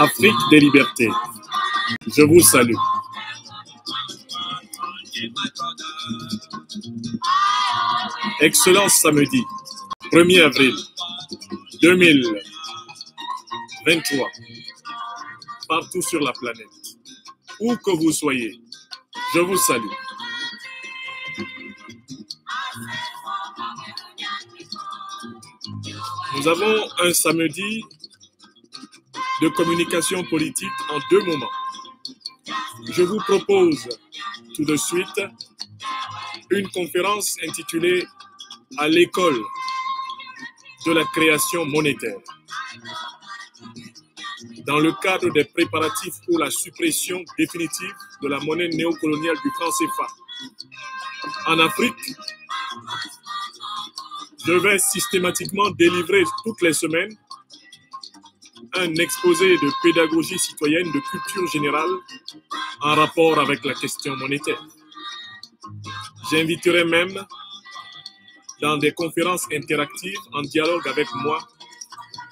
Afrique des libertés. Je vous salue. Excellence samedi, 1er avril 2023, partout sur la planète, où que vous soyez, je vous salue. Nous avons un samedi de communication politique en deux moments. Je vous propose tout de suite une conférence intitulée À l'école de la création monétaire. Dans le cadre des préparatifs pour la suppression définitive de la monnaie néocoloniale du franc CFA en Afrique, je vais systématiquement délivrer toutes les semaines un exposé de pédagogie citoyenne de culture générale en rapport avec la question monétaire. J'inviterai même dans des conférences interactives en dialogue avec moi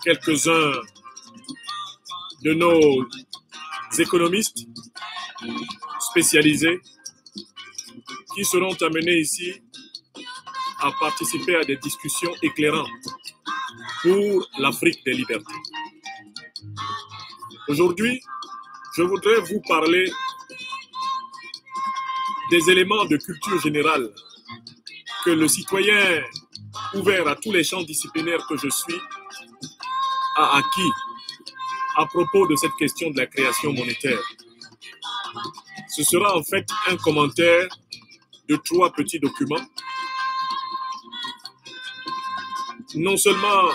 quelques-uns de nos économistes spécialisés qui seront amenés ici à participer à des discussions éclairantes pour l'Afrique des libertés. Aujourd'hui, je voudrais vous parler des éléments de culture générale que le citoyen ouvert à tous les champs disciplinaires que je suis a acquis à propos de cette question de la création monétaire. Ce sera en fait un commentaire de trois petits documents. Non seulement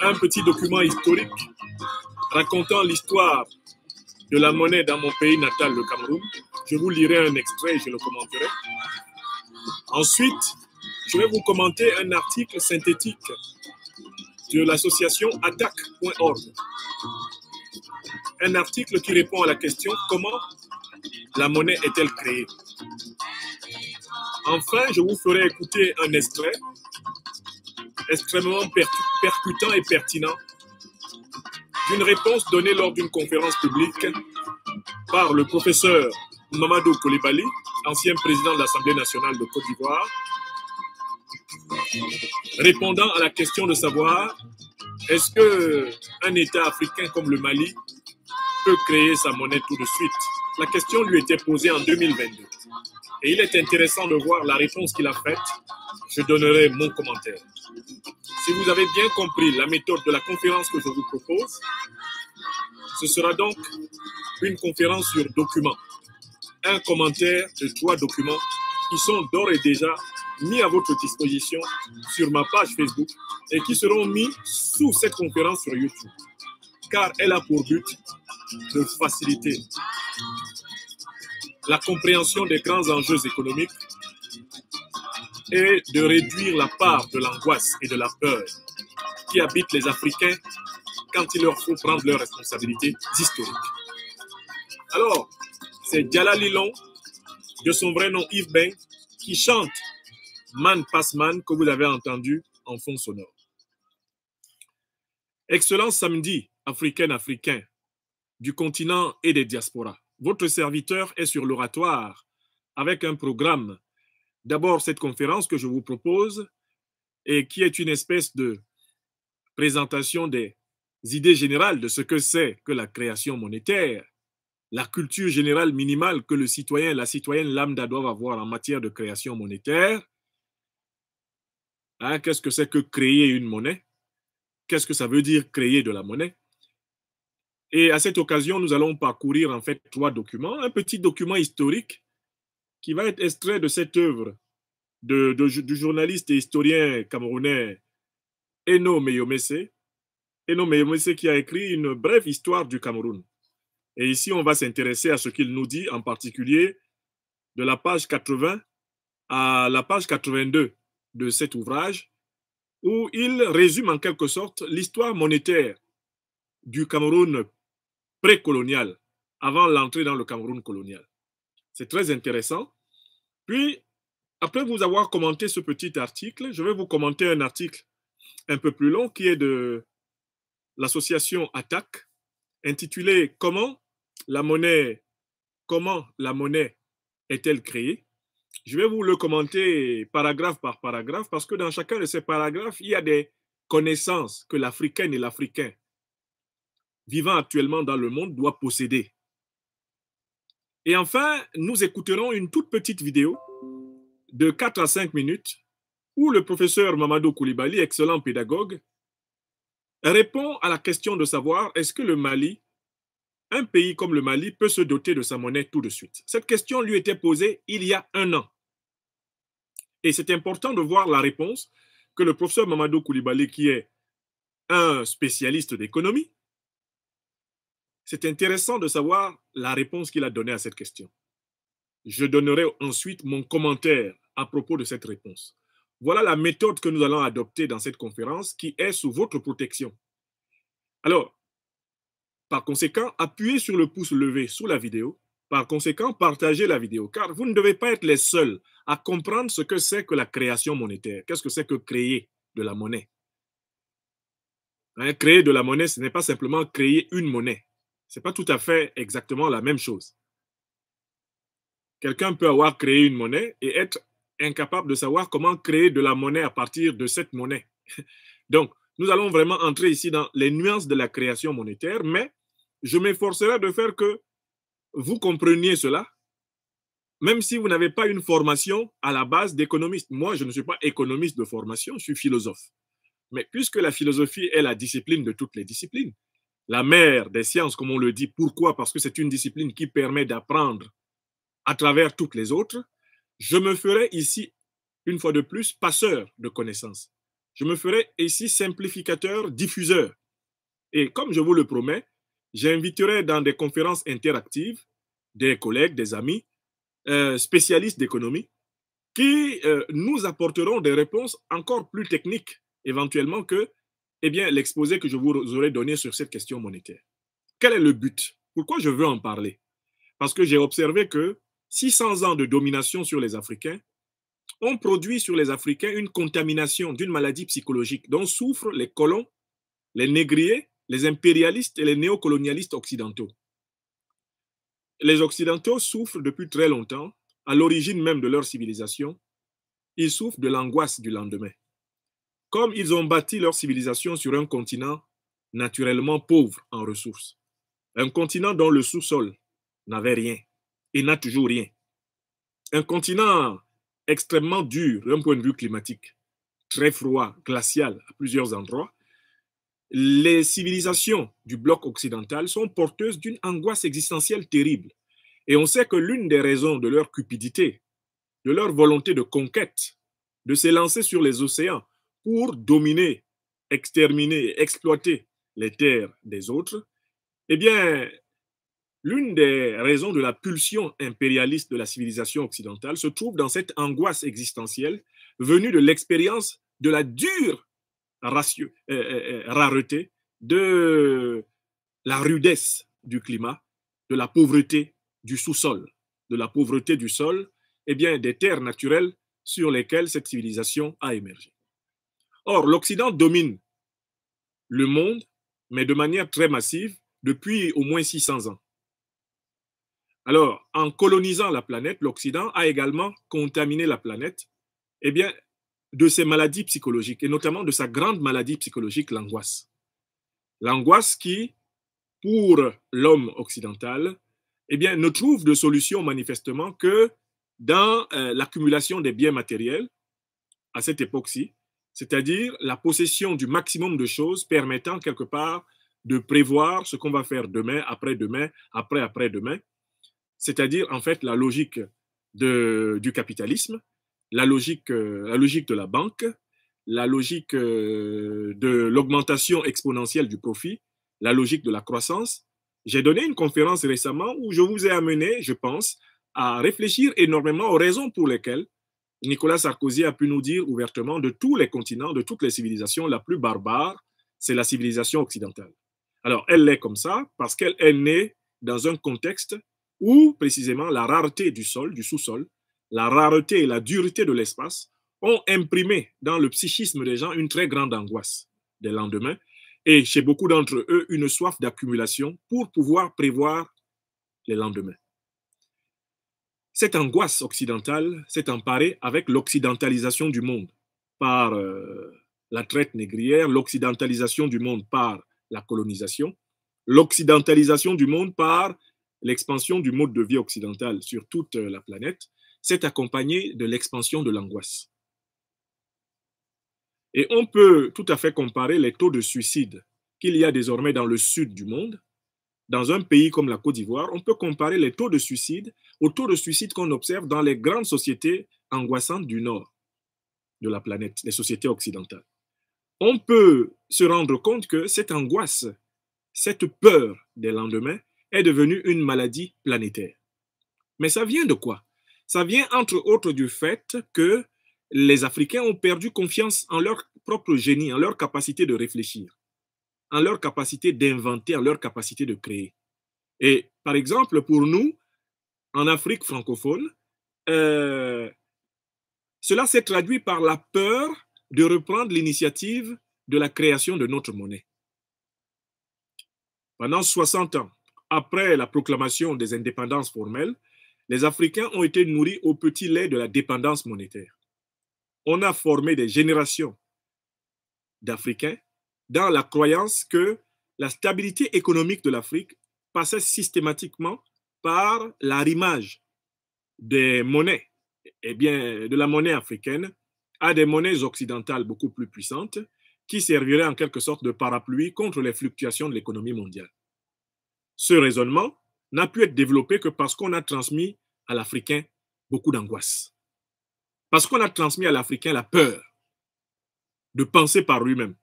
un petit document historique racontant l'histoire de la monnaie dans mon pays natal, le Cameroun. Je vous lirai un extrait et je le commenterai. Ensuite, je vais vous commenter un article synthétique de l'association attaque.org. Un article qui répond à la question comment la monnaie est-elle créée Enfin, je vous ferai écouter un extrait extrêmement percutant et pertinent une réponse donnée lors d'une conférence publique par le professeur Mamadou Koulibaly, ancien président de l'Assemblée nationale de Côte d'Ivoire, répondant à la question de savoir est-ce que un État africain comme le Mali peut créer sa monnaie tout de suite La question lui était posée en 2022. Et il est intéressant de voir la réponse qu'il a faite je donnerai mon commentaire. Si vous avez bien compris la méthode de la conférence que je vous propose, ce sera donc une conférence sur documents. Un commentaire de trois documents qui sont d'ores et déjà mis à votre disposition sur ma page Facebook et qui seront mis sous cette conférence sur YouTube. Car elle a pour but de faciliter la compréhension des grands enjeux économiques et de réduire la part de l'angoisse et de la peur qui habitent les Africains quand il leur faut prendre leurs responsabilités historiques. Alors, c'est Diala Lilon, de son vrai nom Yves Ben, qui chante Man Pass Man que vous avez entendu en fond sonore. Excellent samedi, africaine africain du continent et des diasporas. Votre serviteur est sur l'oratoire avec un programme d'abord cette conférence que je vous propose et qui est une espèce de présentation des idées générales de ce que c'est que la création monétaire, la culture générale minimale que le citoyen la citoyenne lambda doivent avoir en matière de création monétaire. Hein, qu'est-ce que c'est que créer une monnaie Qu'est-ce que ça veut dire créer de la monnaie Et à cette occasion, nous allons parcourir en fait trois documents. Un petit document historique qui va être extrait de cette œuvre de, du journaliste et historien camerounais Eno Meyomese. Eno Meyomese qui a écrit une brève histoire du Cameroun. Et ici, on va s'intéresser à ce qu'il nous dit, en particulier de la page 80 à la page 82 de cet ouvrage, où il résume en quelque sorte l'histoire monétaire du Cameroun précolonial avant l'entrée dans le Cameroun colonial. C'est très intéressant puis, après vous avoir commenté ce petit article, je vais vous commenter un article un peu plus long qui est de l'association ATTAC, intitulé Comment la monnaie, comment la monnaie est-elle créée Je vais vous le commenter paragraphe par paragraphe parce que dans chacun de ces paragraphes, il y a des connaissances que l'Africaine et l'Africain vivant actuellement dans le monde doit posséder. Et enfin, nous écouterons une toute petite vidéo de 4 à 5 minutes où le professeur Mamadou Koulibaly, excellent pédagogue, répond à la question de savoir est-ce que le Mali, un pays comme le Mali, peut se doter de sa monnaie tout de suite. Cette question lui était posée il y a un an. Et c'est important de voir la réponse que le professeur Mamadou Koulibaly, qui est un spécialiste d'économie, c'est intéressant de savoir la réponse qu'il a donnée à cette question. Je donnerai ensuite mon commentaire à propos de cette réponse. Voilà la méthode que nous allons adopter dans cette conférence qui est sous votre protection. Alors, par conséquent, appuyez sur le pouce levé sous la vidéo. Par conséquent, partagez la vidéo, car vous ne devez pas être les seuls à comprendre ce que c'est que la création monétaire. Qu'est-ce que c'est que créer de la monnaie hein, Créer de la monnaie, ce n'est pas simplement créer une monnaie. Ce n'est pas tout à fait exactement la même chose. Quelqu'un peut avoir créé une monnaie et être incapable de savoir comment créer de la monnaie à partir de cette monnaie. Donc, nous allons vraiment entrer ici dans les nuances de la création monétaire, mais je m'efforcerai de faire que vous compreniez cela, même si vous n'avez pas une formation à la base d'économiste. Moi, je ne suis pas économiste de formation, je suis philosophe. Mais puisque la philosophie est la discipline de toutes les disciplines, la mère des sciences, comme on le dit. Pourquoi Parce que c'est une discipline qui permet d'apprendre à travers toutes les autres. Je me ferai ici, une fois de plus, passeur de connaissances. Je me ferai ici simplificateur, diffuseur. Et comme je vous le promets, j'inviterai dans des conférences interactives des collègues, des amis, euh, spécialistes d'économie, qui euh, nous apporteront des réponses encore plus techniques, éventuellement, que eh bien, l'exposé que je vous aurais donné sur cette question monétaire. Quel est le but Pourquoi je veux en parler Parce que j'ai observé que 600 ans de domination sur les Africains ont produit sur les Africains une contamination d'une maladie psychologique dont souffrent les colons, les négriers, les impérialistes et les néocolonialistes occidentaux. Les Occidentaux souffrent depuis très longtemps, à l'origine même de leur civilisation, ils souffrent de l'angoisse du lendemain. Comme ils ont bâti leur civilisation sur un continent naturellement pauvre en ressources, un continent dont le sous-sol n'avait rien et n'a toujours rien, un continent extrêmement dur d'un point de vue climatique, très froid, glacial à plusieurs endroits, les civilisations du bloc occidental sont porteuses d'une angoisse existentielle terrible. Et on sait que l'une des raisons de leur cupidité, de leur volonté de conquête, de s'élancer sur les océans, pour dominer, exterminer, exploiter les terres des autres, eh bien, l'une des raisons de la pulsion impérialiste de la civilisation occidentale se trouve dans cette angoisse existentielle venue de l'expérience de la dure euh, euh, euh, rareté, de la rudesse du climat, de la pauvreté du sous-sol, de la pauvreté du sol, et eh bien, des terres naturelles sur lesquelles cette civilisation a émergé. Or, l'Occident domine le monde, mais de manière très massive, depuis au moins 600 ans. Alors, en colonisant la planète, l'Occident a également contaminé la planète eh bien, de ses maladies psychologiques, et notamment de sa grande maladie psychologique, l'angoisse. L'angoisse qui, pour l'homme occidental, eh bien, ne trouve de solution manifestement que dans euh, l'accumulation des biens matériels à cette époque-ci, c'est-à-dire la possession du maximum de choses permettant quelque part de prévoir ce qu'on va faire demain, après-demain, après-après-demain, c'est-à-dire en fait la logique du capitalisme, la logique, euh, la logique de la banque, la logique euh, de l'augmentation exponentielle du profit, la logique de la croissance. J'ai donné une conférence récemment où je vous ai amené, je pense, à réfléchir énormément aux raisons pour lesquelles Nicolas Sarkozy a pu nous dire ouvertement de tous les continents, de toutes les civilisations, la plus barbare, c'est la civilisation occidentale. Alors, elle l'est comme ça parce qu'elle est née dans un contexte où précisément la rareté du sol, du sous-sol, la rareté et la dureté de l'espace ont imprimé dans le psychisme des gens une très grande angoisse des lendemains et chez beaucoup d'entre eux une soif d'accumulation pour pouvoir prévoir les lendemains cette angoisse occidentale s'est emparée avec l'occidentalisation du monde par euh, la traite négrière, l'occidentalisation du monde par la colonisation, l'occidentalisation du monde par l'expansion du mode de vie occidental sur toute euh, la planète, s'est accompagnée de l'expansion de l'angoisse. Et on peut tout à fait comparer les taux de suicide qu'il y a désormais dans le sud du monde dans un pays comme la Côte d'Ivoire, on peut comparer les taux de suicide aux taux de suicide qu'on observe dans les grandes sociétés angoissantes du nord de la planète, les sociétés occidentales. On peut se rendre compte que cette angoisse, cette peur des lendemains est devenue une maladie planétaire. Mais ça vient de quoi Ça vient entre autres du fait que les Africains ont perdu confiance en leur propre génie, en leur capacité de réfléchir en leur capacité d'inventer, en leur capacité de créer. Et par exemple, pour nous, en Afrique francophone, euh, cela s'est traduit par la peur de reprendre l'initiative de la création de notre monnaie. Pendant 60 ans, après la proclamation des indépendances formelles, les Africains ont été nourris au petit lait de la dépendance monétaire. On a formé des générations d'Africains dans la croyance que la stabilité économique de l'Afrique passait systématiquement par l'arrimage des monnaies, eh bien, de la monnaie africaine à des monnaies occidentales beaucoup plus puissantes qui serviraient en quelque sorte de parapluie contre les fluctuations de l'économie mondiale. Ce raisonnement n'a pu être développé que parce qu'on a transmis à l'Africain beaucoup d'angoisse. Parce qu'on a transmis à l'Africain la peur de penser par lui-même,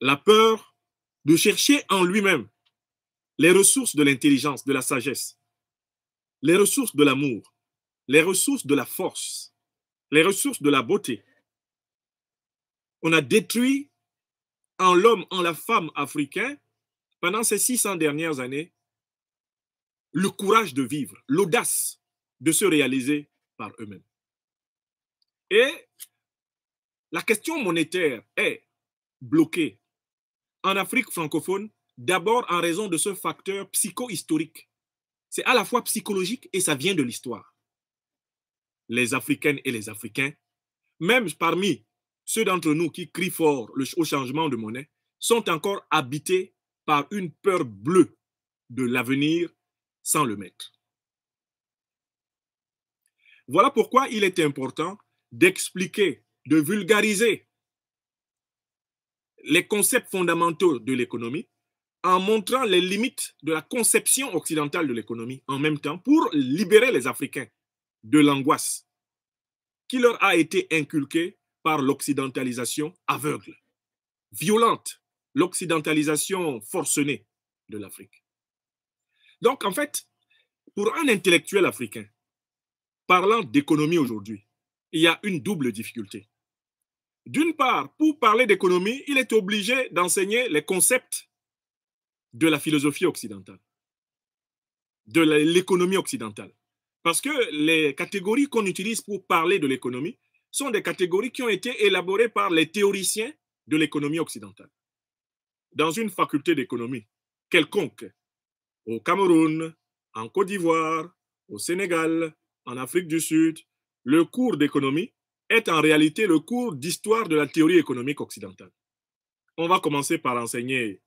la peur de chercher en lui-même les ressources de l'intelligence, de la sagesse, les ressources de l'amour, les ressources de la force, les ressources de la beauté. On a détruit en l'homme, en la femme africain, pendant ces 600 dernières années, le courage de vivre, l'audace de se réaliser par eux-mêmes. Et la question monétaire est bloquée en Afrique francophone, d'abord en raison de ce facteur psycho-historique. C'est à la fois psychologique et ça vient de l'histoire. Les Africaines et les Africains, même parmi ceux d'entre nous qui crient fort au changement de monnaie, sont encore habités par une peur bleue de l'avenir sans le mettre. Voilà pourquoi il est important d'expliquer, de vulgariser les concepts fondamentaux de l'économie en montrant les limites de la conception occidentale de l'économie en même temps pour libérer les Africains de l'angoisse qui leur a été inculquée par l'occidentalisation aveugle, violente, l'occidentalisation forcenée de l'Afrique. Donc en fait, pour un intellectuel africain parlant d'économie aujourd'hui, il y a une double difficulté. D'une part, pour parler d'économie, il est obligé d'enseigner les concepts de la philosophie occidentale, de l'économie occidentale. Parce que les catégories qu'on utilise pour parler de l'économie sont des catégories qui ont été élaborées par les théoriciens de l'économie occidentale. Dans une faculté d'économie quelconque, au Cameroun, en Côte d'Ivoire, au Sénégal, en Afrique du Sud, le cours d'économie est en réalité le cours d'histoire de la théorie économique occidentale. On va commencer par enseigner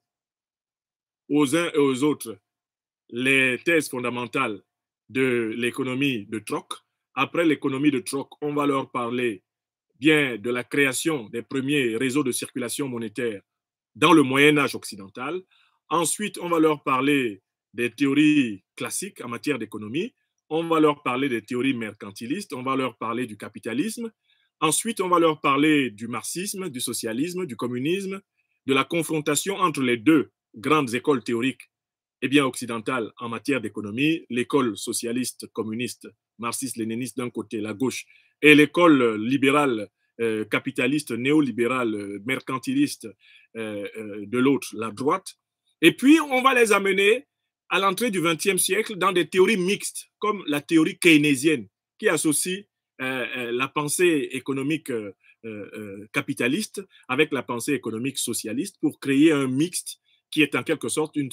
aux uns et aux autres les thèses fondamentales de l'économie de troc. Après l'économie de troc, on va leur parler bien de la création des premiers réseaux de circulation monétaire dans le Moyen Âge occidental. Ensuite, on va leur parler des théories classiques en matière d'économie. On va leur parler des théories mercantilistes. On va leur parler du capitalisme. Ensuite, on va leur parler du marxisme, du socialisme, du communisme, de la confrontation entre les deux grandes écoles théoriques et bien occidentales en matière d'économie, l'école socialiste, communiste, marxiste-léniniste d'un côté, la gauche, et l'école libérale, euh, capitaliste, néolibérale, mercantiliste euh, euh, de l'autre, la droite. Et puis, on va les amener à l'entrée du XXe siècle dans des théories mixtes, comme la théorie keynésienne, qui associe euh, euh, la pensée économique euh, capitaliste avec la pensée économique socialiste pour créer un mixte qui est en quelque sorte une,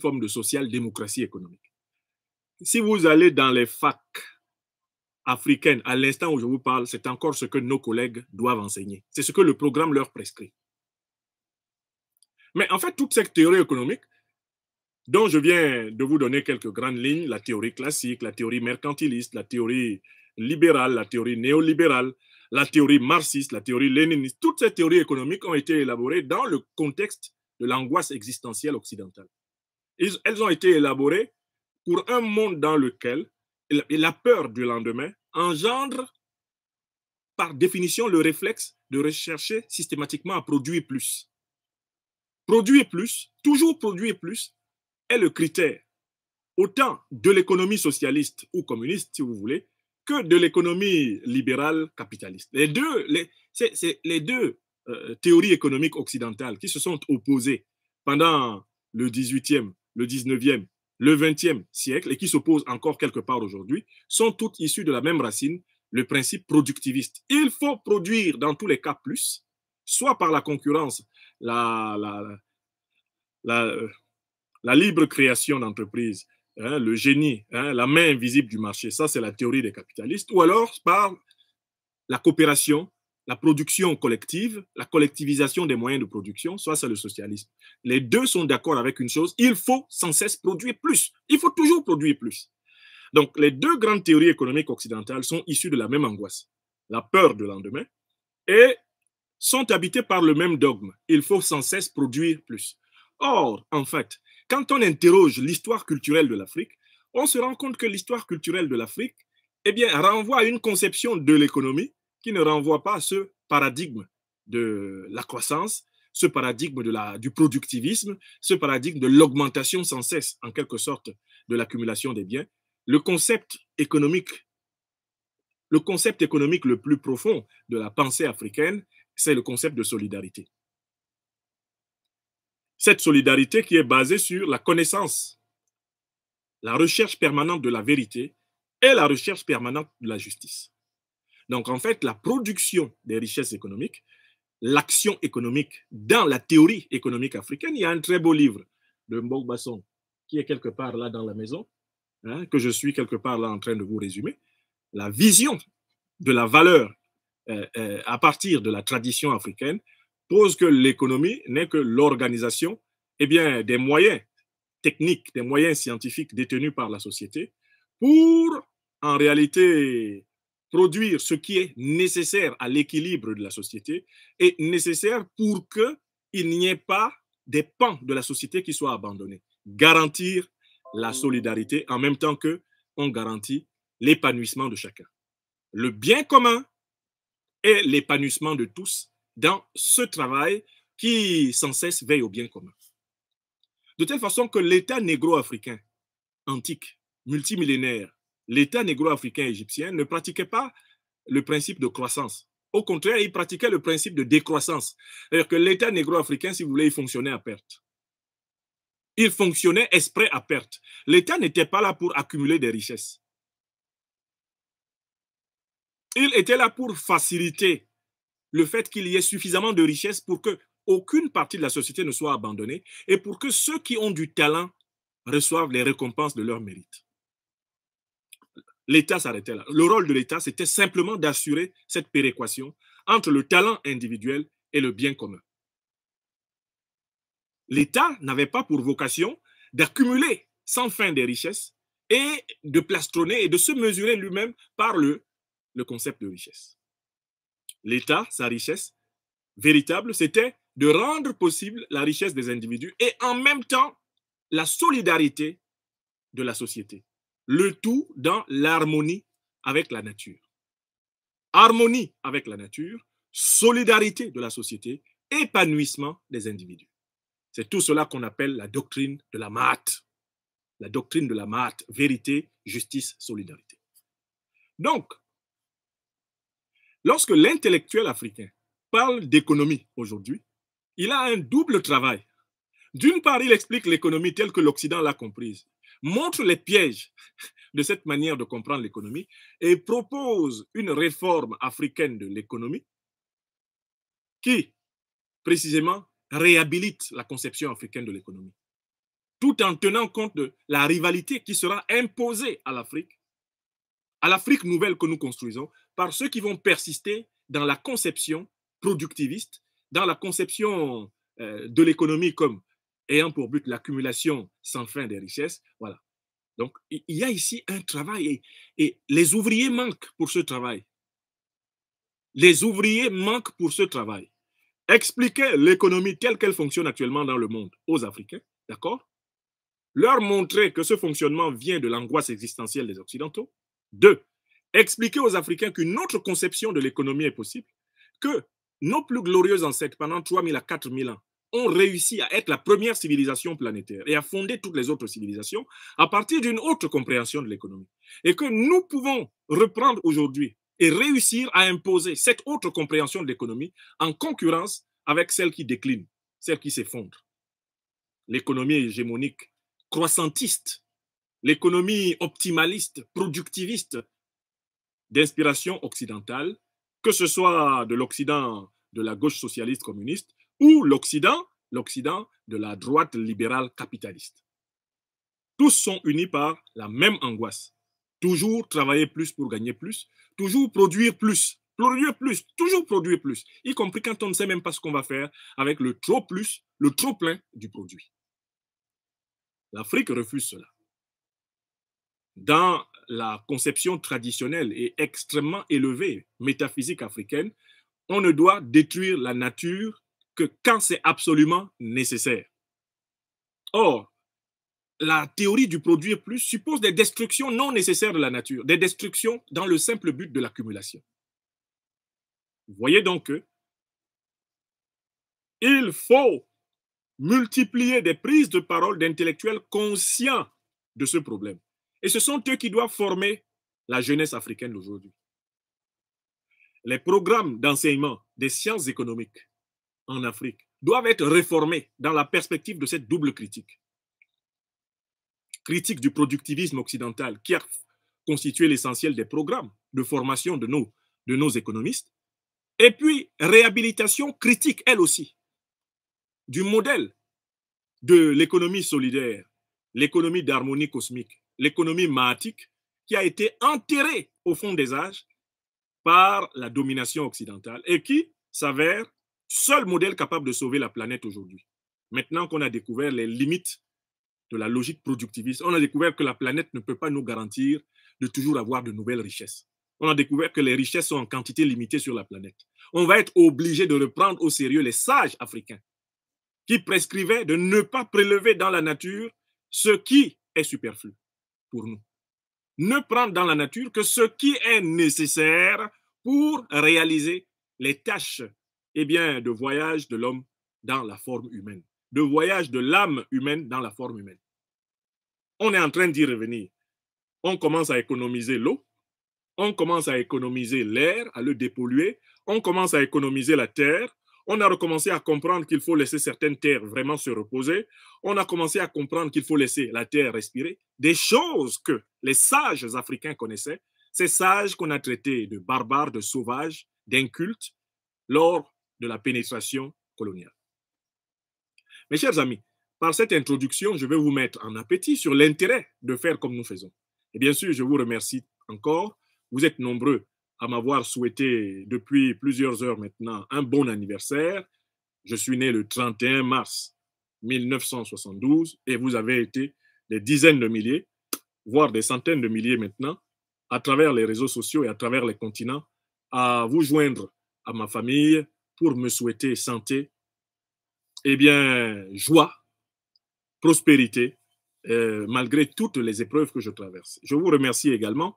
forme de social-démocratie économique. Si vous allez dans les facs africaines, à l'instant où je vous parle, c'est encore ce que nos collègues doivent enseigner. C'est ce que le programme leur prescrit. Mais en fait, toute cette théorie économique, dont je viens de vous donner quelques grandes lignes, la théorie classique, la théorie mercantiliste, la théorie libérale, la théorie néolibérale, la théorie marxiste, la théorie léniniste, toutes ces théories économiques ont été élaborées dans le contexte de l'angoisse existentielle occidentale. elles ont été élaborées pour un monde dans lequel la peur du lendemain engendre par définition le réflexe de rechercher systématiquement à produire plus. Produire plus, toujours produire plus, est le critère autant de l'économie socialiste ou communiste, si vous voulez, que de l'économie libérale capitaliste. Les deux, les, les deux euh, théories économiques occidentales qui se sont opposées pendant le 18e, le 19e, le 20e siècle et qui s'opposent encore quelque part aujourd'hui, sont toutes issues de la même racine, le principe productiviste. Il faut produire dans tous les cas plus, soit par la concurrence, la, la euh, libre création d'entreprises, Hein, le génie, hein, la main invisible du marché. Ça, c'est la théorie des capitalistes. Ou alors par la coopération, la production collective, la collectivisation des moyens de production, soit c'est le socialisme. Les deux sont d'accord avec une chose, il faut sans cesse produire plus. Il faut toujours produire plus. Donc les deux grandes théories économiques occidentales sont issues de la même angoisse, la peur de lendemain, et sont habitées par le même dogme, il faut sans cesse produire plus. Or, en fait, quand on interroge l'histoire culturelle de l'Afrique, on se rend compte que l'histoire culturelle de l'Afrique eh bien, renvoie à une conception de l'économie qui ne renvoie pas à ce paradigme de la croissance, ce paradigme du productivisme, ce paradigme de l'augmentation sans cesse, en quelque sorte, de l'accumulation des biens. Le concept économique, le concept économique le plus profond de la pensée africaine, c'est le concept de solidarité. Cette solidarité qui est basée sur la connaissance, la recherche permanente de la vérité et la recherche permanente de la justice. Donc en fait, la production des richesses économiques, l'action économique dans la théorie économique africaine, il y a un très beau livre de Mbok qui est quelque part là dans la maison, hein, que je suis quelque part là en train de vous résumer, la vision de la valeur euh, euh, à partir de la tradition africaine pose que l'économie n'est que l'organisation eh bien, des moyens techniques, des moyens scientifiques détenus par la société pour, en réalité, produire ce qui est nécessaire à l'équilibre de la société et nécessaire pour qu'il n'y ait pas des pans de la société qui soient abandonnés. Garantir la solidarité en même temps que on garantit l'épanouissement de chacun. Le bien commun est l'épanouissement de tous dans ce travail qui sans cesse veille au bien commun. De telle façon que l'État négro-africain antique, multimillénaire, l'État négro-africain égyptien ne pratiquait pas le principe de croissance. Au contraire, il pratiquait le principe de décroissance. C'est-à-dire que l'État négro-africain, si vous voulez, il fonctionnait à perte. Il fonctionnait exprès à perte. L'État n'était pas là pour accumuler des richesses. Il était là pour faciliter le fait qu'il y ait suffisamment de richesses pour que aucune partie de la société ne soit abandonnée et pour que ceux qui ont du talent reçoivent les récompenses de leur mérite. L'État s'arrêtait là. Le rôle de l'État, c'était simplement d'assurer cette péréquation entre le talent individuel et le bien commun. L'État n'avait pas pour vocation d'accumuler sans fin des richesses et de plastronner et de se mesurer lui-même par le, le concept de richesse l'État, sa richesse véritable, c'était de rendre possible la richesse des individus et en même temps la solidarité de la société. Le tout dans l'harmonie avec la nature. Harmonie avec la nature, solidarité de la société, épanouissement des individus. C'est tout cela qu'on appelle la doctrine de la math. La doctrine de la math, vérité, justice, solidarité. Donc, Lorsque l'intellectuel africain parle d'économie aujourd'hui, il a un double travail. D'une part, il explique l'économie telle que l'Occident l'a comprise, montre les pièges de cette manière de comprendre l'économie et propose une réforme africaine de l'économie qui, précisément, réhabilite la conception africaine de l'économie, tout en tenant compte de la rivalité qui sera imposée à l'Afrique à l'Afrique nouvelle que nous construisons par ceux qui vont persister dans la conception productiviste, dans la conception euh, de l'économie comme ayant pour but l'accumulation sans fin des richesses. Voilà. Donc, il y a ici un travail et, et les ouvriers manquent pour ce travail. Les ouvriers manquent pour ce travail. Expliquer l'économie telle qu'elle fonctionne actuellement dans le monde aux Africains, d'accord Leur montrer que ce fonctionnement vient de l'angoisse existentielle des Occidentaux, deux, expliquer aux Africains qu'une autre conception de l'économie est possible, que nos plus glorieux ancêtres, pendant 3000 à 4000 ans, ont réussi à être la première civilisation planétaire et à fonder toutes les autres civilisations à partir d'une autre compréhension de l'économie. Et que nous pouvons reprendre aujourd'hui et réussir à imposer cette autre compréhension de l'économie en concurrence avec celle qui décline, celle qui s'effondre. L'économie hégémonique croissantiste l'économie optimaliste, productiviste d'inspiration occidentale, que ce soit de l'Occident de la gauche socialiste communiste ou l'Occident, l'Occident de la droite libérale capitaliste. Tous sont unis par la même angoisse. Toujours travailler plus pour gagner plus, toujours produire plus, produire plus, toujours produire plus, y compris quand on ne sait même pas ce qu'on va faire avec le trop plus, le trop plein du produit. L'Afrique refuse cela dans la conception traditionnelle et extrêmement élevée métaphysique africaine, on ne doit détruire la nature que quand c'est absolument nécessaire. Or, la théorie du produire plus suppose des destructions non nécessaires de la nature, des destructions dans le simple but de l'accumulation. Vous voyez donc que il faut multiplier des prises de parole d'intellectuels conscients de ce problème. Et ce sont eux qui doivent former la jeunesse africaine d'aujourd'hui. Les programmes d'enseignement des sciences économiques en Afrique doivent être réformés dans la perspective de cette double critique. Critique du productivisme occidental qui a constitué l'essentiel des programmes de formation de nos, de nos économistes, et puis réhabilitation critique, elle aussi, du modèle de l'économie solidaire, l'économie d'harmonie cosmique, l'économie maatique, qui a été enterrée au fond des âges par la domination occidentale et qui s'avère seul modèle capable de sauver la planète aujourd'hui. Maintenant qu'on a découvert les limites de la logique productiviste, on a découvert que la planète ne peut pas nous garantir de toujours avoir de nouvelles richesses. On a découvert que les richesses sont en quantité limitée sur la planète. On va être obligé de reprendre au sérieux les sages africains qui prescrivaient de ne pas prélever dans la nature ce qui est superflu pour nous. Ne prendre dans la nature que ce qui est nécessaire pour réaliser les tâches et eh bien, de voyage de l'homme dans la forme humaine, de voyage de l'âme humaine dans la forme humaine. On est en train d'y revenir. On commence à économiser l'eau, on commence à économiser l'air, à le dépolluer, on commence à économiser la terre, on a recommencé à comprendre qu'il faut laisser certaines terres vraiment se reposer. On a commencé à comprendre qu'il faut laisser la terre respirer. Des choses que les sages africains connaissaient, ces sages qu'on a traités de barbares, de sauvages, d'incultes, lors de la pénétration coloniale. Mes chers amis, par cette introduction, je vais vous mettre en appétit sur l'intérêt de faire comme nous faisons. Et bien sûr, je vous remercie encore. Vous êtes nombreux à m'avoir souhaité depuis plusieurs heures maintenant un bon anniversaire. Je suis né le 31 mars 1972 et vous avez été des dizaines de milliers, voire des centaines de milliers maintenant, à travers les réseaux sociaux et à travers les continents, à vous joindre à ma famille pour me souhaiter santé, et eh bien, joie, prospérité, euh, malgré toutes les épreuves que je traverse. Je vous remercie également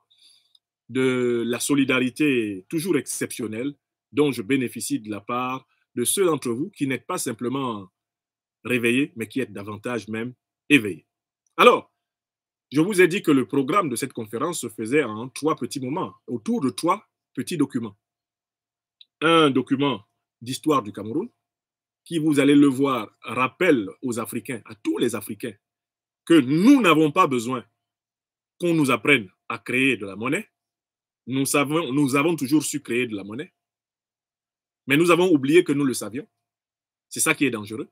de la solidarité toujours exceptionnelle dont je bénéficie de la part de ceux d'entre vous qui n'êtes pas simplement réveillés, mais qui êtes davantage même éveillés. Alors, je vous ai dit que le programme de cette conférence se faisait en trois petits moments, autour de trois petits documents. Un document d'histoire du Cameroun, qui, vous allez le voir, rappelle aux Africains, à tous les Africains, que nous n'avons pas besoin qu'on nous apprenne à créer de la monnaie, nous, savons, nous avons toujours su créer de la monnaie, mais nous avons oublié que nous le savions. C'est ça qui est dangereux.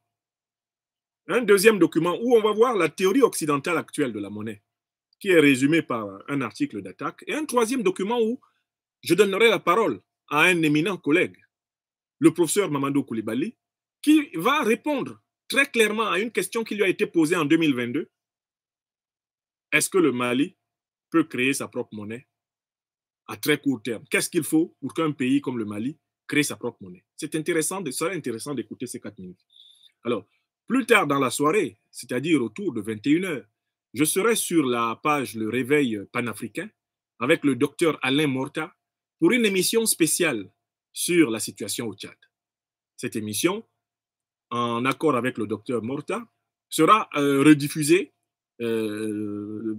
Un deuxième document où on va voir la théorie occidentale actuelle de la monnaie, qui est résumée par un article d'attaque, et un troisième document où je donnerai la parole à un éminent collègue, le professeur Mamadou Koulibaly, qui va répondre très clairement à une question qui lui a été posée en 2022. Est-ce que le Mali peut créer sa propre monnaie à très court terme. Qu'est-ce qu'il faut pour qu'un pays comme le Mali crée sa propre monnaie C'est intéressant, ce serait intéressant d'écouter ces quatre minutes. Alors, plus tard dans la soirée, c'est-à-dire autour de 21h, je serai sur la page Le Réveil panafricain avec le docteur Alain Morta pour une émission spéciale sur la situation au Tchad. Cette émission, en accord avec le docteur Morta, sera euh, rediffusée euh,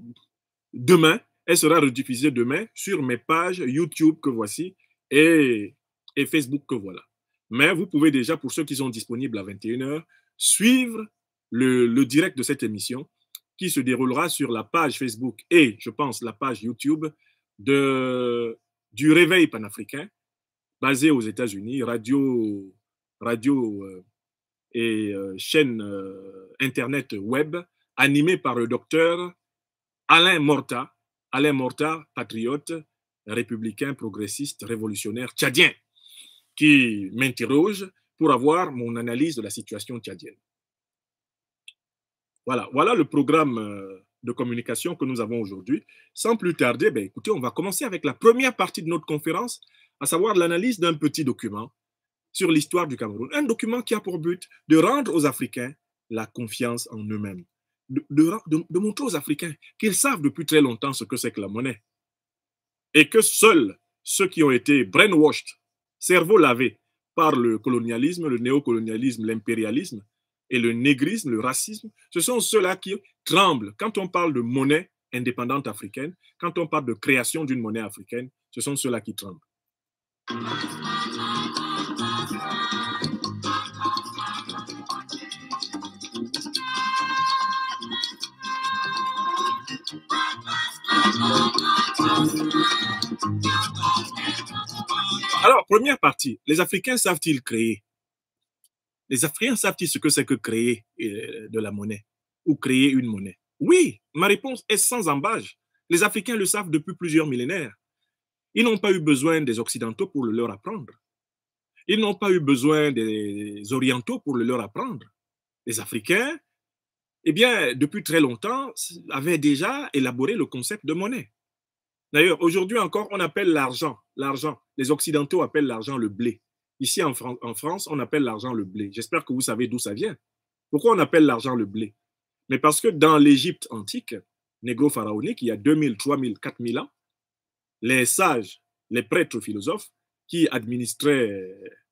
demain elle sera rediffusée demain sur mes pages YouTube que voici et, et Facebook que voilà. Mais vous pouvez déjà, pour ceux qui sont disponibles à 21h, suivre le, direct de cette émission qui se déroulera sur la page Facebook et, je pense, la page YouTube de, du Réveil panafricain, basé aux États-Unis, radio, radio euh, et euh, chaîne euh, Internet web, animée par le docteur Alain Morta, Alain Morta, patriote, républicain, progressiste, révolutionnaire, tchadien, qui m'interroge pour avoir mon analyse de la situation tchadienne. Voilà, voilà le programme euh, de communication que nous avons aujourd'hui. Sans plus tarder, ben écoutez, on va commencer avec la première partie de notre conférence, à savoir l'analyse d'un petit document sur l'histoire du Cameroun. Un document qui a pour but de rendre aux Africains la confiance en eux-mêmes de, de, montrer aux Africains qu'ils savent depuis très longtemps ce que c'est que la monnaie. Et que seuls ceux qui ont été brainwashed, cerveau lavé par le colonialisme, le néocolonialisme, l'impérialisme et le négrisme, le racisme, ce sont ceux-là qui tremblent. Quand on parle de monnaie indépendante africaine, quand on parle de création d'une monnaie africaine, ce sont ceux-là qui tremblent. Alors, première partie, les Africains savent-ils créer Les Africains savent-ils ce que c'est que créer euh, de la monnaie ou créer une monnaie Oui, ma réponse est sans embâge. Les Africains le savent depuis plusieurs millénaires. Ils n'ont pas eu besoin des Occidentaux pour le leur apprendre. Ils n'ont pas eu besoin des Orientaux pour le leur apprendre. Les Africains, eh bien, depuis très longtemps, avaient déjà élaboré le concept de monnaie. D'ailleurs, aujourd'hui encore, on appelle l'argent, l'argent. Les Occidentaux appellent l'argent le blé. Ici en, France, on appelle l'argent le blé. J'espère que vous savez d'où ça vient. Pourquoi on appelle l'argent le blé Mais parce que dans l'Égypte antique, négro-pharaonique, il y a 2000, 3000, 4000 ans, les sages, les prêtres philosophes qui administraient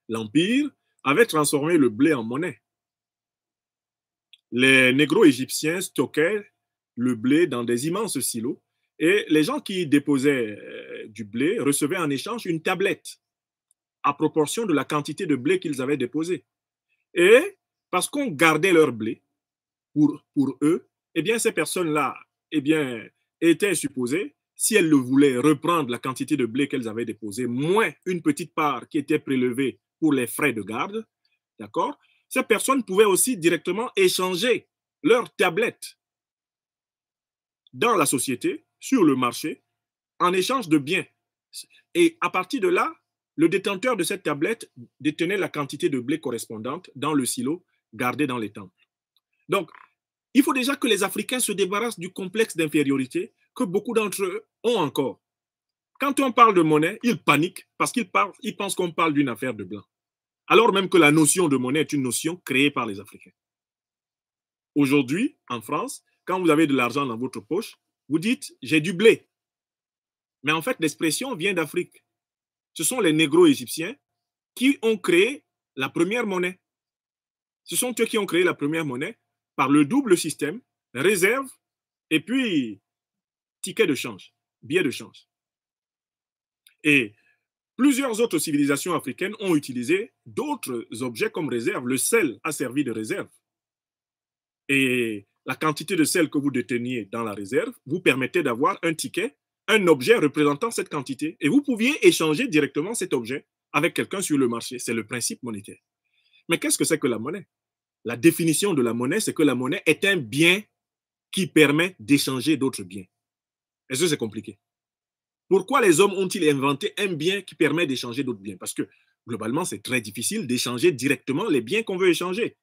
l'Empire avaient transformé le blé en monnaie. Les négro-égyptiens stockaient le blé dans des immenses silos et les gens qui déposaient euh, du blé recevaient en échange une tablette à proportion de la quantité de blé qu'ils avaient déposé. Et parce qu'on gardait leur blé pour, pour eux, eh bien, ces personnes-là eh bien, étaient supposées, si elles le voulaient, reprendre la quantité de blé qu'elles avaient déposé, moins une petite part qui était prélevée pour les frais de garde, d'accord Ces personnes pouvaient aussi directement échanger leur tablette dans la société sur le marché en échange de biens. Et à partir de là, le détenteur de cette tablette détenait la quantité de blé correspondante dans le silo gardé dans les temples. Donc, il faut déjà que les Africains se débarrassent du complexe d'infériorité que beaucoup d'entre eux ont encore. Quand on parle de monnaie, ils paniquent parce qu'ils ils pensent qu'on parle d'une affaire de blanc. Alors même que la notion de monnaie est une notion créée par les Africains. Aujourd'hui, en France, quand vous avez de l'argent dans votre poche, vous dites j'ai du blé. Mais en fait, l'expression vient d'Afrique. Ce sont les négro-égyptiens qui ont créé la première monnaie. Ce sont eux qui ont créé la première monnaie par le double système, réserve et puis ticket de change, billet de change. Et plusieurs autres civilisations africaines ont utilisé d'autres objets comme réserve. Le sel a servi de réserve. Et la quantité de sel que vous déteniez dans la réserve vous permettait d'avoir un ticket, un objet représentant cette quantité, et vous pouviez échanger directement cet objet avec quelqu'un sur le marché. C'est le principe monétaire. Mais qu'est-ce que c'est que la monnaie La définition de la monnaie, c'est que la monnaie est un bien qui permet d'échanger d'autres biens. Est-ce que c'est compliqué Pourquoi les hommes ont-ils inventé un bien qui permet d'échanger d'autres biens Parce que globalement, c'est très difficile d'échanger directement les biens qu'on veut échanger.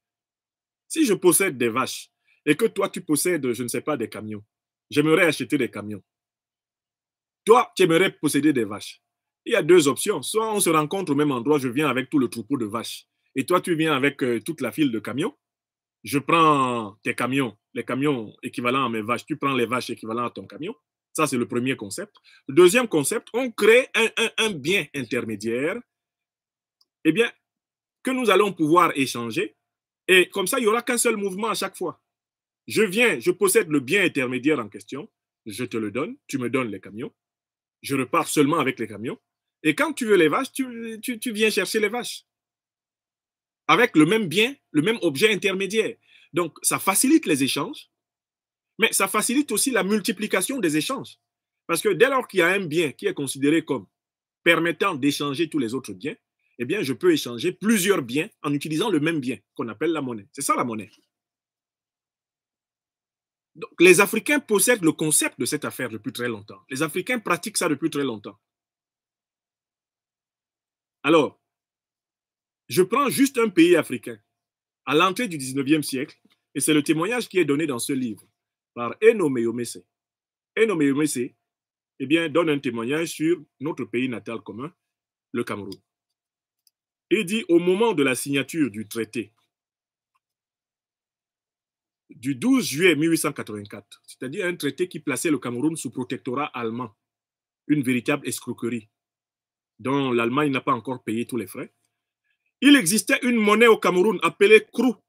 Si je possède des vaches et que toi, tu possèdes, je ne sais pas, des camions. J'aimerais acheter des camions. Toi, tu aimerais posséder des vaches. Il y a deux options. Soit on se rencontre au même endroit, je viens avec tout le troupeau de vaches. Et toi, tu viens avec euh, toute la file de camions. Je prends tes camions, les camions équivalents à mes vaches. Tu prends les vaches équivalents à ton camion. Ça, c'est le premier concept. Le deuxième concept, on crée un, bien intermédiaire. Eh bien, que nous allons pouvoir échanger. Et comme ça, il n'y aura qu'un seul mouvement à chaque fois je viens, je possède le bien intermédiaire en question, je te le donne, tu me donnes les camions, je repars seulement avec les camions, et quand tu veux les vaches, tu, viens chercher les vaches. Avec le même bien, le même objet intermédiaire. Donc, ça facilite les échanges, mais ça facilite aussi la multiplication des échanges. Parce que dès lors qu'il y a un bien qui est considéré comme permettant d'échanger tous les autres biens, eh bien, je peux échanger plusieurs biens en utilisant le même bien qu'on appelle la monnaie. C'est ça la monnaie les Africains possèdent le concept de cette affaire depuis très longtemps. Les Africains pratiquent ça depuis très longtemps. Alors, je prends juste un pays africain à l'entrée du 19e siècle, et c'est le témoignage qui est donné dans ce livre par Enomé Yomese. Eno eh bien, donne un témoignage sur notre pays natal commun, le Cameroun. Il dit au moment de la signature du traité du 12 juillet 1884, c'est-à-dire un traité qui plaçait le Cameroun sous protectorat allemand, une véritable escroquerie dont l'Allemagne n'a pas encore payé tous les frais. Il existait une monnaie au Cameroun appelée r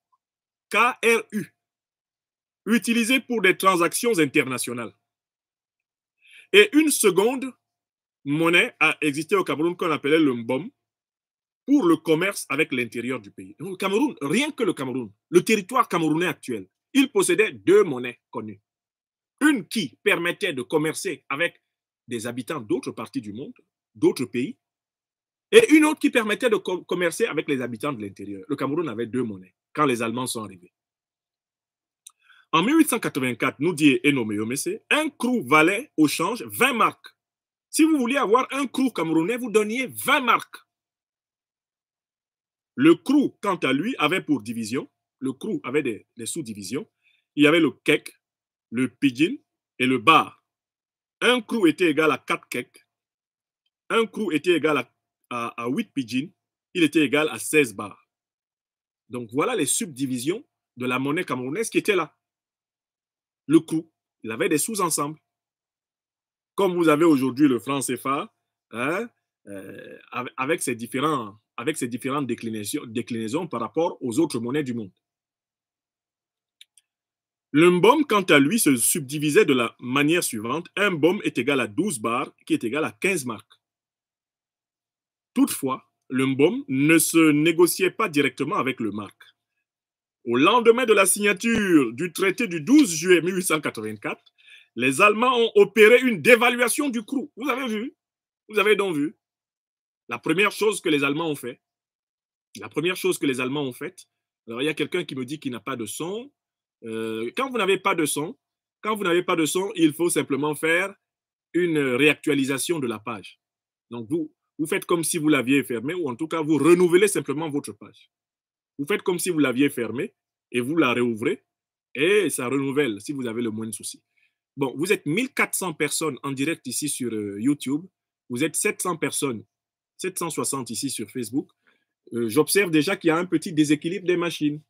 KRU, utilisée pour des transactions internationales. Et une seconde monnaie a existé au Cameroun qu'on appelait le MBOM pour le commerce avec l'intérieur du pays. le Cameroun, rien que le Cameroun, le territoire camerounais actuel, il possédait deux monnaies connues. Une qui permettait de commercer avec des habitants d'autres parties du monde, d'autres pays, et une autre qui permettait de commercer avec les habitants de l'intérieur. Le Cameroun avait deux monnaies quand les Allemands sont arrivés. En 1884, nous dit au un crew valait au change 20 marques. Si vous vouliez avoir un crew camerounais, vous donniez 20 marques. Le crew, quant à lui, avait pour division le crew avait des, sous-divisions. Il y avait le cake, le pigeon et le bar. Un crew était égal à 4 cakes. Un crew était égal à, 8 Il était égal à 16 bars. Donc voilà les subdivisions de la monnaie camerounaise qui était là. Le crew, il avait des sous-ensembles. Comme vous avez aujourd'hui le franc CFA, hein, euh, avec, ses différents, avec ses différentes déclinaisons par rapport aux autres monnaies du monde. Le mbom, quant à lui, se subdivisait de la manière suivante. Un mbom est égal à 12 bars, qui est égal à 15 marques. Toutefois, le mbom ne se négociait pas directement avec le marque. Au lendemain de la signature du traité du 12 juillet 1884, les Allemands ont opéré une dévaluation du CRU. Vous avez vu Vous avez donc vu La première chose que les Allemands ont fait, la première chose que les Allemands ont faite, alors il y a quelqu'un qui me dit qu'il n'a pas de son. Euh, quand vous n'avez pas de son, quand vous n'avez pas de son, il faut simplement faire une réactualisation de la page. Donc, vous, vous faites comme si vous l'aviez fermée, ou en tout cas, vous renouvelez simplement votre page. Vous faites comme si vous l'aviez fermée et vous la réouvrez et ça renouvelle si vous avez le moindre souci. Bon, vous êtes 1400 personnes en direct ici sur euh, YouTube. Vous êtes 700 personnes, 760 ici sur Facebook. Euh, j'observe déjà qu'il y a un petit déséquilibre des machines.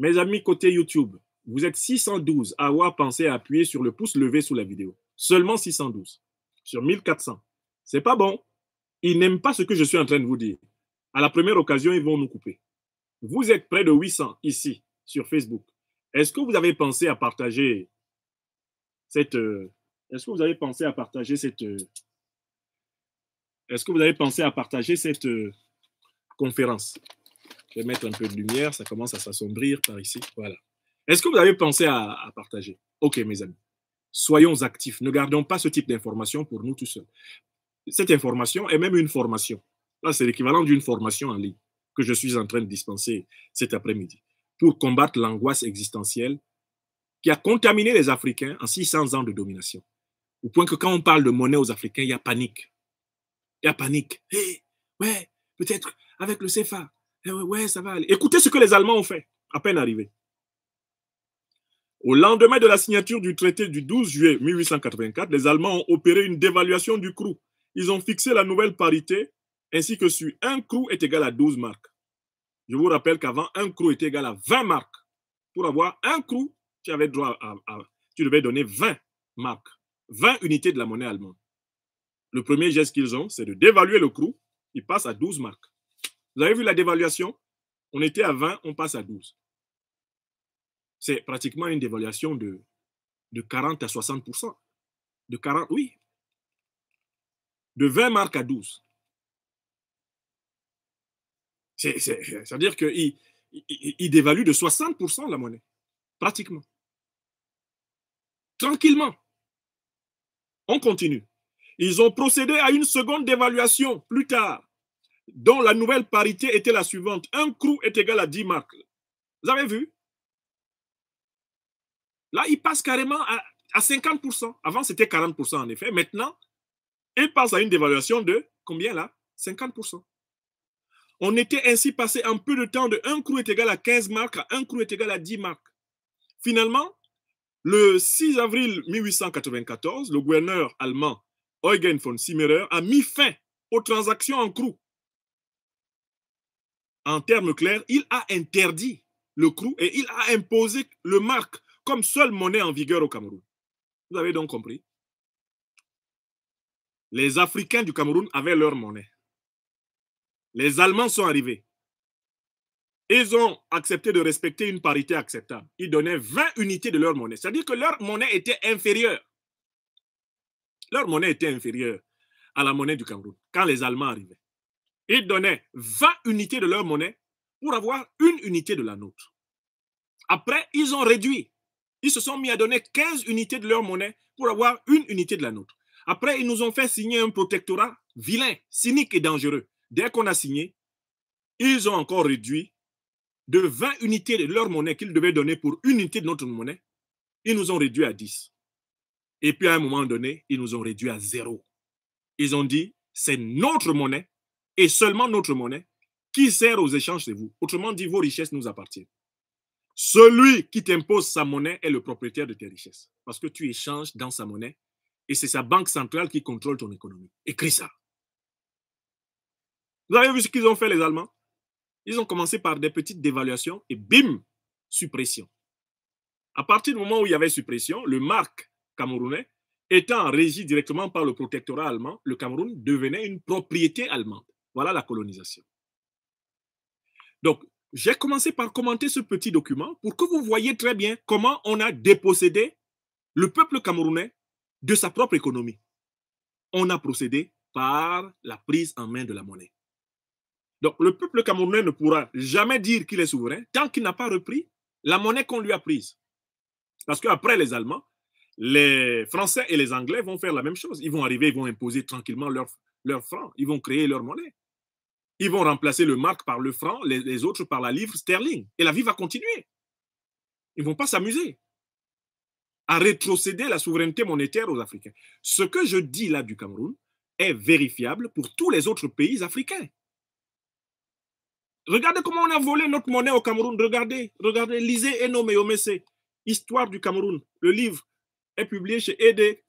Mes amis, côté YouTube, vous êtes 612 à avoir pensé à appuyer sur le pouce levé sous la vidéo. Seulement 612 sur 1400. C'est pas bon. Ils n'aiment pas ce que je suis en train de vous dire. À la première occasion, ils vont nous couper. Vous êtes près de 800 ici sur Facebook. Est-ce que vous avez pensé à partager cette euh, Est-ce que vous avez pensé à partager cette euh, Est-ce que vous avez pensé à partager cette euh, conférence je vais mettre un peu de lumière, ça commence à s'assombrir par ici. Voilà. Est-ce que vous avez pensé à, partager Ok, mes amis. Soyons actifs. Ne gardons pas ce type d'information pour nous tout seuls. Cette information est même une formation. Là, c'est l'équivalent d'une formation en ligne que je suis en train de dispenser cet après-midi pour combattre l'angoisse existentielle qui a contaminé les Africains en 600 ans de domination. Au point que quand on parle de monnaie aux Africains, il y a panique. Il y a panique. Hé, eh, ouais, peut-être avec le CFA, eh ouais, ça va aller. Écoutez ce que les Allemands ont fait, à peine arrivés. Au lendemain de la signature du traité du 12 juillet 1884, les Allemands ont opéré une dévaluation du crew. Ils ont fixé la nouvelle parité ainsi que sur un crew est égal à 12 marques. Je vous rappelle qu'avant, un crew était égal à 20 marques. Pour avoir un crew, tu avais droit à, tu devais donner 20 marques, 20 unités de la monnaie allemande. Le premier geste qu'ils ont, c'est de dévaluer le crew. il passe à 12 marques. Vous avez vu la dévaluation On était à 20, on passe à 12. C'est pratiquement une dévaluation de, 40 à 60 De 40, oui. De 20 marques à 12. C'est-à-dire qu'il il, dévalue de 60% la monnaie, pratiquement. Tranquillement. On continue. Ils ont procédé à une seconde dévaluation plus tard dont la nouvelle parité était la suivante. Un crew est égal à 10 marques. Vous avez vu Là, il passe carrément à, 50%. Avant, c'était 40% en effet. Maintenant, il passe à une dévaluation de combien là 50%. On était ainsi passé en peu de temps de un crew est égal à 15 marques à 1 crew est égal à 10 marques. Finalement, le 6 avril 1894, le gouverneur allemand Eugen von Simmerer a mis fin aux transactions en crew en termes clairs, il a interdit le CRU et il a imposé le marque comme seule monnaie en vigueur au Cameroun. Vous avez donc compris Les Africains du Cameroun avaient leur monnaie. Les Allemands sont arrivés. Ils ont accepté de respecter une parité acceptable. Ils donnaient 20 unités de leur monnaie. C'est-à-dire que leur monnaie était inférieure. Leur monnaie était inférieure à la monnaie du Cameroun quand les Allemands arrivaient. Ils donnaient 20 unités de leur monnaie pour avoir une unité de la nôtre. Après, ils ont réduit. Ils se sont mis à donner 15 unités de leur monnaie pour avoir une unité de la nôtre. Après, ils nous ont fait signer un protectorat vilain, cynique et dangereux. Dès qu'on a signé, ils ont encore réduit de 20 unités de leur monnaie qu'ils devaient donner pour une unité de notre monnaie. Ils nous ont réduit à 10. Et puis à un moment donné, ils nous ont réduit à zéro. Ils ont dit, c'est notre monnaie, et seulement notre monnaie qui sert aux échanges, chez vous. Autrement dit, vos richesses nous appartiennent. Celui qui t'impose sa monnaie est le propriétaire de tes richesses parce que tu échanges dans sa monnaie et c'est sa banque centrale qui contrôle ton économie. Écris ça. Vous avez vu ce qu'ils ont fait, les Allemands Ils ont commencé par des petites dévaluations et bim, suppression. À partir du moment où il y avait suppression, le marque camerounais étant régi directement par le protectorat allemand, le Cameroun devenait une propriété allemande. Voilà la colonisation. Donc, j'ai commencé par commenter ce petit document pour que vous voyez très bien comment on a dépossédé le peuple camerounais de sa propre économie. On a procédé par la prise en main de la monnaie. Donc, le peuple camerounais ne pourra jamais dire qu'il est souverain tant qu'il n'a pas repris la monnaie qu'on lui a prise. Parce qu'après les Allemands, les Français et les Anglais vont faire la même chose. Ils vont arriver, ils vont imposer tranquillement leurs francs, ils vont créer leur monnaie. Ils vont remplacer le marque par le franc, les, autres par la livre sterling. Et la vie va continuer. Ils ne vont pas s'amuser à rétrocéder la souveraineté monétaire aux Africains. Ce que je dis là du Cameroun est vérifiable pour tous les autres pays africains. Regardez comment on a volé notre monnaie au Cameroun. Regardez, regardez, lisez Eno Yomese, Histoire du Cameroun. Le livre est publié chez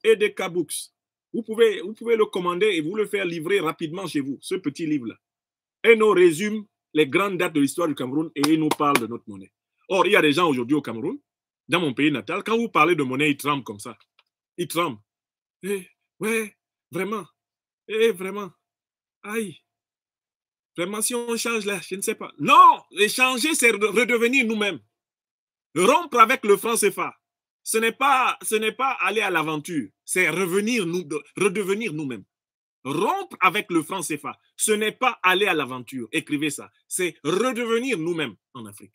EDK Books. Vous pouvez, vous pouvez le commander et vous le faire livrer rapidement chez vous, ce petit livre-là. Et nous résume les grandes dates de l'histoire du Cameroun et il nous parle de notre monnaie. Or, il y a des gens aujourd'hui au Cameroun, dans mon pays natal, quand vous parlez de monnaie, ils tremblent comme ça. Ils tremblent. Eh, ouais, vraiment. Eh, vraiment. Aïe. Vraiment, si on change là, je ne sais pas. Non, échanger, c'est redevenir nous-mêmes. Rompre avec le franc CFA, ce n'est pas, pas aller à l'aventure, c'est revenir nous, redevenir nous-mêmes. Rompre avec le franc CFA, ce n'est pas aller à l'aventure, écrivez ça, c'est redevenir nous-mêmes en Afrique.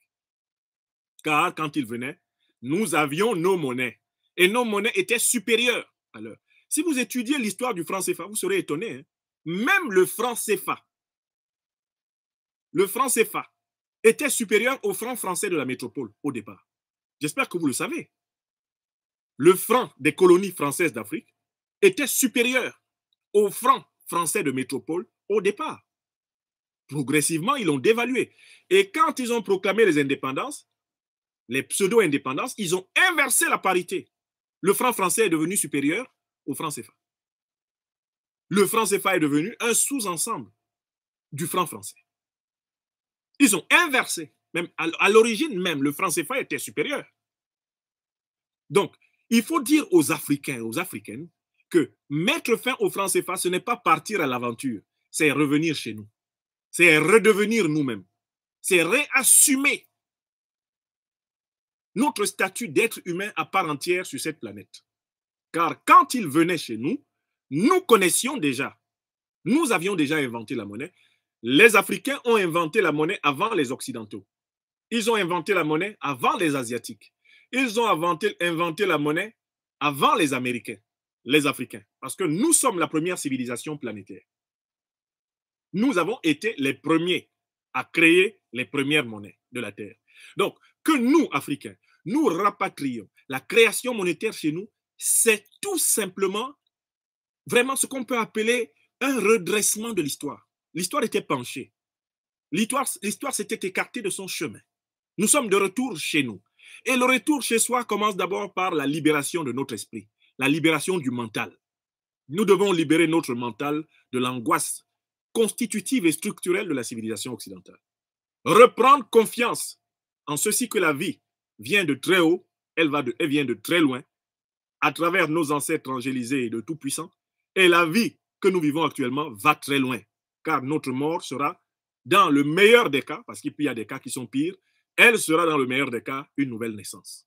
Car quand il venait, nous avions nos monnaies et nos monnaies étaient supérieures à l'heure. Si vous étudiez l'histoire du franc CFA, vous serez étonné. Hein. Même le franc CFA, le franc CFA était supérieur au franc français de la métropole au départ. J'espère que vous le savez. Le franc des colonies françaises d'Afrique était supérieur au franc français de métropole au départ. Progressivement, ils l'ont dévalué. Et quand ils ont proclamé les indépendances, les pseudo-indépendances, ils ont inversé la parité. Le franc français est devenu supérieur au franc CFA. Le franc CFA est devenu un sous-ensemble du franc français. Ils ont inversé. Même à l'origine même, le franc CFA était supérieur. Donc, il faut dire aux Africains, aux Africaines, que mettre fin au franc CFA, ce n'est pas partir à l'aventure, c'est revenir chez nous. C'est redevenir nous-mêmes. C'est réassumer notre statut d'être humain à part entière sur cette planète. Car quand ils venaient chez nous, nous connaissions déjà, nous avions déjà inventé la monnaie. Les Africains ont inventé la monnaie avant les Occidentaux. Ils ont inventé la monnaie avant les Asiatiques. Ils ont inventé, inventé la monnaie avant les Américains les Africains. Parce que nous sommes la première civilisation planétaire. Nous avons été les premiers à créer les premières monnaies de la Terre. Donc, que nous, Africains, nous rapatrions la création monétaire chez nous, c'est tout simplement vraiment ce qu'on peut appeler un redressement de l'histoire. L'histoire était penchée. L'histoire s'était écartée de son chemin. Nous sommes de retour chez nous. Et le retour chez soi commence d'abord par la libération de notre esprit la libération du mental. Nous devons libérer notre mental de l'angoisse constitutive et structurelle de la civilisation occidentale. Reprendre confiance en ceci que la vie vient de très haut, elle, va de, vient de très loin, à travers nos ancêtres angélisés et de Tout-Puissant, et la vie que nous vivons actuellement va très loin, car notre mort sera, dans le meilleur des cas, parce qu'il y a des cas qui sont pires, elle sera dans le meilleur des cas une nouvelle naissance.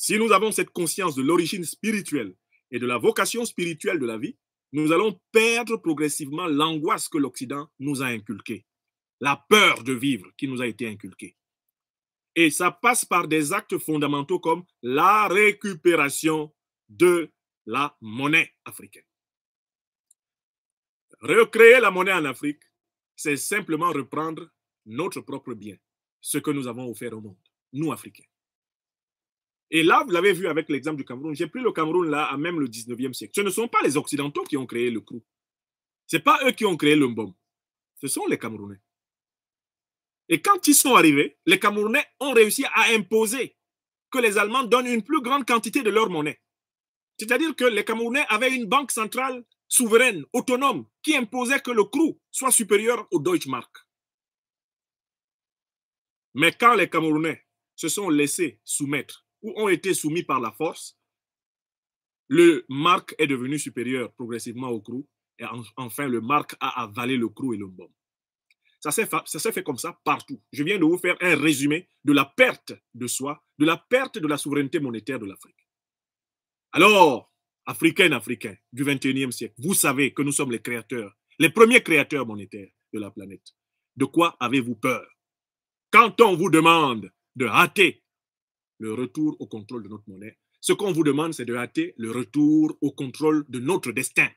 Si nous avons cette conscience de l'origine spirituelle et de la vocation spirituelle de la vie, nous allons perdre progressivement l'angoisse que l'Occident nous a inculquée, la peur de vivre qui nous a été inculquée. Et ça passe par des actes fondamentaux comme la récupération de la monnaie africaine. Recréer la monnaie en Afrique, c'est simplement reprendre notre propre bien, ce que nous avons offert au monde, nous Africains. Et là, vous l'avez vu avec l'exemple du Cameroun. J'ai pris le Cameroun là à même le 19e siècle. Ce ne sont pas les Occidentaux qui ont créé le CRU. Ce pas eux qui ont créé le MBOM. Ce sont les Camerounais. Et quand ils sont arrivés, les Camerounais ont réussi à imposer que les Allemands donnent une plus grande quantité de leur monnaie. C'est-à-dire que les Camerounais avaient une banque centrale souveraine, autonome, qui imposait que le CRU soit supérieur au Deutsche Mark. Mais quand les Camerounais se sont laissés soumettre ou ont été soumis par la force, le marque est devenu supérieur progressivement au crew. Et enfin, le marque a avalé le crew et le bombe. Ça s'est fait, comme ça partout. Je viens de vous faire un résumé de la perte de soi, de la perte de la souveraineté monétaire de l'Afrique. Alors, Africaine, Africain du 21e siècle, vous savez que nous sommes les créateurs, les premiers créateurs monétaires de la planète. De quoi avez-vous peur Quand on vous demande de hâter le retour au contrôle de notre monnaie. Ce qu'on vous demande, c'est de hâter le retour au contrôle de notre destin.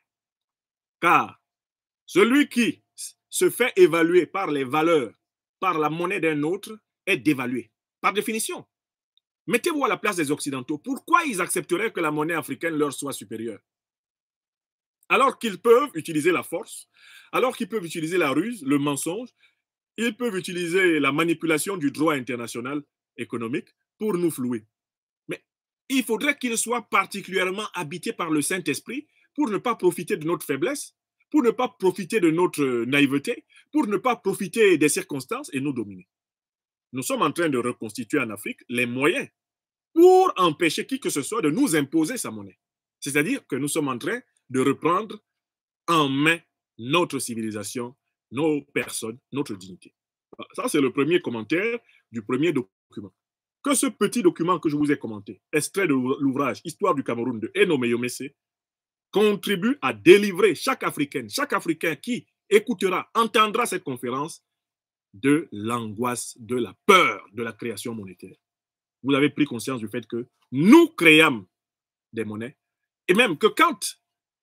Car celui qui se fait évaluer par les valeurs, par la monnaie d'un autre, est dévalué, par définition. Mettez-vous à la place des Occidentaux. Pourquoi ils accepteraient que la monnaie africaine leur soit supérieure Alors qu'ils peuvent utiliser la force, alors qu'ils peuvent utiliser la ruse, le mensonge, ils peuvent utiliser la manipulation du droit international économique, pour nous flouer. Mais il faudrait qu'il soit particulièrement habité par le Saint-Esprit pour ne pas profiter de notre faiblesse, pour ne pas profiter de notre naïveté, pour ne pas profiter des circonstances et nous dominer. Nous sommes en train de reconstituer en Afrique les moyens pour empêcher qui que ce soit de nous imposer sa monnaie. C'est-à-dire que nous sommes en train de reprendre en main notre civilisation, nos personnes, notre dignité. Ça, c'est le premier commentaire du premier document que ce petit document que je vous ai commenté, extrait de l'ouvrage Histoire du Cameroun de Enomé Yomese, contribue à délivrer chaque Africaine, chaque Africain qui écoutera, entendra cette conférence de l'angoisse, de la peur de la création monétaire. Vous avez pris conscience du fait que nous créâmes des monnaies et même que quand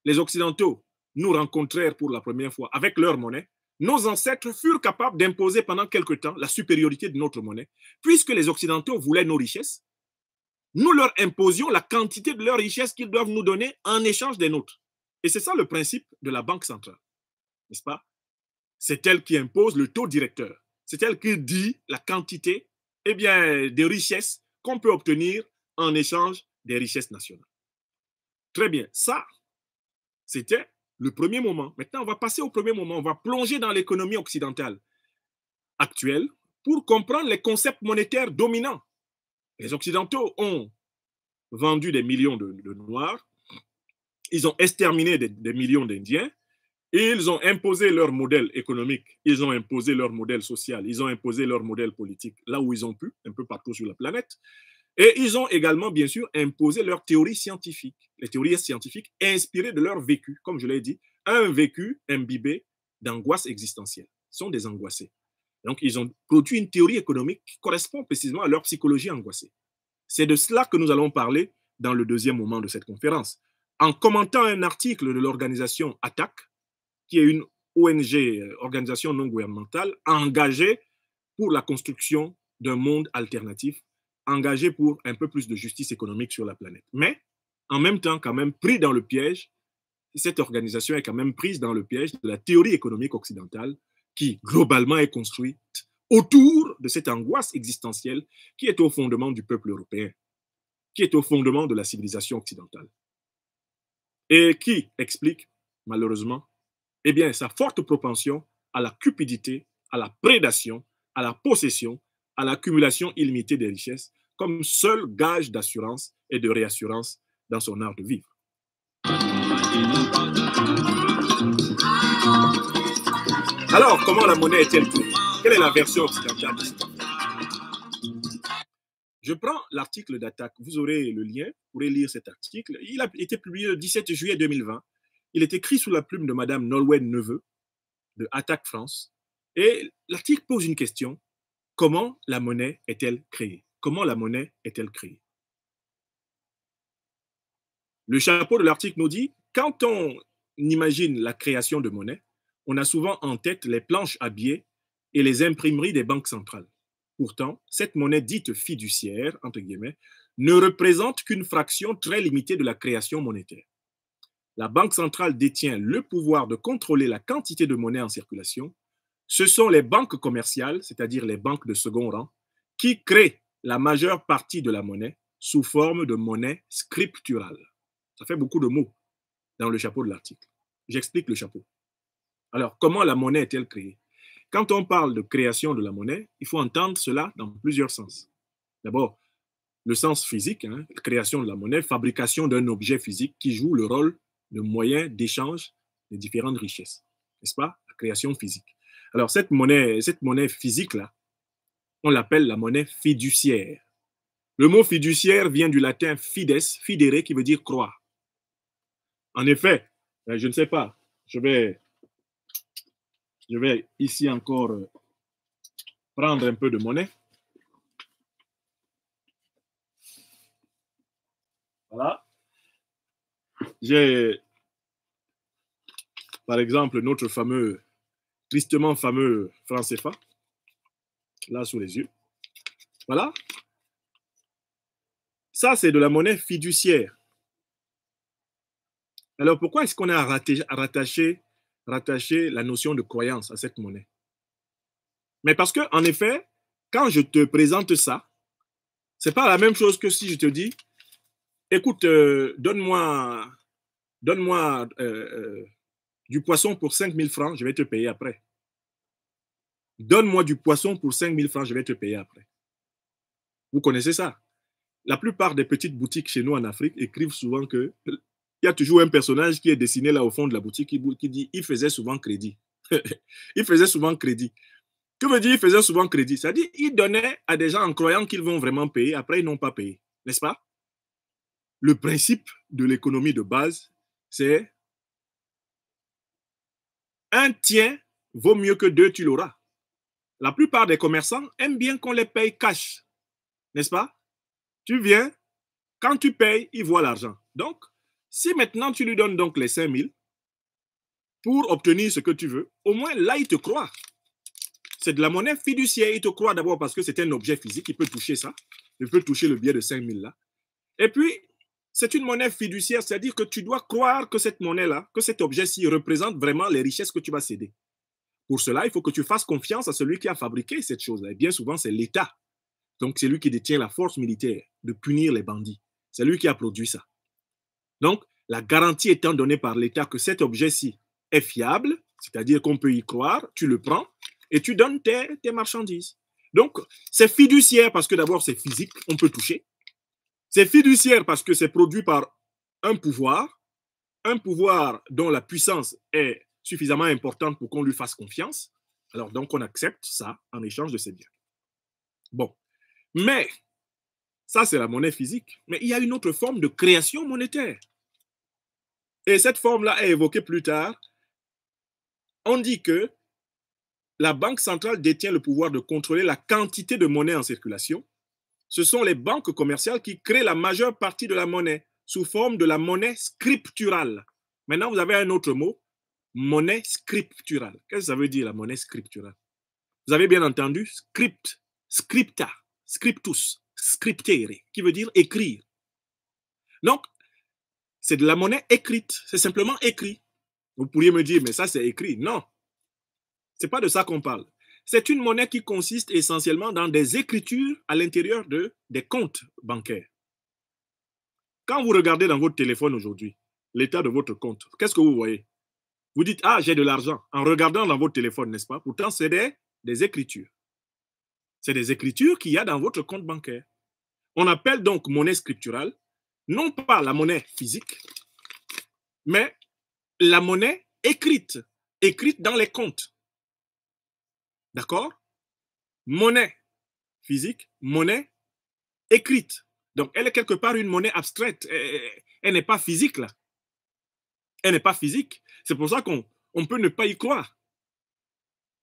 les Occidentaux nous rencontrèrent pour la première fois avec leur monnaie, nos ancêtres furent capables d'imposer pendant quelque temps la supériorité de notre monnaie, puisque les Occidentaux voulaient nos richesses. Nous leur imposions la quantité de leurs richesses qu'ils doivent nous donner en échange des nôtres. Et c'est ça le principe de la Banque centrale, n'est-ce pas C'est elle qui impose le taux directeur. C'est elle qui dit la quantité eh bien, des richesses qu'on peut obtenir en échange des richesses nationales. Très bien, ça, c'était le premier moment. Maintenant, on va passer au premier moment. On va plonger dans l'économie occidentale actuelle pour comprendre les concepts monétaires dominants. Les Occidentaux ont vendu des millions de, Noirs, ils ont exterminé des, des millions d'Indiens, et ils ont imposé leur modèle économique, ils ont imposé leur modèle social, ils ont imposé leur modèle politique, là où ils ont pu, un peu partout sur la planète. Et ils ont également, bien sûr, imposé leurs théories scientifiques, les théories scientifiques inspirées de leur vécu, comme je l'ai dit, un vécu imbibé d'angoisse existentielle. Ce sont des angoissés. Donc, ils ont produit une théorie économique qui correspond précisément à leur psychologie angoissée. C'est de cela que nous allons parler dans le deuxième moment de cette conférence. En commentant un article de l'organisation ATTAC, qui est une ONG, euh, organisation non gouvernementale, engagée pour la construction d'un monde alternatif engagé pour un peu plus de justice économique sur la planète. Mais en même temps, quand même pris dans le piège, cette organisation est quand même prise dans le piège de la théorie économique occidentale qui, globalement, est construite autour de cette angoisse existentielle qui est au fondement du peuple européen, qui est au fondement de la civilisation occidentale. Et qui explique, malheureusement, eh bien, sa forte propension à la cupidité, à la prédation, à la possession, à l'accumulation illimitée des richesses comme seul gage d'assurance et de réassurance dans son art de vivre. Alors, comment la monnaie est-elle créée Quelle est la version occidentale de Je prends l'article d'attaque. Vous aurez le lien, vous pourrez lire cet article. Il a été publié le 17 juillet 2020. Il est écrit sous la plume de Mme Nolwenn Neveu de Attaque France. Et l'article pose une question. Comment la monnaie est-elle créée comment la monnaie est-elle créée Le chapeau de l'article nous dit, quand on imagine la création de monnaie, on a souvent en tête les planches à billets et les imprimeries des banques centrales. Pourtant, cette monnaie dite fiduciaire, entre guillemets, ne représente qu'une fraction très limitée de la création monétaire. La Banque centrale détient le pouvoir de contrôler la quantité de monnaie en circulation. Ce sont les banques commerciales, c'est-à-dire les banques de second rang, qui créent la majeure partie de la monnaie sous forme de monnaie scripturale. Ça fait beaucoup de mots dans le chapeau de l'article. J'explique le chapeau. Alors, comment la monnaie est-elle créée Quand on parle de création de la monnaie, il faut entendre cela dans plusieurs sens. D'abord, le sens physique, hein, création de la monnaie, fabrication d'un objet physique qui joue le rôle de moyen d'échange des différentes richesses, n'est-ce pas La création physique. Alors, cette monnaie, cette monnaie physique-là, on l'appelle la monnaie fiduciaire. Le mot fiduciaire vient du latin fides, fidere, qui veut dire croire. En effet, euh, je ne sais pas, je vais, je vais ici encore euh, prendre un peu de monnaie. Voilà. J'ai, par exemple, notre fameux, tristement fameux franc CFA là sous les yeux. Voilà. Ça, c'est de la monnaie fiduciaire. Alors, pourquoi est-ce qu'on a rattaché, la notion de croyance à cette monnaie Mais parce que, en effet, quand je te présente ça, c'est pas la même chose que si je te dis, écoute, euh, donne-moi, donne euh, euh, du poisson pour 5000 francs, je vais te payer après. Donne-moi du poisson pour 000 francs, je vais te payer après. Vous connaissez ça La plupart des petites boutiques chez nous en Afrique écrivent souvent que il y a toujours un personnage qui est dessiné là au fond de la boutique qui, dit il faisait souvent crédit. il faisait souvent crédit. Que veut dire il faisait souvent crédit C'est-à-dire il donnait à des gens en croyant qu'ils vont vraiment payer, après ils n'ont pas payé, n'est-ce pas Le principe de l'économie de base, c'est un tien vaut mieux que deux, tu l'auras la plupart des commerçants aiment bien qu'on les paye cash, n'est-ce pas Tu viens, quand tu payes, il voit l'argent. Donc, si maintenant tu lui donnes donc les 5000 pour obtenir ce que tu veux, au moins là, il te croit. C'est de la monnaie fiduciaire, il te croit d'abord parce que c'est un objet physique, il peut toucher ça, il peut toucher le billet de 5000 là. Et puis, c'est une monnaie fiduciaire, c'est-à-dire que tu dois croire que cette monnaie-là, que cet objet-ci représente vraiment les richesses que tu vas céder. Pour cela, il faut que tu fasses confiance à celui qui a fabriqué cette chose-là. Et bien souvent, c'est l'État. Donc, c'est lui qui détient la force militaire de punir les bandits. C'est lui qui a produit ça. Donc, la garantie étant donnée par l'État que cet objet-ci est fiable, c'est-à-dire qu'on peut y croire, tu le prends et tu donnes tes, tes marchandises. Donc, c'est fiduciaire parce que d'abord, c'est physique, on peut toucher. C'est fiduciaire parce que c'est produit par un pouvoir, un pouvoir dont la puissance est suffisamment importante pour qu'on lui fasse confiance. Alors donc, on accepte ça en échange de ses biens. Bon. Mais, ça, c'est la monnaie physique. Mais il y a une autre forme de création monétaire. Et cette forme-là est évoquée plus tard. On dit que la Banque centrale détient le pouvoir de contrôler la quantité de monnaie en circulation. Ce sont les banques commerciales qui créent la majeure partie de la monnaie sous forme de la monnaie scripturale. Maintenant, vous avez un autre mot, monnaie scripturale. Qu'est-ce que ça veut dire la monnaie scripturale Vous avez bien entendu script, scripta, scriptus, scriptere, qui veut dire écrire. Donc, c'est de la monnaie écrite, c'est simplement écrit. Vous pourriez me dire, mais ça c'est écrit. Non, ce n'est pas de ça qu'on parle. C'est une monnaie qui consiste essentiellement dans des écritures à l'intérieur de, des comptes bancaires. Quand vous regardez dans votre téléphone aujourd'hui, l'état de votre compte, qu'est-ce que vous voyez vous dites, ah, j'ai de l'argent, en regardant dans votre téléphone, n'est-ce pas Pourtant, c'est des, des écritures. C'est des écritures qu'il y a dans votre compte bancaire. On appelle donc monnaie scripturale, non pas la monnaie physique, mais la monnaie écrite, écrite dans les comptes. D'accord Monnaie physique, monnaie écrite. Donc, elle est quelque part une monnaie abstraite. Elle n'est pas physique, là. Elle n'est pas physique. C'est pour ça qu'on peut ne pas y croire.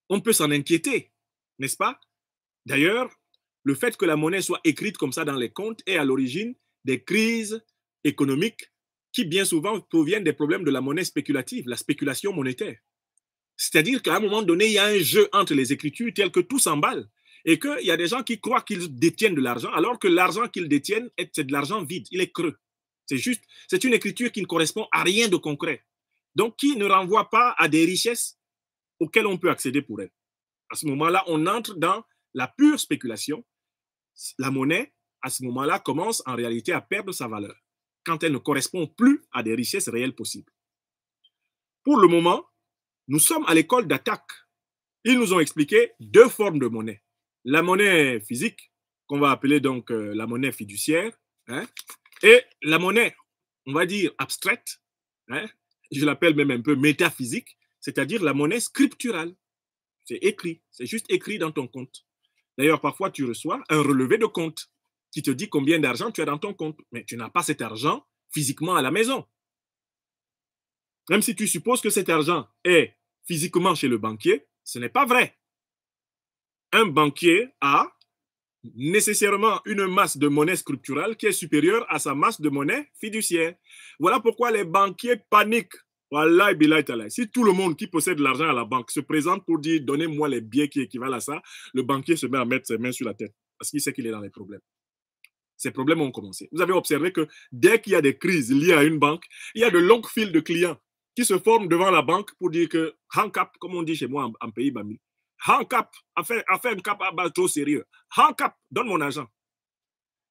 On peut s'en inquiéter, n'est-ce pas D'ailleurs, le fait que la monnaie soit écrite comme ça dans les comptes est à l'origine des crises économiques qui bien souvent proviennent des problèmes de la monnaie spéculative, la spéculation monétaire. C'est-à-dire qu'à un moment donné, il y a un jeu entre les écritures tel que tout s'emballe et qu'il y a des gens qui croient qu'ils détiennent de l'argent alors que l'argent qu'ils détiennent, c'est de l'argent vide, il est creux. C'est juste, c'est une écriture qui ne correspond à rien de concret. Donc, qui ne renvoie pas à des richesses auxquelles on peut accéder pour elle. À ce moment-là, on entre dans la pure spéculation. La monnaie, à ce moment-là, commence en réalité à perdre sa valeur quand elle ne correspond plus à des richesses réelles possibles. Pour le moment, nous sommes à l'école d'attaque. Ils nous ont expliqué deux formes de monnaie. La monnaie physique, qu'on va appeler donc euh, la monnaie fiduciaire, hein, et la monnaie, on va dire abstraite, hein, je l'appelle même un peu métaphysique, c'est-à-dire la monnaie scripturale. C'est écrit, c'est juste écrit dans ton compte. D'ailleurs, parfois, tu reçois un relevé de compte qui te dit combien d'argent tu as dans ton compte, mais tu n'as pas cet argent physiquement à la maison. Même si tu supposes que cet argent est physiquement chez le banquier, ce n'est pas vrai. Un banquier a nécessairement une masse de monnaie structurelle qui est supérieure à sa masse de monnaie fiduciaire. Voilà pourquoi les banquiers paniquent. Si tout le monde qui possède de l'argent à la banque se présente pour dire donnez-moi les billets qui équivalent à ça, le banquier se met à mettre ses mains sur la tête parce qu'il sait qu'il est dans les problèmes. Ces problèmes ont commencé. Vous avez observé que dès qu'il y a des crises liées à une banque, il y a de longues files de clients qui se forment devant la banque pour dire que cap comme on dit chez moi en, pays Bami, Handcap, affaire, un cap à trop sérieux. Handcap, donne mon argent.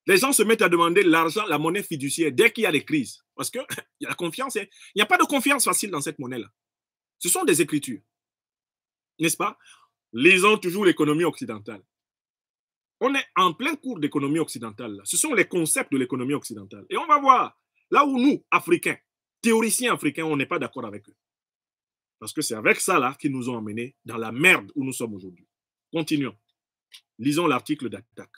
Les gens se mettent à demander l'argent, la monnaie fiduciaire dès qu'il y a des crises. Parce que la confiance, hein. il n'y a pas de confiance facile dans cette monnaie-là. Ce sont des écritures. N'est-ce pas Lisons toujours l'économie occidentale. On est en plein cours d'économie occidentale. Ce sont les concepts de l'économie occidentale. Et on va voir là où nous, Africains, théoriciens africains, on n'est pas d'accord avec eux. Parce que c'est avec ça là qu'ils nous ont emmenés dans la merde où nous sommes aujourd'hui. Continuons. Lisons l'article d'attaque.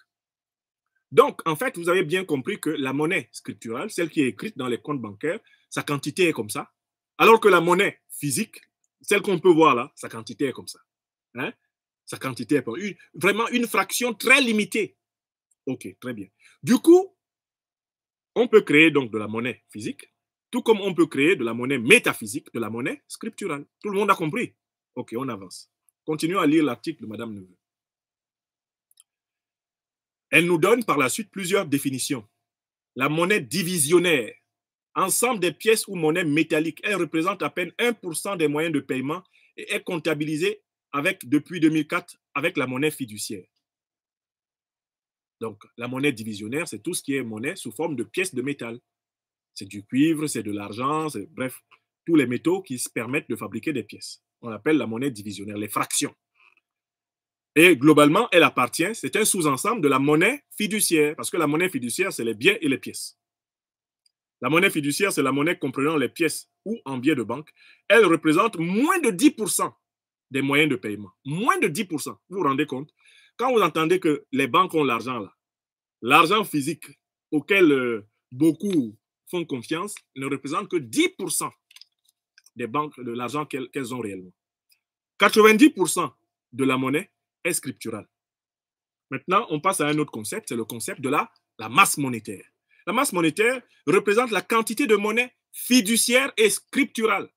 Donc, en fait, vous avez bien compris que la monnaie scripturale, celle qui est écrite dans les comptes bancaires, sa quantité est comme ça. Alors que la monnaie physique, celle qu'on peut voir là, sa quantité est comme ça. Hein? Sa quantité est vraiment une fraction très limitée. OK, très bien. Du coup, on peut créer donc de la monnaie physique tout comme on peut créer de la monnaie métaphysique, de la monnaie scripturale. Tout le monde a compris. Ok, on avance. Continuons à lire l'article de Madame Neveu. Elle nous donne par la suite plusieurs définitions. La monnaie divisionnaire, ensemble des pièces ou monnaies métalliques, elle représente à peine 1% des moyens de paiement et est comptabilisée avec, depuis 2004 avec la monnaie fiduciaire. Donc, la monnaie divisionnaire, c'est tout ce qui est monnaie sous forme de pièces de métal c'est du cuivre, c'est de l'argent, c'est bref, tous les métaux qui se permettent de fabriquer des pièces. On appelle la monnaie divisionnaire, les fractions. Et globalement, elle appartient, c'est un sous-ensemble de la monnaie fiduciaire, parce que la monnaie fiduciaire, c'est les biens et les pièces. La monnaie fiduciaire, c'est la monnaie comprenant les pièces ou en biais de banque. Elle représente moins de 10% des moyens de paiement. Moins de 10%. Vous vous rendez compte Quand vous entendez que les banques ont l'argent là, l'argent physique auquel euh, beaucoup font confiance ne représentent que 10% des banques, de l'argent qu'elles ont réellement. 90% de la monnaie est scripturale. Maintenant, on passe à un autre concept, c'est le concept de la, la masse monétaire. La masse monétaire représente la quantité de monnaie fiduciaire et scripturale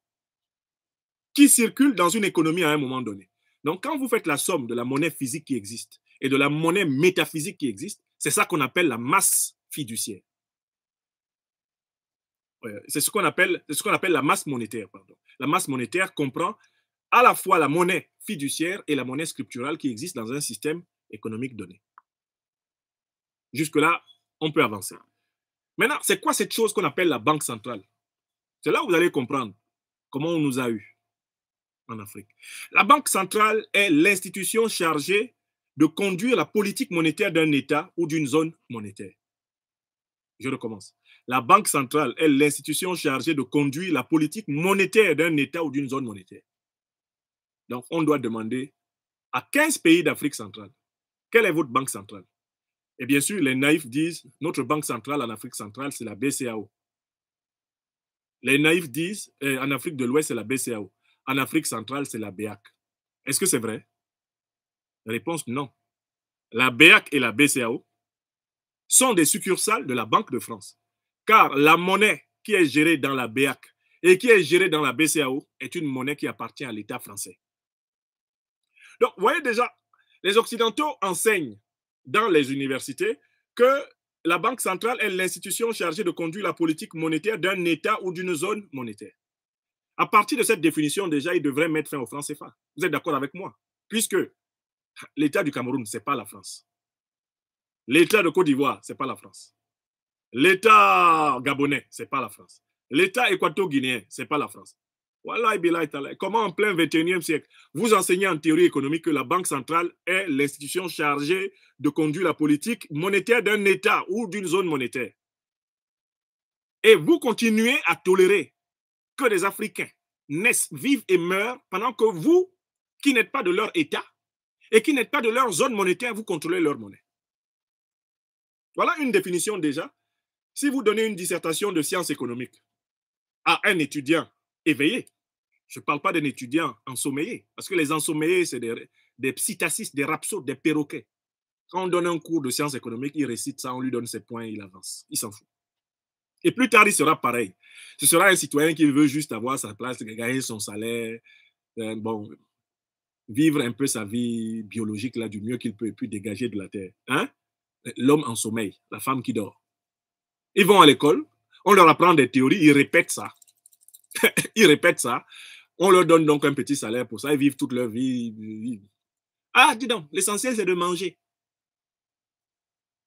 qui circule dans une économie à un moment donné. Donc, quand vous faites la somme de la monnaie physique qui existe et de la monnaie métaphysique qui existe, c'est ça qu'on appelle la masse fiduciaire. C'est ce qu'on appelle, ce qu'on appelle la masse monétaire. Pardon. La masse monétaire comprend à la fois la monnaie fiduciaire et la monnaie scripturale qui existe dans un système économique donné. Jusque-là, on peut avancer. Maintenant, c'est quoi cette chose qu'on appelle la banque centrale C'est là où vous allez comprendre comment on nous a eu en Afrique. La banque centrale est l'institution chargée de conduire la politique monétaire d'un État ou d'une zone monétaire. Je recommence la Banque centrale est l'institution chargée de conduire la politique monétaire d'un État ou d'une zone monétaire. Donc, on doit demander à 15 pays d'Afrique centrale, quelle est votre banque centrale Et bien sûr, les naïfs disent, notre banque centrale en Afrique centrale, c'est la BCAO. Les naïfs disent, euh, en Afrique de l'Ouest, c'est la BCAO. En Afrique centrale, c'est la BEAC. Est-ce que c'est vrai Réponse non. La BEAC et la BCAO sont des succursales de la Banque de France. Car la monnaie qui est gérée dans la BEAC et qui est gérée dans la BCAO est une monnaie qui appartient à l'État français. Donc, vous voyez déjà, les Occidentaux enseignent dans les universités que la Banque centrale est l'institution chargée de conduire la politique monétaire d'un État ou d'une zone monétaire. À partir de cette définition, déjà, ils devraient mettre fin au franc CFA. Vous êtes d'accord avec moi Puisque l'État du Cameroun, ce n'est pas la France. L'État de Côte d'Ivoire, ce n'est pas la France. L'État gabonais, c'est pas la France. L'État équato-guinéen, c'est pas la France. Voilà, comment en plein 21e siècle, vous enseignez en théorie économique que la Banque centrale est l'institution chargée de conduire la politique monétaire d'un État ou d'une zone monétaire. Et vous continuez à tolérer que des Africains naissent, vivent et meurent pendant que vous, qui n'êtes pas de leur État et qui n'êtes pas de leur zone monétaire, vous contrôlez leur monnaie. Voilà une définition déjà si vous donnez une dissertation de sciences économiques à un étudiant éveillé, je ne parle pas d'un étudiant ensommeillé, parce que les ensommeillés, c'est des, des psittacistes, des rhapsodes, des perroquets. Quand on donne un cours de sciences économiques, il récite ça, on lui donne ses points, il avance. Il s'en fout. Et plus tard, il sera pareil. Ce sera un citoyen qui veut juste avoir sa place, gagner son salaire, euh, bon, vivre un peu sa vie biologique là, du mieux qu'il peut, et puis dégager de la terre. Hein? L'homme en sommeil, la femme qui dort. Ils vont à l'école, on leur apprend des théories, ils répètent ça. ils répètent ça. On leur donne donc un petit salaire pour ça, ils vivent toute leur vie. Ah, dis donc, l'essentiel, c'est de manger.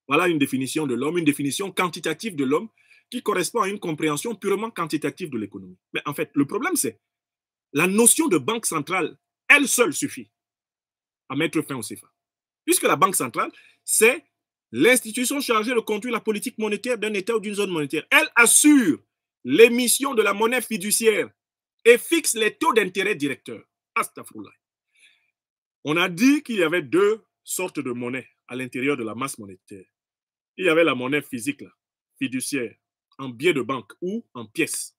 Voilà une définition de l'homme, une définition quantitative de l'homme qui correspond à une compréhension purement quantitative de l'économie. Mais en fait, le problème, c'est la notion de banque centrale, elle seule suffit à mettre fin au CFA. Puisque la banque centrale, c'est L'institution chargée de conduire la politique monétaire d'un État ou d'une zone monétaire, elle assure l'émission de la monnaie fiduciaire et fixe les taux d'intérêt directeurs. On a dit qu'il y avait deux sortes de monnaie à l'intérieur de la masse monétaire. Il y avait la monnaie physique, fiduciaire, en billets de banque ou en pièces.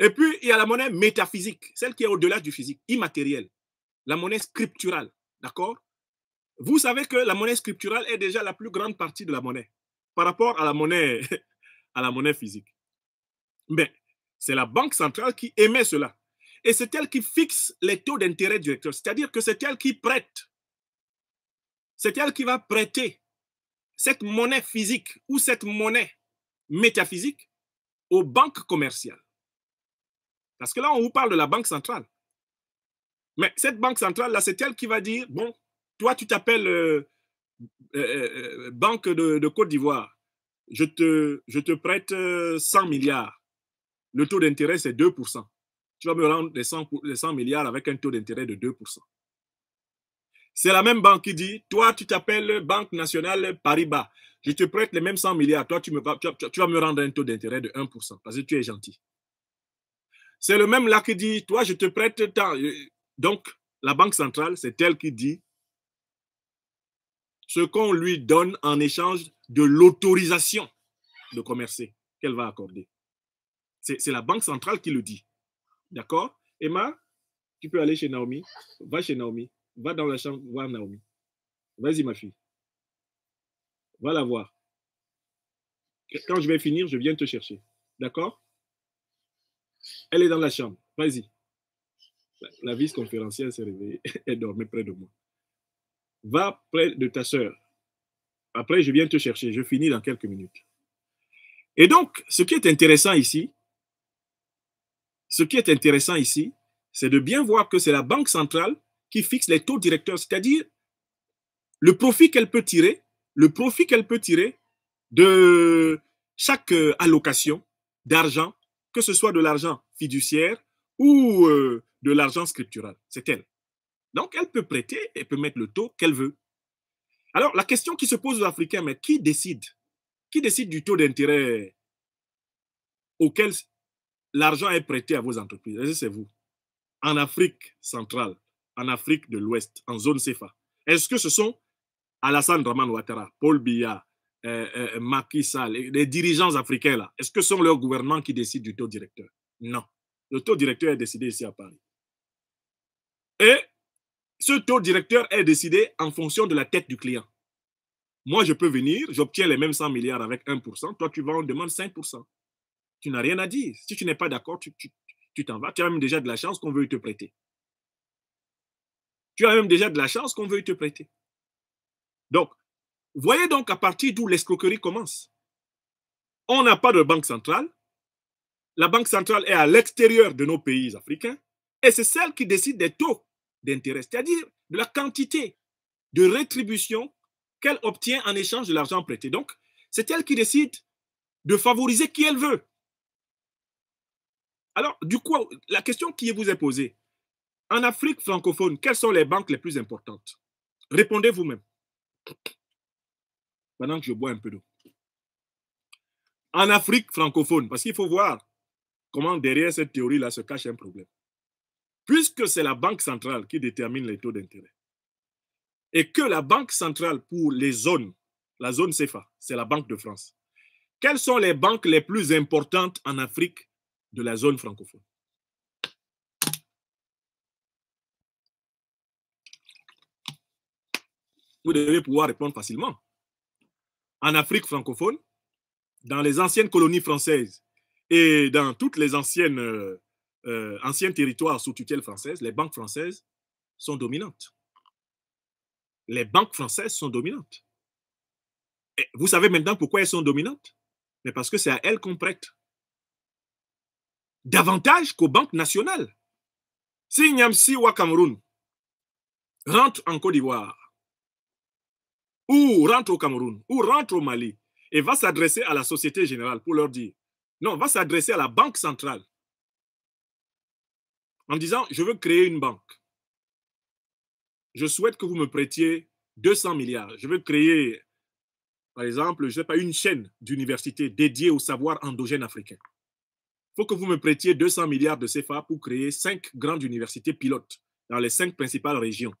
Et puis, il y a la monnaie métaphysique, celle qui est au-delà du physique, immatérielle, la monnaie scripturale, d'accord vous savez que la monnaie scripturale est déjà la plus grande partie de la monnaie par rapport à la monnaie, à la monnaie physique. Mais c'est la banque centrale qui émet cela. Et c'est elle qui fixe les taux d'intérêt directeurs. C'est-à-dire que c'est elle qui prête. C'est elle qui va prêter cette monnaie physique ou cette monnaie métaphysique aux banques commerciales. Parce que là, on vous parle de la banque centrale. Mais cette banque centrale-là, c'est elle qui va dire, bon, toi, tu t'appelles euh, euh, euh, Banque de, Côte d'Ivoire. Je te, je te prête 100 milliards. Le taux d'intérêt, c'est 2 Tu vas me rendre les 100, milliards avec un taux d'intérêt de 2 C'est la même banque qui dit, toi, tu t'appelles Banque nationale Paribas. Je te prête les mêmes 100 milliards. Toi, tu, me, tu vas me rendre un taux d'intérêt de 1 parce que tu es gentil. C'est le même là qui dit, toi, je te prête tant. Donc, la Banque centrale, c'est elle qui dit, ce qu'on lui donne en échange de l'autorisation de commercer qu'elle va accorder. C'est la Banque centrale qui le dit. D'accord Emma, tu peux aller chez Naomi. Va chez Naomi. Va dans la chambre voir Naomi. Vas-y, ma fille. Va la voir. Quand je vais finir, je viens te chercher. D'accord Elle est dans la chambre. Vas-y. La, vice-conférencière s'est réveillée. Elle dormait près de moi va près de ta sœur. Après, je viens te chercher. Je finis dans quelques minutes. Et donc, ce qui est intéressant ici, ce qui est intéressant ici, c'est de bien voir que c'est la banque centrale qui fixe les taux directeurs, c'est-à-dire le profit qu'elle peut tirer, le profit qu'elle peut tirer de chaque euh, allocation d'argent, que ce soit de l'argent fiduciaire ou euh, de l'argent scriptural. C'est elle. Donc, elle peut prêter et peut mettre le taux qu'elle veut. Alors, la question qui se pose aux Africains, mais qui décide Qui décide du taux d'intérêt auquel l'argent est prêté à vos entreprises C'est vous. En Afrique centrale, en Afrique de l'Ouest, en zone CFA. Est-ce que ce sont Alassane Draman Ouattara, Paul Biya, euh, euh Macky Sall, les dirigeants africains là, est-ce que ce sont leurs gouvernements qui décident du taux directeur Non. Le taux directeur est décidé ici à Paris. Et ce taux directeur est décidé en fonction de la tête du client. Moi, je peux venir, j'obtiens les mêmes 100 milliards avec 1%, toi, tu vas, on demande 5%. Tu n'as rien à dire. Si tu n'es pas d'accord, tu, tu t'en vas. Tu as même déjà de la chance qu'on veut te prêter. Tu as même déjà de la chance qu'on veut te prêter. Donc, voyez donc à partir d'où l'escroquerie commence. On n'a pas de banque centrale. La banque centrale est à l'extérieur de nos pays africains et c'est celle qui décide des taux d'intérêt, c'est-à-dire de la quantité de rétribution qu'elle obtient en échange de l'argent prêté. Donc, c'est elle qui décide de favoriser qui elle veut. Alors, du coup, la question qui vous est posée, en Afrique francophone, quelles sont les banques les plus importantes Répondez vous-même. Pendant que je bois un peu d'eau. En Afrique francophone, parce qu'il faut voir comment derrière cette théorie-là se cache un problème puisque c'est la Banque centrale qui détermine les taux d'intérêt, et que la Banque centrale pour les zones, la zone CFA, c'est la Banque de France, quelles sont les banques les plus importantes en Afrique de la zone francophone Vous devez pouvoir répondre facilement. En Afrique francophone, dans les anciennes colonies françaises et dans toutes les anciennes euh, euh, ancien territoire sous tutelle française, les banques françaises sont dominantes. Les banques françaises sont dominantes. Et vous savez maintenant pourquoi elles sont dominantes Mais parce que c'est à elles qu'on prête. Davantage qu'aux banques nationales. Si Nyamsi ou Cameroun rentre en Côte d'Ivoire, ou rentre au Cameroun, ou rentre au Mali, et va s'adresser à la Société Générale pour leur dire, non, va s'adresser à la Banque Centrale en disant, je veux créer une banque. Je souhaite que vous me prêtiez 200 milliards. Je veux créer, par exemple, je sais pas, une chaîne d'universités dédiée au savoir endogène africain. Il faut que vous me prêtiez 200 milliards de CFA pour créer cinq grandes universités pilotes dans les cinq principales régions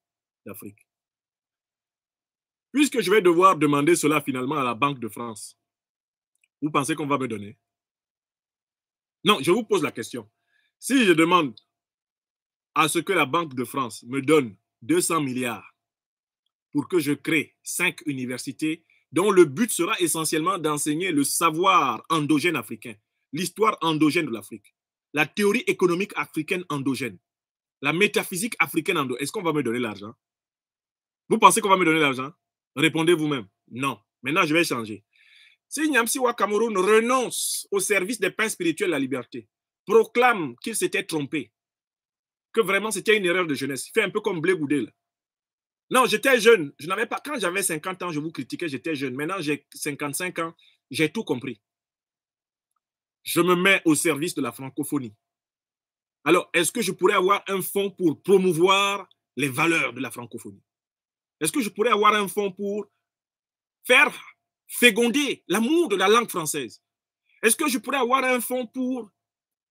d'Afrique. Puisque je vais devoir demander cela finalement à la Banque de France, vous pensez qu'on va me donner Non, je vous pose la question. Si je demande à ce que la Banque de France me donne 200 milliards pour que je crée cinq universités dont le but sera essentiellement d'enseigner le savoir endogène africain, l'histoire endogène de l'Afrique, la théorie économique africaine endogène, la métaphysique africaine endogène. Est-ce qu'on va me donner l'argent Vous pensez qu'on va me donner l'argent Répondez vous-même. Non. Maintenant, je vais changer. Si Nyamsiwa Cameroun renonce au service des pains spirituels de la liberté, proclame qu'il s'était trompé, que vraiment c'était une erreur de jeunesse. Il Fait un peu comme Blé Goudel. Non, j'étais jeune. Je n'avais pas. Quand j'avais 50 ans, je vous critiquais, j'étais jeune. Maintenant, j'ai 55 ans, j'ai tout compris. Je me mets au service de la francophonie. Alors, est-ce que je pourrais avoir un fonds pour promouvoir les valeurs de la francophonie Est-ce que je pourrais avoir un fonds pour faire féconder l'amour de la langue française Est-ce que je pourrais avoir un fonds pour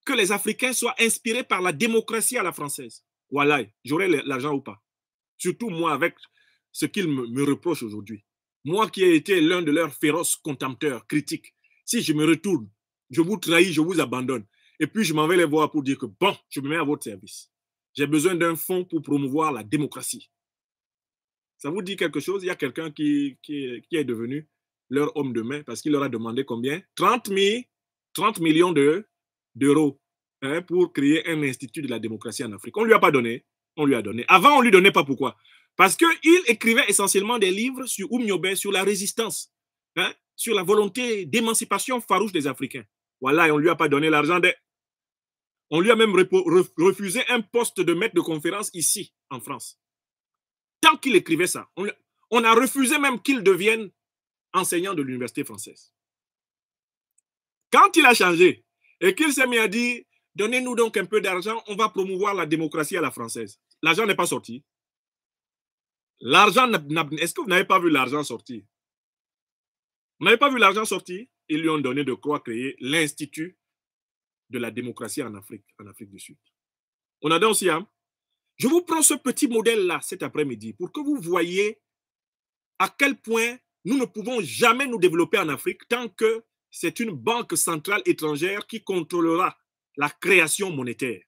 que les Africains soient inspirés par la démocratie à la française. Voilà, j'aurai l'argent ou pas. Surtout moi avec ce qu'ils me, reprochent aujourd'hui. Moi qui ai été l'un de leurs féroces contempteurs, critiques, si je me retourne, je vous trahis, je vous abandonne. Et puis je m'en vais les voir pour dire que bon, je me mets à votre service. J'ai besoin d'un fonds pour promouvoir la démocratie. Ça vous dit quelque chose Il y a quelqu'un qui, qui, est devenu leur homme de main parce qu'il leur a demandé combien 30, 30 millions de d'euros hein, pour créer un institut de la démocratie en Afrique. On ne lui a pas donné, on lui a donné. Avant, on ne lui donnait pas pourquoi. Parce qu'il écrivait essentiellement des livres sur Oumyobé, sur la résistance, hein, sur la volonté d'émancipation farouche des Africains. Voilà, et on ne lui a pas donné l'argent. On lui a même refusé un poste de maître de conférence ici, en France. Tant qu'il écrivait ça, on a refusé même qu'il devienne enseignant de l'université française. Quand il a changé, et qu'il s'est mis à dire donnez-nous donc un peu d'argent, on va promouvoir la démocratie à la française. L'argent n'est pas sorti. L'argent, est-ce que vous n'avez pas vu l'argent sortir Vous n'avez pas vu l'argent sortir Ils lui ont donné de quoi créer l'Institut de la démocratie en Afrique, en Afrique du Sud. On a donc aussi, hein? je vous prends ce petit modèle-là cet après-midi pour que vous voyez à quel point nous ne pouvons jamais nous développer en Afrique tant que c'est une banque centrale étrangère qui contrôlera la création monétaire.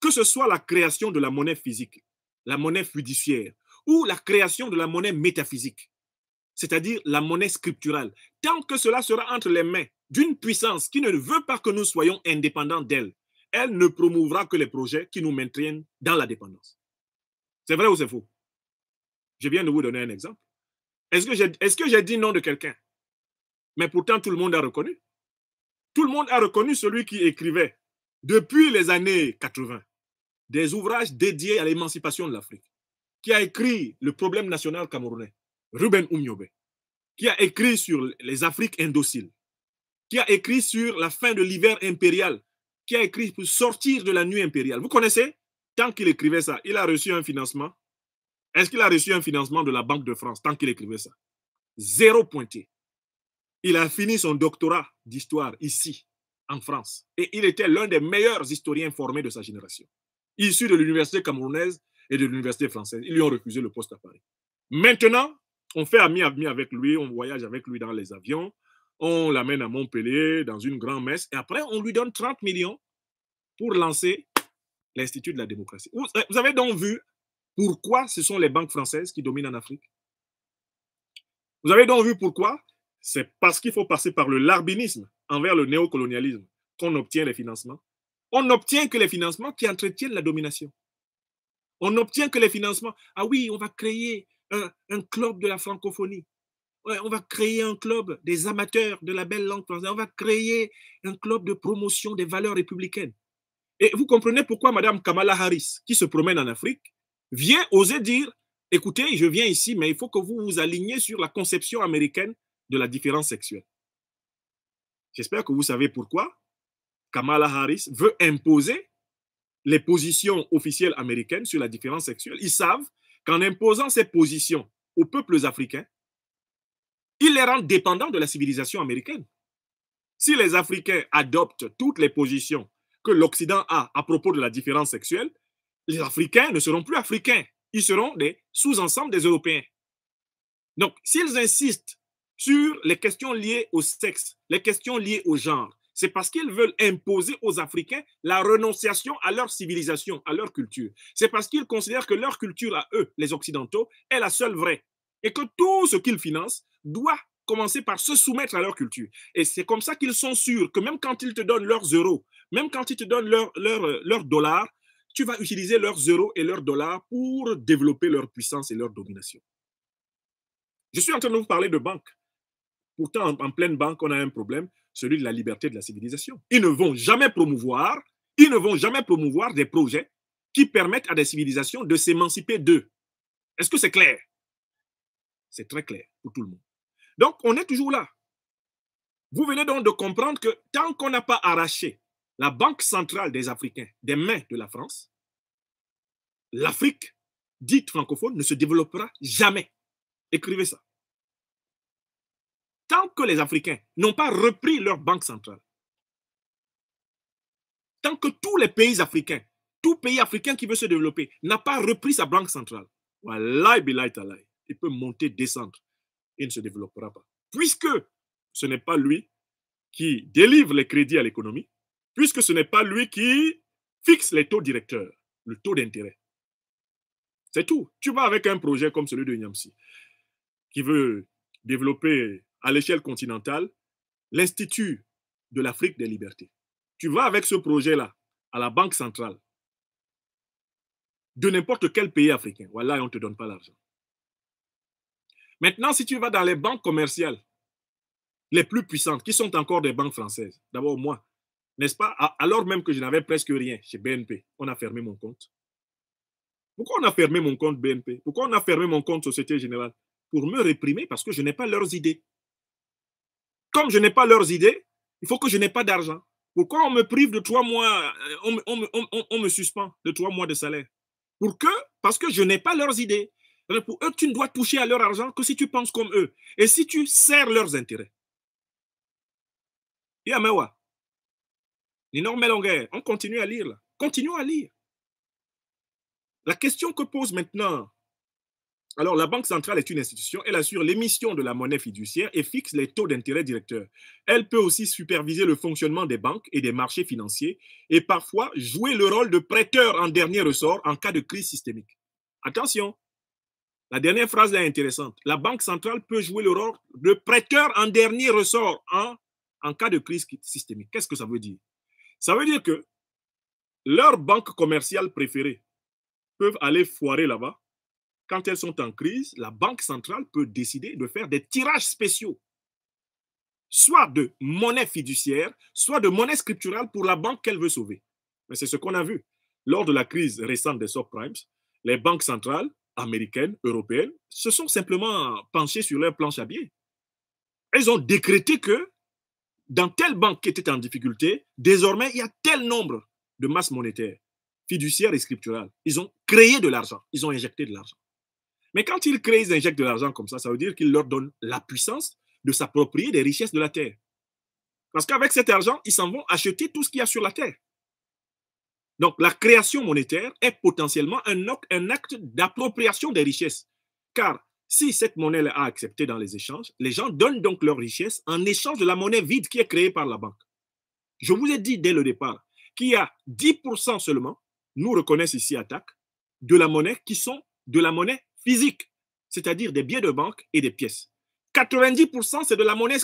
Que ce soit la création de la monnaie physique, la monnaie fiduciaire ou la création de la monnaie métaphysique, c'est-à-dire la monnaie scripturale, tant que cela sera entre les mains d'une puissance qui ne veut pas que nous soyons indépendants d'elle, elle ne promouvra que les projets qui nous maintiennent dans la dépendance. C'est vrai ou c'est faux Je viens de vous donner un exemple. Est-ce que j'ai est dit nom de quelqu'un mais pourtant, tout le monde a reconnu. Tout le monde a reconnu celui qui écrivait, depuis les années 80, des ouvrages dédiés à l'émancipation de l'Afrique, qui a écrit Le problème national camerounais, Ruben Umyobe, qui a écrit sur les Afriques indociles, qui a écrit sur la fin de l'hiver impérial, qui a écrit pour sortir de la nuit impériale. Vous connaissez Tant qu'il écrivait ça, il a reçu un financement. Est-ce qu'il a reçu un financement de la Banque de France tant qu'il écrivait ça Zéro pointé. Il a fini son doctorat d'histoire ici, en France. Et il était l'un des meilleurs historiens formés de sa génération. Issu de l'université camerounaise et de l'université française. Ils lui ont refusé le poste à Paris. Maintenant, on fait ami-ami avec lui, on voyage avec lui dans les avions, on l'amène à Montpellier dans une grande messe, et après, on lui donne 30 millions pour lancer l'Institut de la démocratie. Euh, vous avez donc vu pourquoi ce sont les banques françaises qui dominent en Afrique. Vous avez donc vu pourquoi c'est parce qu'il faut passer par le larbinisme envers le néocolonialisme qu'on obtient les financements. On n'obtient que les financements qui entretiennent la domination. On n'obtient que les financements. Ah oui, on va créer un, club de la francophonie. on va créer un club des amateurs de la belle langue française. On va créer un club de promotion des valeurs républicaines. Et vous comprenez pourquoi Madame Kamala Harris, qui se promène en Afrique, vient oser dire, écoutez, je viens ici, mais il faut que vous vous aligniez sur la conception américaine de la différence sexuelle. J'espère que vous savez pourquoi Kamala Harris veut imposer les positions officielles américaines sur la différence sexuelle. Ils savent qu'en imposant ces positions aux peuples africains, ils les rendent dépendants de la civilisation américaine. Si les Africains adoptent toutes les positions que l'Occident a à propos de la différence sexuelle, les Africains ne seront plus Africains. Ils seront des sous-ensembles des Européens. Donc, s'ils insistent sur les questions liées au sexe, les questions liées au genre. C'est parce qu'ils veulent imposer aux Africains la renonciation à leur civilisation, à leur culture. C'est parce qu'ils considèrent que leur culture à eux, les Occidentaux, est la seule vraie. Et que tout ce qu'ils financent doit commencer par se soumettre à leur culture. Et c'est comme ça qu'ils sont sûrs que même quand ils te donnent leurs euros, même quand ils te donnent leurs leur, dollars, tu vas utiliser leurs euros et leurs dollars pour développer leur puissance et leur domination. Je suis en train de vous parler de banques. Pourtant, en, pleine banque, on a un problème, celui de la liberté de la civilisation. Ils ne vont jamais promouvoir, ils ne vont jamais promouvoir des projets qui permettent à des civilisations de s'émanciper d'eux. Est-ce que c'est clair C'est très clair pour tout le monde. Donc, on est toujours là. Vous venez donc de comprendre que tant qu'on n'a pas arraché la Banque centrale des Africains des mains de la France, l'Afrique dite francophone ne se développera jamais. Écrivez ça tant que les Africains n'ont pas repris leur banque centrale, tant que tous les pays africains, tout pays africain qui veut se développer n'a pas repris sa banque centrale, il peut monter, descendre il ne se développera pas. Puisque ce n'est pas lui qui délivre les crédits à l'économie, puisque ce n'est pas lui qui fixe les taux directeurs, le taux d'intérêt. C'est tout. Tu vas avec un projet comme celui de Niamsi, qui veut développer à l'échelle continentale l'Institut de l'Afrique des libertés. Tu vas avec ce projet-là à la Banque centrale de n'importe quel pays africain. Voilà, et on ne te donne pas l'argent. Maintenant, si tu vas dans les banques commerciales les plus puissantes, qui sont encore des banques françaises, d'abord moi, n'est-ce pas Alors même que je n'avais presque rien chez BNP, on a fermé mon compte. Pourquoi on a fermé mon compte BNP Pourquoi on a fermé mon compte Société Générale Pour me réprimer parce que je n'ai pas leurs idées comme je n'ai pas leurs idées, il faut que je n'ai pas d'argent. Pourquoi on me prive de trois mois, euh, on, me suspend de trois mois de salaire Pour que Parce que je n'ai pas leurs idées. Pour eux, tu ne dois toucher à leur argent que si tu penses comme eux et si tu sers leurs intérêts. Yamewa. On continue à lire là. Continue à lire. La question que pose maintenant alors, la Banque centrale est une institution. Elle assure l'émission de la monnaie fiduciaire et fixe les taux d'intérêt directeurs. Elle peut aussi superviser le fonctionnement des banques et des marchés financiers et parfois jouer le rôle de prêteur en dernier ressort en cas de crise systémique. Attention, la dernière phrase est intéressante. La Banque centrale peut jouer le rôle de prêteur en dernier ressort en, en cas de crise systémique. Qu'est-ce que ça veut dire Ça veut dire que leurs banques commerciales préférées peuvent aller foirer là-bas quand elles sont en crise, la Banque centrale peut décider de faire des tirages spéciaux, soit de monnaie fiduciaire, soit de monnaie scripturale pour la banque qu'elle veut sauver. Mais c'est ce qu'on a vu. Lors de la crise récente des subprimes, les banques centrales américaines, européennes, se sont simplement penchées sur leur planche à billets. Elles ont décrété que dans telle banque qui était en difficulté, désormais, il y a tel nombre de masses monétaires, fiduciaires et scripturales. Ils ont créé de l'argent, ils ont injecté de l'argent. Mais quand ils créent, ils injectent de l'argent comme ça, ça veut dire qu'ils leur donnent la puissance de s'approprier des richesses de la terre. Parce qu'avec cet argent, ils s'en vont acheter tout ce qu'il y a sur la terre. Donc la création monétaire est potentiellement un, acte d'appropriation des richesses. Car si cette monnaie est acceptée dans les échanges, les gens donnent donc leurs richesses en échange de la monnaie vide qui est créée par la banque. Je vous ai dit dès le départ qu'il y a 10% seulement, nous reconnaissons ici attaque, de la monnaie qui sont de la monnaie physique, c'est-à-dire des billets de banque et des pièces. 90% c'est de la monnaie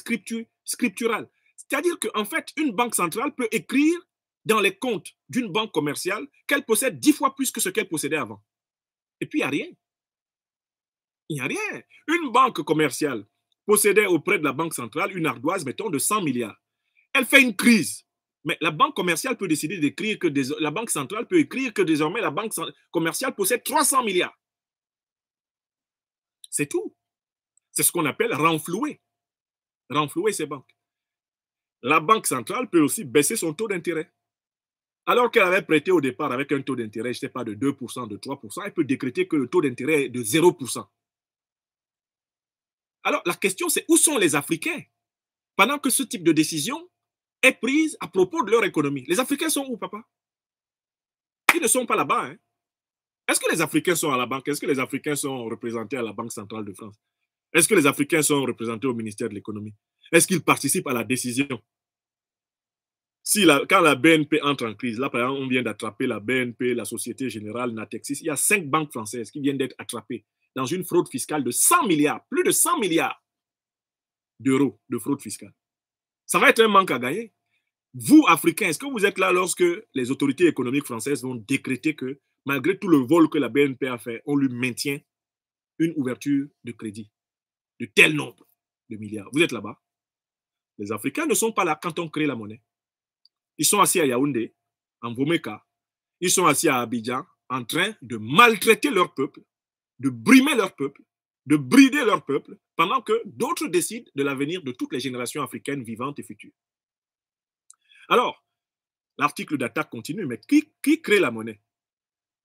scripturale. C'est-à-dire qu'en fait, une banque centrale peut écrire dans les comptes d'une banque commerciale qu'elle possède dix fois plus que ce qu'elle possédait avant. Et puis, il n'y a rien. Il n'y a rien. Une banque commerciale possédait auprès de la banque centrale une ardoise, mettons, de 100 milliards. Elle fait une crise. Mais la banque commerciale peut décider d'écrire que la banque centrale peut écrire que désormais la banque commerciale possède 300 milliards. C'est tout. C'est ce qu'on appelle renflouer. Renflouer ces banques. La Banque centrale peut aussi baisser son taux d'intérêt. Alors qu'elle avait prêté au départ avec un taux d'intérêt, je ne sais pas, de 2%, de 3%, elle peut décréter que le taux d'intérêt est de 0%. Alors la question, c'est où sont les Africains pendant que ce type de décision est prise à propos de leur économie Les Africains sont où, papa Ils ne sont pas là-bas. Hein est-ce que les Africains sont à la banque Est-ce que les Africains sont représentés à la Banque centrale de France Est-ce que les Africains sont représentés au ministère de l'économie Est-ce qu'ils participent à la décision si Quand la BNP entre en crise, là par exemple, on vient d'attraper la BNP, la Société Générale, Natexis, il y a cinq banques françaises qui viennent d'être attrapées dans une fraude fiscale de 100 milliards, plus de 100 milliards d'euros de fraude fiscale. Ça va être un manque à gagner. Vous, Africains, est-ce que vous êtes là lorsque les autorités économiques françaises vont décréter que malgré tout le vol que la BNP a fait, on lui maintient une ouverture de crédit de tel nombre de milliards. Vous êtes là-bas. Les Africains ne sont pas là quand on crée la monnaie. Ils sont assis à Yaoundé, en Vomeka. Ils sont assis à Abidjan, en train de maltraiter leur peuple, de brimer leur peuple, de brider leur peuple, pendant que d'autres décident de l'avenir de toutes les générations africaines vivantes et futures. Alors, l'article d'attaque continue, mais qui, qui crée la monnaie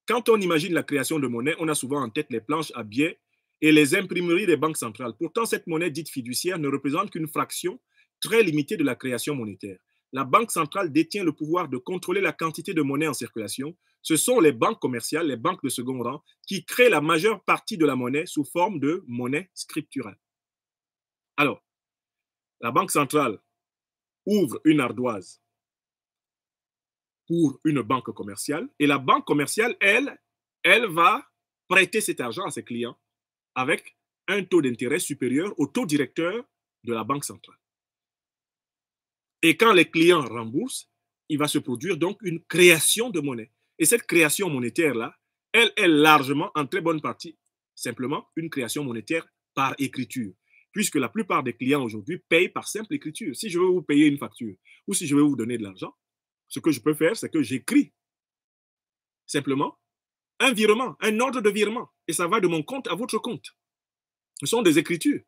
quand on imagine la création de monnaie, on a souvent en tête les planches à biais et les imprimeries des banques centrales. Pourtant, cette monnaie dite fiduciaire ne représente qu'une fraction très limitée de la création monétaire. La banque centrale détient le pouvoir de contrôler la quantité de monnaie en circulation. Ce sont les banques commerciales, les banques de second rang, qui créent la majeure partie de la monnaie sous forme de monnaie scripturale. Alors, la banque centrale ouvre une ardoise pour une banque commerciale. Et la banque commerciale, elle, elle va prêter cet argent à ses clients avec un taux d'intérêt supérieur au taux directeur de la banque centrale. Et quand les clients remboursent, il va se produire donc une création de monnaie. Et cette création monétaire-là, elle est largement, en très bonne partie, simplement une création monétaire par écriture. Puisque la plupart des clients aujourd'hui payent par simple écriture. Si je veux vous payer une facture ou si je veux vous donner de l'argent, ce que je peux faire, c'est que j'écris simplement un virement, un ordre de virement, et ça va de mon compte à votre compte. Ce sont des écritures.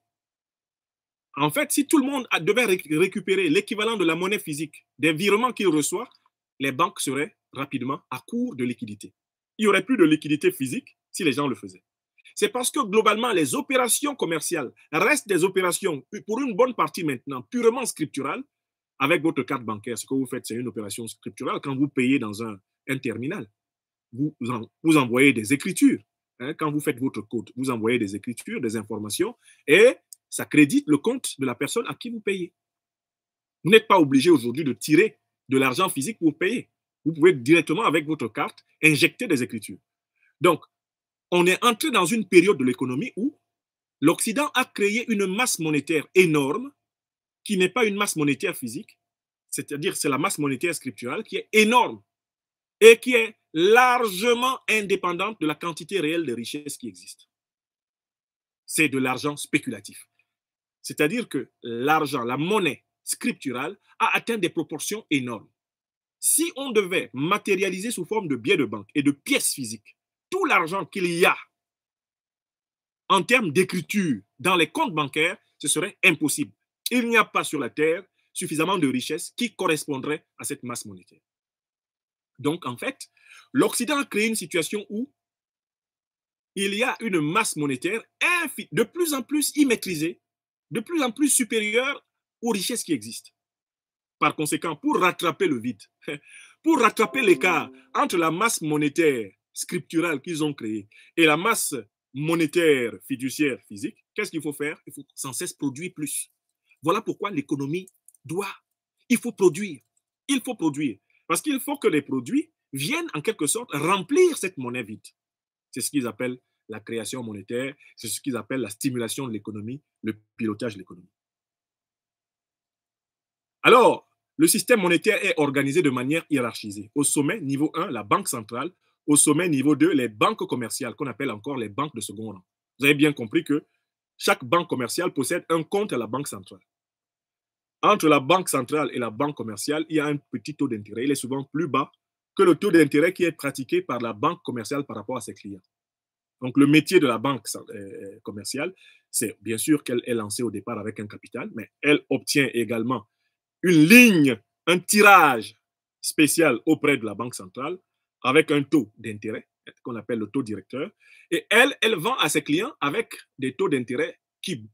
En fait, si tout le monde devait récupérer l'équivalent de la monnaie physique des virements qu'il reçoit, les banques seraient rapidement à court de liquidité. Il n'y aurait plus de liquidité physique si les gens le faisaient. C'est parce que globalement, les opérations commerciales restent des opérations, pour une bonne partie maintenant, purement scripturales, avec votre carte bancaire, ce que vous faites, c'est une opération scripturale. Quand vous payez dans un, un terminal, vous, vous envoyez des écritures. Hein. quand vous faites votre compte, vous envoyez des écritures, des informations, et ça crédite le compte de la personne à qui vous payez. Vous n'êtes pas obligé aujourd'hui de tirer de l'argent physique pour payer. Vous pouvez directement, avec votre carte, injecter des écritures. Donc, on est entré dans une période de l'économie où l'Occident a créé une masse monétaire énorme qui n'est pas une masse monétaire physique, c'est-à-dire c'est la masse monétaire scripturale qui est énorme et qui est largement indépendante de la quantité réelle de richesses qui existe. C'est de l'argent spéculatif. C'est-à-dire que l'argent, la monnaie scripturale a atteint des proportions énormes. Si on devait matérialiser sous forme de billets de banque et de pièces physiques tout l'argent qu'il y a en termes d'écriture dans les comptes bancaires, ce serait impossible. Il n'y a pas sur la Terre suffisamment de richesses qui correspondraient à cette masse monétaire. Donc, en fait, l'Occident a créé une situation où il y a une masse monétaire de plus en plus immaîtrisée, de plus en plus supérieure aux richesses qui existent. Par conséquent, pour rattraper le vide, pour rattraper l'écart entre la masse monétaire scripturale qu'ils ont créée et la masse monétaire fiduciaire physique, qu'est-ce qu'il faut faire Il faut sans cesse produire plus. Voilà pourquoi l'économie doit, il faut produire, il faut produire, parce qu'il faut que les produits viennent en quelque sorte remplir cette monnaie vite. C'est ce qu'ils appellent la création monétaire, c'est ce qu'ils appellent la stimulation de l'économie, le pilotage de l'économie. Alors, le système monétaire est organisé de manière hiérarchisée. Au sommet, niveau 1, la banque centrale. Au sommet, niveau 2, les banques commerciales, qu'on appelle encore les banques de second rang. Vous avez bien compris que chaque banque commerciale possède un compte à la banque centrale entre la banque centrale et la banque commerciale, il y a un petit taux d'intérêt. Il est souvent plus bas que le taux d'intérêt qui est pratiqué par la banque commerciale par rapport à ses clients. Donc, le métier de la banque euh, euh, commerciale, c'est bien sûr qu'elle est lancée au départ avec un capital, mais elle obtient également une ligne, un tirage spécial auprès de la banque centrale avec un taux d'intérêt qu'on appelle le taux directeur. Et elle, elle vend à ses clients avec des taux d'intérêt qui,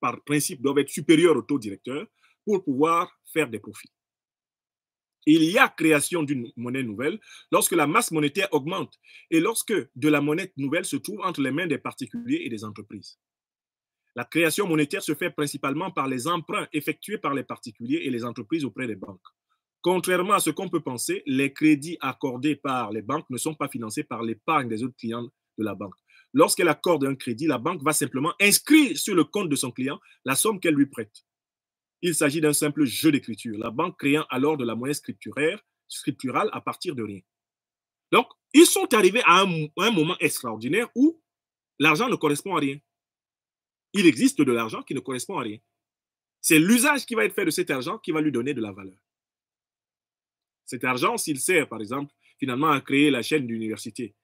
par principe, doivent être supérieurs au taux directeur pour pouvoir faire des profits. Il y a création d'une monnaie nouvelle lorsque la masse monétaire augmente et lorsque de la monnaie nouvelle se trouve entre les mains des particuliers et des entreprises. La création monétaire se fait principalement par les emprunts effectués par les particuliers et les entreprises auprès des banques. Contrairement à ce qu'on peut penser, les crédits accordés par les banques ne sont pas financés par l'épargne des autres clients de la banque. Lorsqu'elle accorde un crédit, la banque va simplement inscrire sur le compte de son client la somme qu'elle lui prête. Il s'agit d'un simple jeu d'écriture, la banque créant alors de la monnaie scripturale à partir de rien. Donc, ils sont arrivés à un, un moment extraordinaire où l'argent ne correspond à rien. Il existe de l'argent qui ne correspond à rien. C'est l'usage qui va être fait de cet argent qui va lui donner de la valeur. Cet argent, s'il sert, par exemple, finalement à créer la chaîne d'université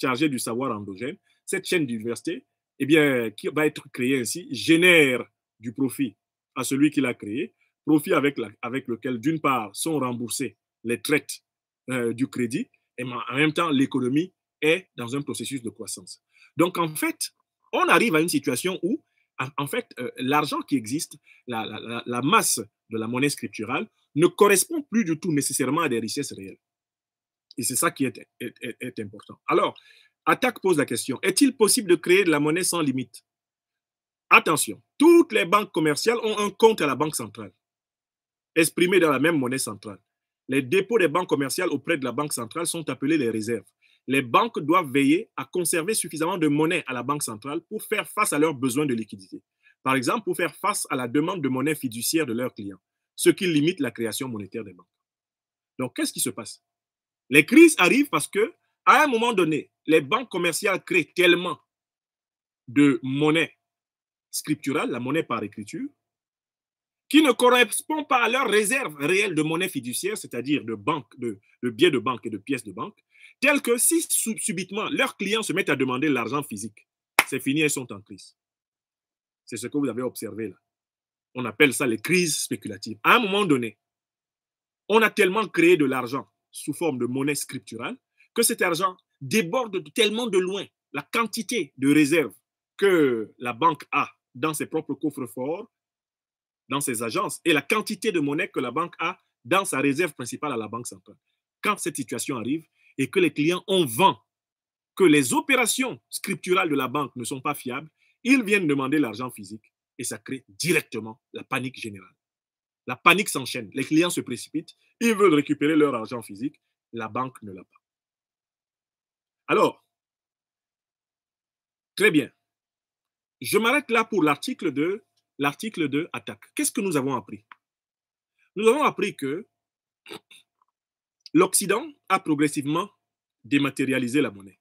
chargée du savoir endogène, cette chaîne d'université, eh bien, qui va être créée ainsi, génère du profit à celui qui l'a créé, profit avec, lequel, d'une part, sont remboursés les traites euh, du crédit, et en même temps, l'économie est dans un processus de croissance. Donc, en fait, on arrive à une situation où, en fait, euh, l'argent qui existe, la, masse de la monnaie scripturale, ne correspond plus du tout nécessairement à des richesses réelles. Et c'est ça qui est, important. Alors, Attaque pose la question, est-il possible de créer de la monnaie sans limite Attention, toutes les banques commerciales ont un compte à la Banque centrale, exprimé dans la même monnaie centrale. Les dépôts des banques commerciales auprès de la Banque centrale sont appelés les réserves. Les banques doivent veiller à conserver suffisamment de monnaie à la Banque centrale pour faire face à leurs besoins de liquidité. Par exemple, pour faire face à la demande de monnaie fiduciaire de leurs clients, ce qui limite la création monétaire des banques. Donc, qu'est-ce qui se passe Les crises arrivent parce que, à un moment donné, les banques commerciales créent tellement de monnaie scripturale, la monnaie par écriture, qui ne correspond pas à leur réserve réelle de monnaie fiduciaire, c'est-à-dire de banque, de, de, billets de banque et de pièces de banque, telles que si subitement leurs clients se mettent à demander l'argent physique, c'est fini, ils sont en crise. C'est ce que vous avez observé là. On appelle ça les crises spéculatives. À un moment donné, on a tellement créé de l'argent sous forme de monnaie scripturale que cet argent déborde tellement de loin la quantité de réserves que la banque a dans ses propres coffres-forts, dans ses agences, et la quantité de monnaie que la banque a dans sa réserve principale à la Banque centrale. Quand cette situation arrive et que les clients ont vent que les opérations scripturales de la banque ne sont pas fiables, ils viennent demander l'argent physique et ça crée directement la panique générale. La panique s'enchaîne, les clients se précipitent, ils veulent récupérer leur argent physique, la banque ne l'a pas. Alors, très bien, je m'arrête là pour l'article 2, l'article 2 attaque. Qu'est-ce que nous avons appris Nous avons appris que l'Occident a progressivement dématérialisé la monnaie.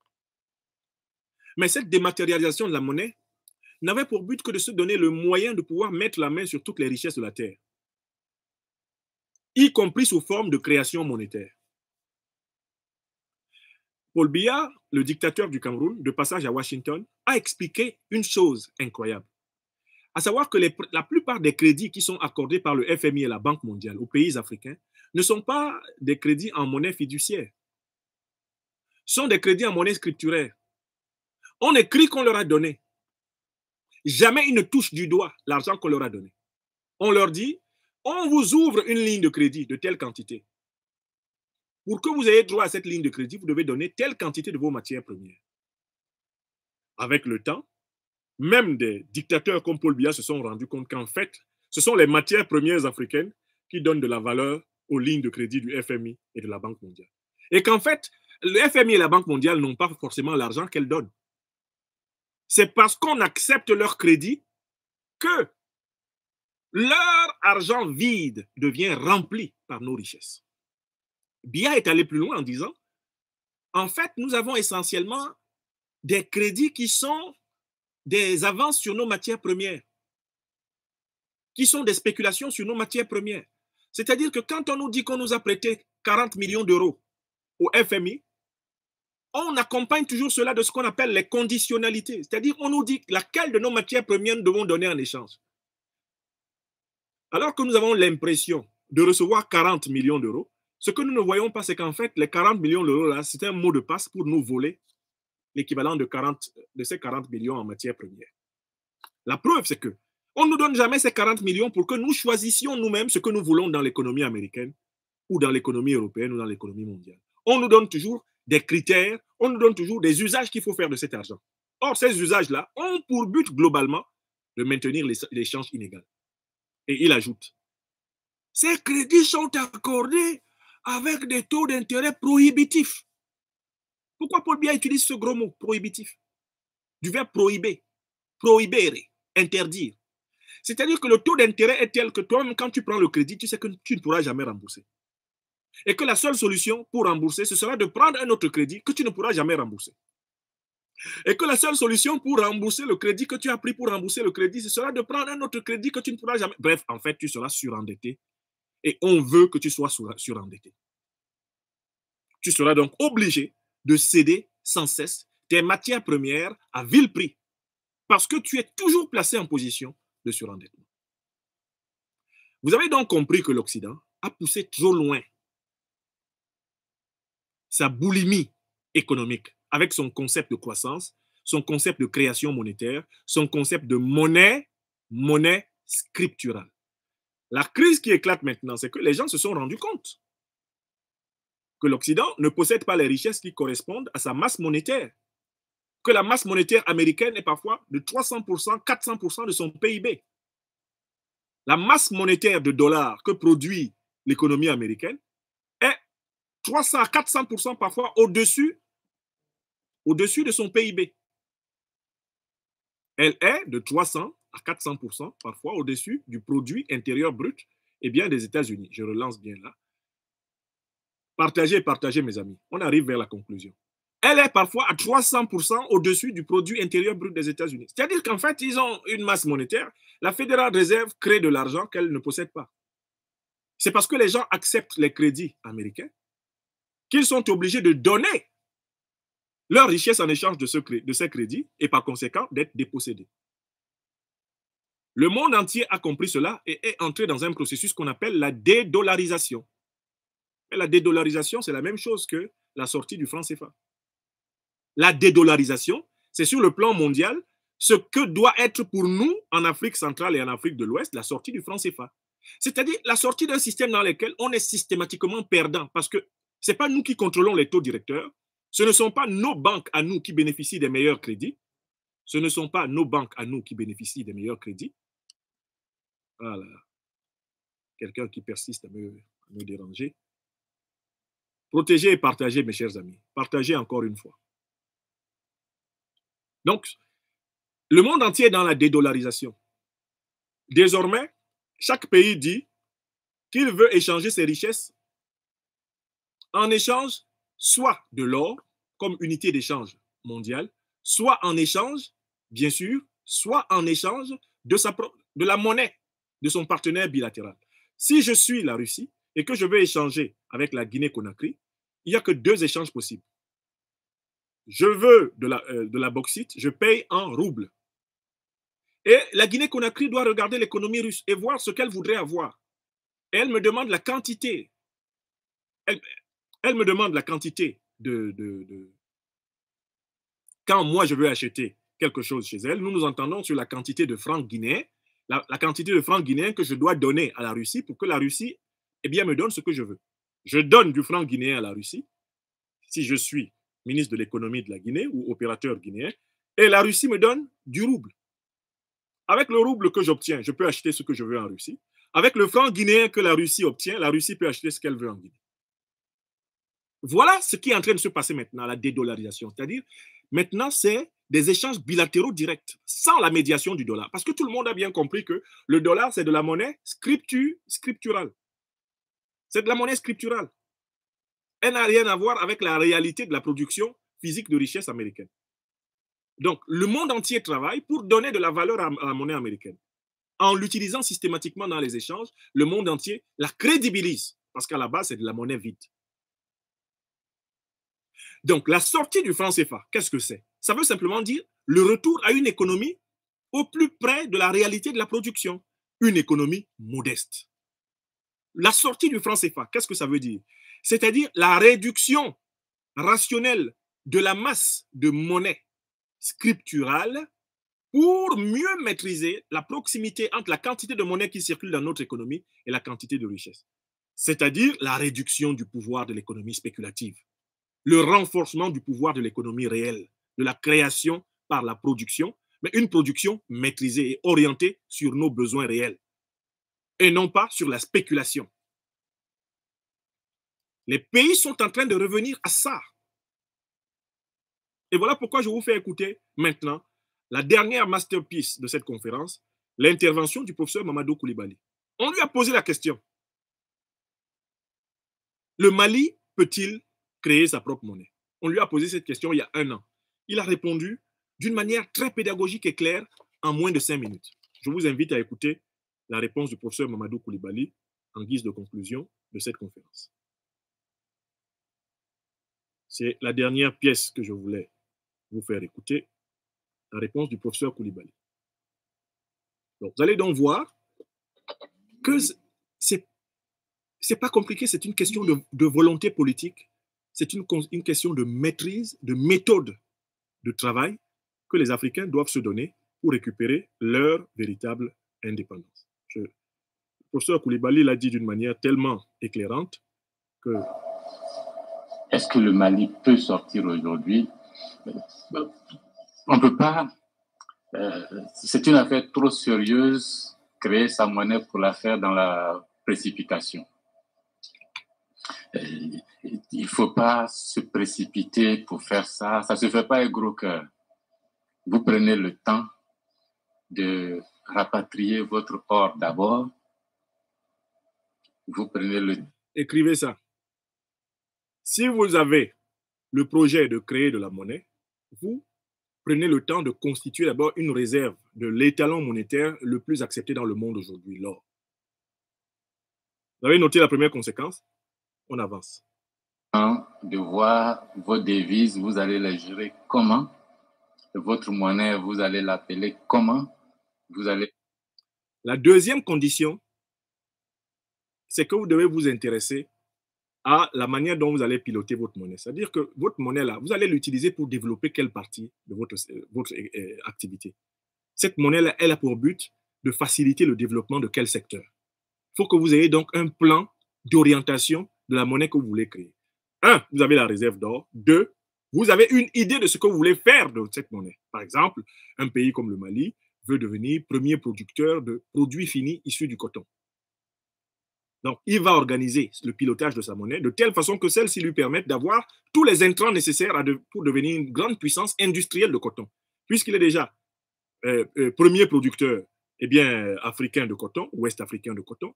Mais cette dématérialisation de la monnaie n'avait pour but que de se donner le moyen de pouvoir mettre la main sur toutes les richesses de la Terre, y compris sous forme de création monétaire. Paul Biya, le dictateur du Cameroun, de passage à Washington, a expliqué une chose incroyable, à savoir que la plupart des crédits qui sont accordés par le FMI et la Banque mondiale aux pays africains ne sont pas des crédits en monnaie fiduciaire, sont des crédits en monnaie scripturaire. On écrit qu'on leur a donné. Jamais ils ne touchent du doigt l'argent qu'on leur a donné. On leur dit, on vous ouvre une ligne de crédit de telle quantité. Pour que vous ayez droit à cette ligne de crédit, vous devez donner telle quantité de vos matières premières. Avec le temps, même des dictateurs comme Paul Biya se sont rendus compte qu'en fait, ce sont les matières premières africaines qui donnent de la valeur aux lignes de crédit du FMI et de la Banque mondiale. Et qu'en fait, le FMI et la Banque mondiale n'ont pas forcément l'argent qu'elles donnent. C'est parce qu'on accepte leur crédit que leur argent vide devient rempli par nos richesses. Bia est allé plus loin en disant, en fait, nous avons essentiellement des crédits qui sont des avances sur nos matières premières, qui sont des spéculations sur nos matières premières. C'est-à-dire que quand on nous dit qu'on nous a prêté 40 millions d'euros au FMI, on accompagne toujours cela de ce qu'on appelle les conditionnalités. C'est-à-dire qu'on nous dit laquelle de nos matières premières nous devons donner en échange. Alors que nous avons l'impression de recevoir 40 millions d'euros, ce que nous ne voyons pas, c'est qu'en fait, les 40 millions d'euros, là, c'est un mot de passe pour nous voler l'équivalent de, 40, de ces 40 millions en matière première. La preuve, c'est que on ne nous donne jamais ces 40 millions pour que nous choisissions nous-mêmes ce que nous voulons dans l'économie américaine ou dans l'économie européenne ou dans l'économie mondiale. On nous donne toujours des critères, on nous donne toujours des usages qu'il faut faire de cet argent. Or, ces usages-là ont pour but globalement de maintenir l'échange inégal. Et il ajoute, ces crédits sont accordés avec des taux d'intérêt prohibitifs. Pourquoi Paul Bia utilise ce gros mot prohibitif Du verbe prohiber, prohibere, interdire. C'est-à-dire que le taux d'intérêt est tel que toi-même, quand tu prends le crédit, tu sais que tu ne pourras jamais rembourser. Et que la seule solution pour rembourser, ce sera de prendre un autre crédit que tu ne pourras jamais rembourser. Et que la seule solution pour rembourser le crédit que tu as pris pour rembourser le crédit, ce sera de prendre un autre crédit que tu ne pourras jamais. Bref, en fait, tu seras surendetté et on veut que tu sois surendetté. Tu seras donc obligé de céder sans cesse tes matières premières à vil prix parce que tu es toujours placé en position de surendettement. Vous avez donc compris que l'Occident a poussé trop loin sa boulimie économique avec son concept de croissance, son concept de création monétaire, son concept de monnaie, monnaie scripturale. La crise qui éclate maintenant, c'est que les gens se sont rendus compte que l'Occident ne possède pas les richesses qui correspondent à sa masse monétaire, que la masse monétaire américaine est parfois de 300%, 400% de son PIB. La masse monétaire de dollars que produit l'économie américaine est 300 à 400% parfois au-dessus au-dessus de son PIB. Elle est de 300 à 400%, parfois au-dessus du produit intérieur brut eh bien, des États-Unis. Je relance bien là. Partagez, partagez, mes amis. On arrive vers la conclusion. Elle est parfois à 300% au-dessus du produit intérieur brut des États-Unis. C'est-à-dire qu'en fait, ils ont une masse monétaire. La Fédérale Réserve crée de l'argent qu'elle ne possède pas. C'est parce que les gens acceptent les crédits américains qu'ils sont obligés de donner leur richesse en échange de, ce, de ces crédits et par conséquent d'être dépossédés. Le monde entier a compris cela et est entré dans un processus qu'on appelle la dédollarisation. la dédollarisation, c'est la même chose que la sortie du franc CFA. La dédollarisation, c'est sur le plan mondial ce que doit être pour nous en Afrique centrale et en Afrique de l'Ouest la sortie du franc CFA. C'est-à-dire la sortie d'un système dans lequel on est systématiquement perdant parce que ce n'est pas nous qui contrôlons les taux directeurs, ce ne sont pas nos banques à nous qui bénéficient des meilleurs crédits, ce ne sont pas nos banques à nous qui bénéficient des meilleurs crédits, ah quelqu'un qui persiste à me, déranger. Protégez et partagez, mes chers amis. Partagez encore une fois. Donc, le monde entier est dans la dédollarisation. Désormais, chaque pays dit qu'il veut échanger ses richesses en échange soit de l'or comme unité d'échange mondiale, soit en échange, bien sûr, soit en échange de la monnaie de son partenaire bilatéral. Si je suis la Russie et que je veux échanger avec la Guinée-Conakry, il n'y a que deux échanges possibles. Je veux de la, euh, de la bauxite, je paye en rouble. Et la Guinée-Conakry doit regarder l'économie russe et voir ce qu'elle voudrait avoir. elle me demande la quantité. Elle, me demande la quantité de, de, de, Quand moi je veux acheter quelque chose chez elle, nous nous entendons sur la quantité de francs guinéens la, quantité de francs guinéens que je dois donner à la Russie pour que la Russie eh bien, me donne ce que je veux. Je donne du franc guinéen à la Russie, si je suis ministre de l'économie de la Guinée ou opérateur guinéen, et la Russie me donne du rouble. Avec le rouble que j'obtiens, je peux acheter ce que je veux en Russie. Avec le franc guinéen que la Russie obtient, la Russie peut acheter ce qu'elle veut en Guinée. Voilà ce qui est en train de se passer maintenant, la dédollarisation. C'est-à-dire, maintenant, c'est des échanges bilatéraux directs, sans la médiation du dollar. Parce que tout le monde a bien compris que le dollar, c'est de la monnaie scripturale. C'est de la monnaie scripturale. Elle n'a rien à voir avec la réalité de la production physique de richesse américaine. Donc, le monde entier travaille pour donner de la valeur à, à la monnaie américaine. En l'utilisant systématiquement dans les échanges, le monde entier la crédibilise, parce qu'à la base, c'est de la monnaie vide. Donc, la sortie du franc CFA, qu'est-ce que c'est ça veut simplement dire le retour à une économie au plus près de la réalité de la production, une économie modeste. La sortie du franc CFA, qu'est-ce que ça veut dire C'est-à-dire la réduction rationnelle de la masse de monnaie scripturale pour mieux maîtriser la proximité entre la quantité de monnaie qui circule dans notre économie et la quantité de richesse, c'est-à-dire la réduction du pouvoir de l'économie spéculative, le renforcement du pouvoir de l'économie réelle, de la création par la production, mais une production maîtrisée et orientée sur nos besoins réels, et non pas sur la spéculation. Les pays sont en train de revenir à ça. Et voilà pourquoi je vous fais écouter maintenant la dernière masterpiece de cette conférence, l'intervention du professeur Mamadou Koulibaly. On lui a posé la question. Le Mali peut-il créer sa propre monnaie On lui a posé cette question il y a un an. Il a répondu d'une manière très pédagogique et claire en moins de cinq minutes. Je vous invite à écouter la réponse du professeur Mamadou Koulibaly en guise de conclusion de cette conférence. C'est la dernière pièce que je voulais vous faire écouter, la réponse du professeur Koulibaly. Donc, vous allez donc voir que ce n'est pas compliqué, c'est une question de, volonté politique, c'est une, une question de maîtrise, de méthode travail que les Africains doivent se donner pour récupérer leur véritable indépendance. Je, le professeur Koulibaly l'a dit d'une manière tellement éclairante que... Est-ce que le Mali peut sortir aujourd'hui On ne peut pas... Euh, c'est une affaire trop sérieuse, créer sa monnaie pour la faire dans la précipitation. Euh, il ne faut pas se précipiter pour faire ça. Ça ne se fait pas un gros cœur. Vous prenez le temps de rapatrier votre or d'abord. Vous prenez le... Écrivez ça. Si vous avez le projet de créer de la monnaie, vous prenez le temps de constituer d'abord une réserve de l'étalon monétaire le plus accepté dans le monde aujourd'hui, l'or. Vous avez noté la première conséquence On avance de voir vos devises, vous allez les gérer comment Votre monnaie, vous allez l'appeler comment Vous allez. La deuxième condition, c'est que vous devez vous intéresser à la manière dont vous allez piloter votre monnaie. C'est-à-dire que votre monnaie, là, vous allez l'utiliser pour développer quelle partie de votre, euh, votre euh, euh, activité. Cette monnaie-là, elle a pour but de faciliter le développement de quel secteur. Il faut que vous ayez donc un plan d'orientation de la monnaie que vous voulez créer un, vous avez la réserve d'or. Deux, vous avez une idée de ce que vous voulez faire de cette monnaie. Par exemple, un pays comme le Mali veut devenir premier producteur de produits finis issus du coton. Donc, il va organiser le pilotage de sa monnaie de telle façon que celle-ci lui permette d'avoir tous les intrants nécessaires pour devenir une grande puissance industrielle de coton. Puisqu'il est déjà euh, euh, premier producteur eh bien, euh, africain de coton, ouest africain de coton,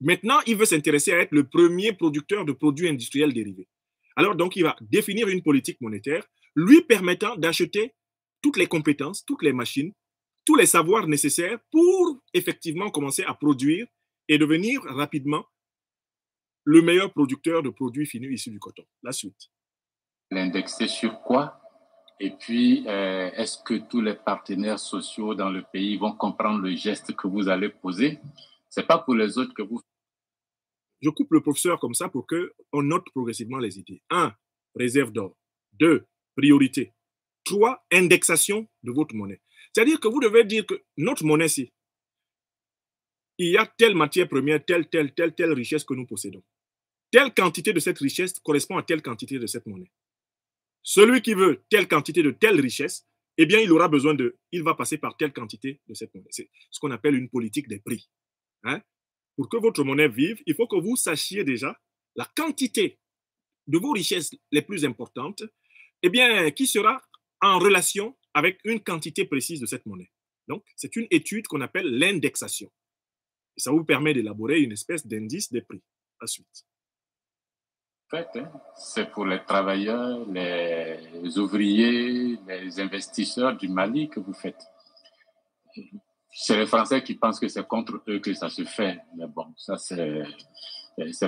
maintenant, il veut s'intéresser à être le premier producteur de produits industriels dérivés. Alors donc, il va définir une politique monétaire lui permettant d'acheter toutes les compétences, toutes les machines, tous les savoirs nécessaires pour effectivement commencer à produire et devenir rapidement le meilleur producteur de produits finis issus du coton. La suite. L'indexer sur quoi Et puis, euh, est-ce que tous les partenaires sociaux dans le pays vont comprendre le geste que vous allez poser C'est pas pour les autres que vous je coupe le professeur comme ça pour qu'on note progressivement les idées. Un, Réserve d'or. Deux, Priorité. Trois, Indexation de votre monnaie. C'est-à-dire que vous devez dire que notre monnaie, c'est il y a telle matière première, telle, telle, telle, telle richesse que nous possédons. Telle quantité de cette richesse correspond à telle quantité de cette monnaie. Celui qui veut telle quantité de telle richesse, eh bien, il aura besoin de, il va passer par telle quantité de cette monnaie. C'est ce qu'on appelle une politique des prix. Hein? pour que votre monnaie vive, il faut que vous sachiez déjà la quantité de vos richesses les plus importantes, eh bien, qui sera en relation avec une quantité précise de cette monnaie. Donc, c'est une étude qu'on appelle l'indexation. Et ça vous permet d'élaborer une espèce d'indice des prix. Ensuite. Hein, c'est pour les travailleurs, les ouvriers, les investisseurs du Mali que vous faites. C'est les Français qui pensent que c'est contre eux que ça se fait. Mais bon, ça, c'est,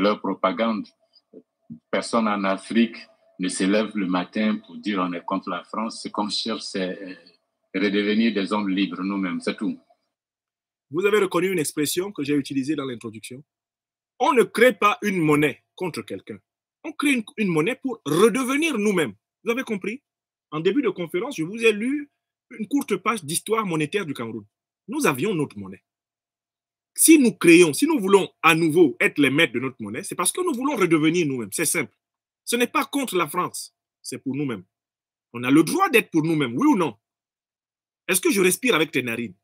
leur propagande. Personne en Afrique ne s'élève le matin pour dire on est contre la France. Ce qu'on cherche, c'est euh, redevenir des hommes libres nous-mêmes, c'est tout. Vous avez reconnu une expression que j'ai utilisée dans l'introduction. On ne crée pas une monnaie contre quelqu'un. On crée une monnaie pour redevenir nous-mêmes. Vous avez compris En début de conférence, je vous ai lu une courte page d'histoire monétaire du Cameroun nous avions notre monnaie. Si nous créons, si nous voulons à nouveau être les maîtres de notre monnaie, c'est parce que nous voulons redevenir nous-mêmes. C'est simple. Ce n'est pas contre la France, c'est pour nous-mêmes. On a le droit d'être pour nous-mêmes, oui ou non Est-ce que je respire avec tes narines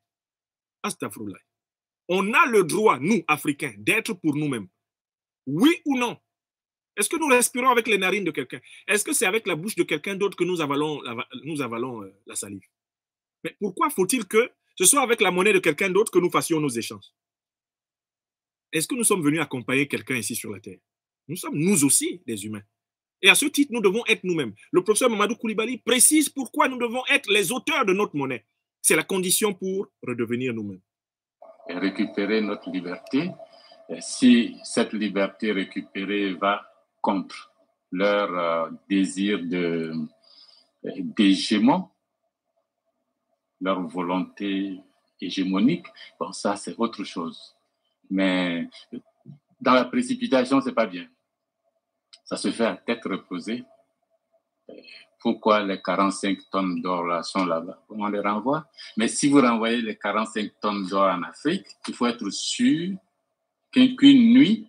On a le droit, nous, Africains, d'être pour nous-mêmes. Oui ou non Est-ce que nous respirons avec les narines de quelqu'un Est-ce que c'est avec la bouche de quelqu'un d'autre que nous avalons, la euh, salive Mais pourquoi faut-il que ce soit avec la monnaie de quelqu'un d'autre que nous fassions nos échanges. Est-ce que nous sommes venus accompagner quelqu'un ici sur la terre Nous sommes nous aussi des humains. Et à ce titre, nous devons être nous-mêmes. Le professeur Mamadou Koulibaly précise pourquoi nous devons être les auteurs de notre monnaie. C'est la condition pour redevenir nous-mêmes. Récupérer notre liberté, si cette liberté récupérée va contre leur euh, désir de euh, d'hégémon, leur volonté hégémonique, bon, ça, c'est autre chose. Mais dans la précipitation, c'est pas bien. Ça se fait à tête reposée. Pourquoi les 45 tonnes d'or sont là-bas On les renvoie. Mais si vous renvoyez les 45 tonnes d'or en Afrique, il faut être sûr qu'une nuit,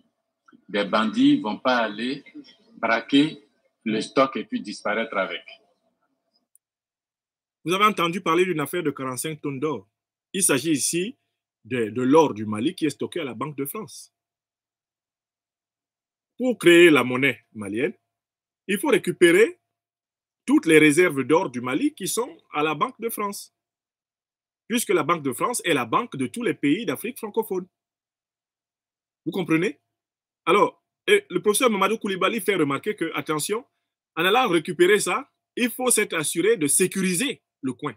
des bandits vont pas aller braquer le stock et puis disparaître avec. Vous avez entendu parler d'une affaire de 45 tonnes d'or. Il s'agit ici de, l'or du Mali qui est stocké à la Banque de France. Pour créer la monnaie malienne, il faut récupérer toutes les réserves d'or du Mali qui sont à la Banque de France, puisque la Banque de France est la banque de tous les pays d'Afrique francophone. Vous comprenez Alors, le professeur Mamadou Koulibaly fait remarquer que, attention, en allant récupérer ça, il faut s'être assuré de sécuriser le coin.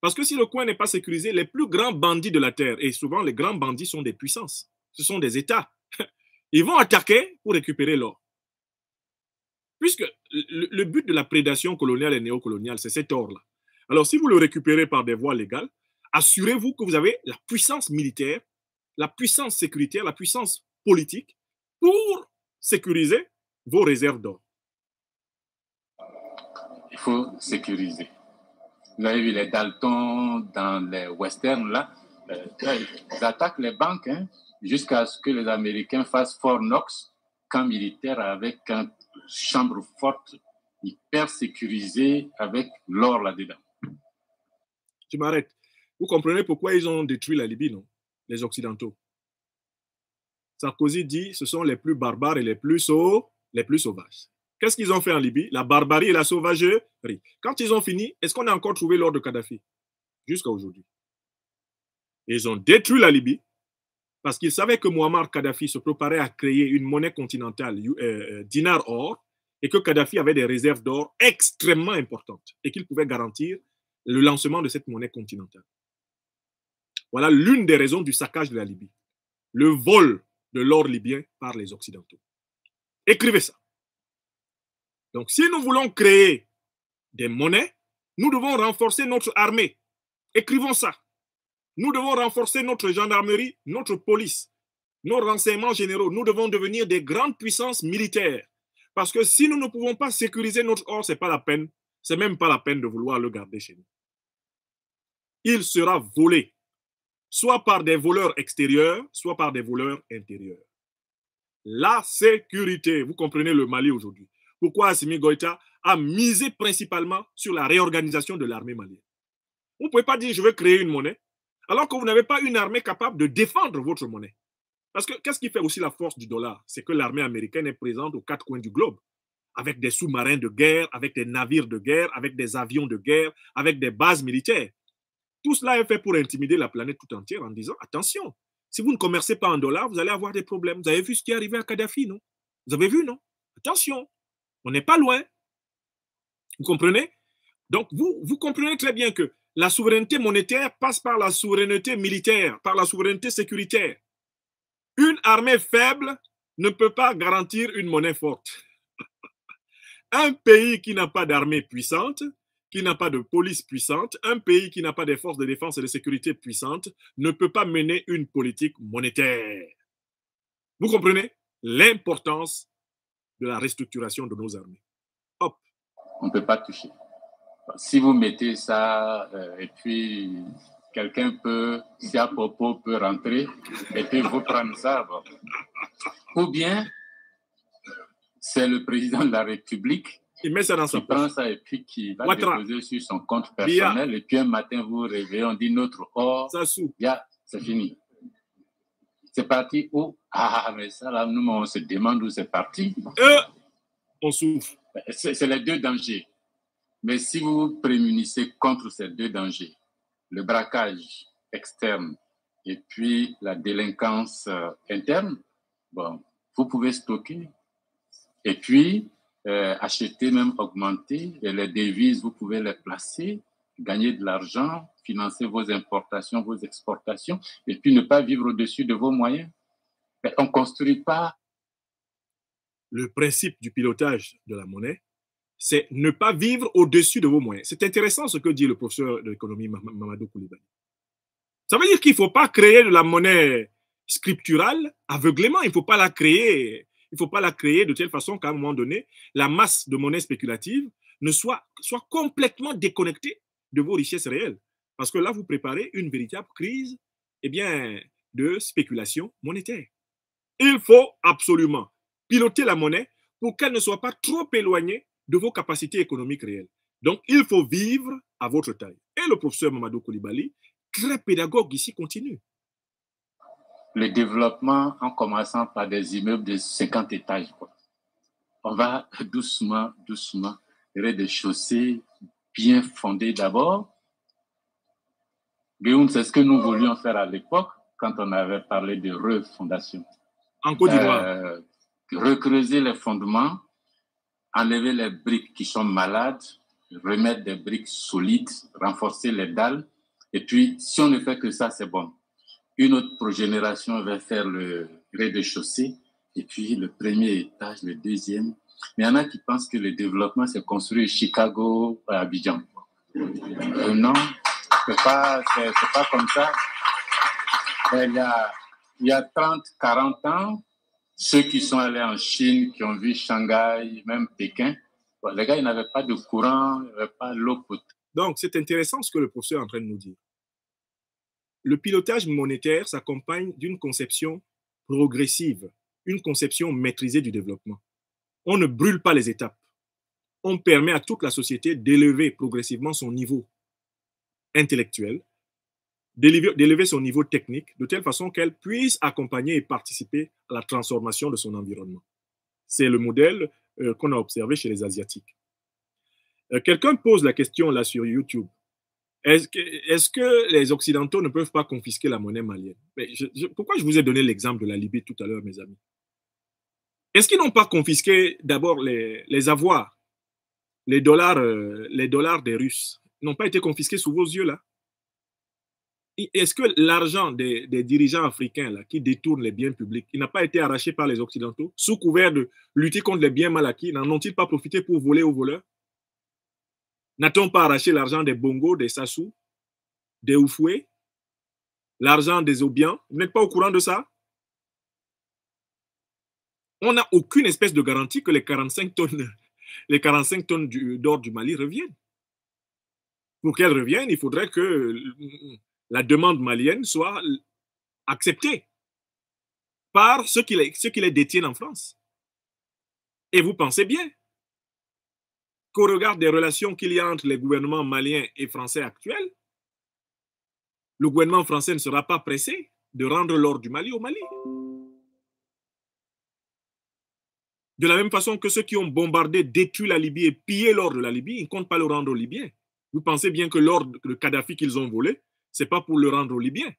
Parce que si le coin n'est pas sécurisé, les plus grands bandits de la terre, et souvent les grands bandits sont des puissances, ce sont des États, ils vont attaquer pour récupérer l'or. Puisque le but de la prédation coloniale et néocoloniale, c'est cet or-là. Alors si vous le récupérez par des voies légales, assurez-vous que vous avez la puissance militaire, la puissance sécuritaire, la puissance politique pour sécuriser vos réserves d'or. Il faut sécuriser. Vous avez vu les Dalton dans les westerns, là. Euh, ils attaquent les banques hein, jusqu'à ce que les Américains fassent Fort Knox, camp militaire avec une chambre forte hyper sécurisée avec l'or là-dedans. Tu m'arrêtes. Vous comprenez pourquoi ils ont détruit la Libye, non Les Occidentaux. Sarkozy dit ce sont les plus barbares et les plus, les plus sauvages. Qu'est-ce qu'ils ont fait en Libye La barbarie et la sauvagerie. Quand ils ont fini, est-ce qu'on a encore trouvé l'or de Kadhafi Jusqu'à aujourd'hui. Ils ont détruit la Libye parce qu'ils savaient que Muammar Kadhafi se préparait à créer une monnaie continentale, euh, euh, dinar or, et que Kadhafi avait des réserves d'or extrêmement importantes et qu'il pouvait garantir le lancement de cette monnaie continentale. Voilà l'une des raisons du saccage de la Libye. Le vol de l'or libyen par les Occidentaux. Écrivez ça. Donc, si nous voulons créer des monnaies, nous devons renforcer notre armée. Écrivons ça. Nous devons renforcer notre gendarmerie, notre police, nos renseignements généraux. Nous devons devenir des grandes puissances militaires. Parce que si nous ne pouvons pas sécuriser notre or, ce n'est pas la peine. C'est même pas la peine de vouloir le garder chez nous. Il sera volé, soit par des voleurs extérieurs, soit par des voleurs intérieurs. La sécurité, vous comprenez le Mali aujourd'hui pourquoi Assimi Goïta a misé principalement sur la réorganisation de l'armée malienne. Vous ne pouvez pas dire je veux créer une monnaie alors que vous n'avez pas une armée capable de défendre votre monnaie. Parce que qu'est-ce qui fait aussi la force du dollar C'est que l'armée américaine est présente aux quatre coins du globe, avec des sous-marins de guerre, avec des navires de guerre, avec des avions de guerre, avec des bases militaires. Tout cela est fait pour intimider la planète tout entière en disant attention, si vous ne commercez pas en dollars, vous allez avoir des problèmes. Vous avez vu ce qui est arrivé à Kadhafi, non Vous avez vu, non Attention, on n'est pas loin. Vous comprenez Donc, vous, vous comprenez très bien que la souveraineté monétaire passe par la souveraineté militaire, par la souveraineté sécuritaire. Une armée faible ne peut pas garantir une monnaie forte. un pays qui n'a pas d'armée puissante, qui n'a pas de police puissante, un pays qui n'a pas des forces de défense et de sécurité puissantes, ne peut pas mener une politique monétaire. Vous comprenez l'importance de la restructuration de nos armées. Hop. On ne peut pas toucher. Si vous mettez ça, euh, et puis quelqu'un peut, si à propos, peut rentrer, et puis vous prendre ça. Ou bien, c'est le président de la République qui met ça dans prend ça et puis qui va le déposer sur son compte personnel. Et puis un matin, vous réveillez, on dit notre or. c'est fini. C'est parti où ah, mais ça, là, nous, on se demande où c'est parti. Euh, on souffre. C'est les deux dangers. Mais si vous vous prémunissez contre ces deux dangers, le braquage externe et puis la délinquance euh, interne, bon, vous pouvez stocker et puis euh, acheter, même augmenter et les devises, vous pouvez les placer, gagner de l'argent, financer vos importations, vos exportations et puis ne pas vivre au-dessus de vos moyens. Mais on ne construit pas. Le principe du pilotage de la monnaie, c'est ne pas vivre au-dessus de vos moyens. C'est intéressant ce que dit le professeur de l'économie Mamadou Koulibaly. Ça veut dire qu'il ne faut pas créer de la monnaie scripturale aveuglément. Il ne faut pas la créer. Il faut pas la créer de telle façon qu'à un moment donné, la masse de monnaie spéculative ne soit, soit complètement déconnectée de vos richesses réelles. Parce que là, vous préparez une véritable crise eh bien, de spéculation monétaire. Il faut absolument piloter la monnaie pour qu'elle ne soit pas trop éloignée de vos capacités économiques réelles. Donc, il faut vivre à votre taille. Et le professeur Mamadou Koulibaly, très pédagogue ici, continue. Le développement en commençant par des immeubles de 50 étages. On va doucement, doucement, rez des chaussées bien fondées d'abord. c'est ce que nous voulions faire à l'époque quand on avait parlé de refondation en euh, recreuser les fondements, enlever les briques qui sont malades, remettre des briques solides, renforcer les dalles. Et puis, si on ne fait que ça, c'est bon. Une autre progénération va faire le rez-de-chaussée, et puis le premier étage, le deuxième. Mais il y en a qui pensent que le développement, c'est construire Chicago à euh, Abidjan. Euh, non, C'est pas, pas comme ça. Il y a il y a 30, 40 ans, ceux qui sont allés en Chine, qui ont vu Shanghai, même Pékin, les gars, ils n'avaient pas de courant, ils n'avaient pas l'eau potable. Donc, c'est intéressant ce que le professeur est en train de nous dire. Le pilotage monétaire s'accompagne d'une conception progressive, une conception maîtrisée du développement. On ne brûle pas les étapes. On permet à toute la société d'élever progressivement son niveau intellectuel, d'élever son niveau technique de telle façon qu'elle puisse accompagner et participer à la transformation de son environnement. C'est le modèle euh, qu'on a observé chez les Asiatiques. Euh, quelqu'un pose la question là sur YouTube. Est-ce que, les Occidentaux ne peuvent pas confisquer la monnaie malienne Pourquoi je vous ai donné l'exemple de la Libye tout à l'heure, mes amis Est-ce qu'ils n'ont pas confisqué d'abord les, avoirs, les dollars, euh, les dollars des Russes n'ont pas été confisqués sous vos yeux là est-ce que l'argent des, dirigeants africains là, qui détournent les biens publics, il n'a pas été arraché par les Occidentaux sous couvert de lutter contre les biens mal acquis N'en ont-ils pas profité pour voler aux voleurs N'a-t-on pas arraché l'argent des Bongos, des Sassou, des Oufoués, l'argent des Obians Vous n'êtes pas au courant de ça On n'a aucune espèce de garantie que les 45 tonnes, les 45 tonnes d'or du Mali reviennent. Pour qu'elles reviennent, il faudrait que la demande malienne soit acceptée par ceux qui, les, détiennent en France. Et vous pensez bien qu'au regard des relations qu'il y a entre les gouvernements maliens et français actuels, le gouvernement français ne sera pas pressé de rendre l'or du Mali au Mali. De la même façon que ceux qui ont bombardé, détruit la Libye et pillé l'or de la Libye, ils ne comptent pas le rendre aux Libyens. Vous pensez bien que l'or de Kadhafi qu'ils ont volé, c'est pas pour le rendre aux Libyens.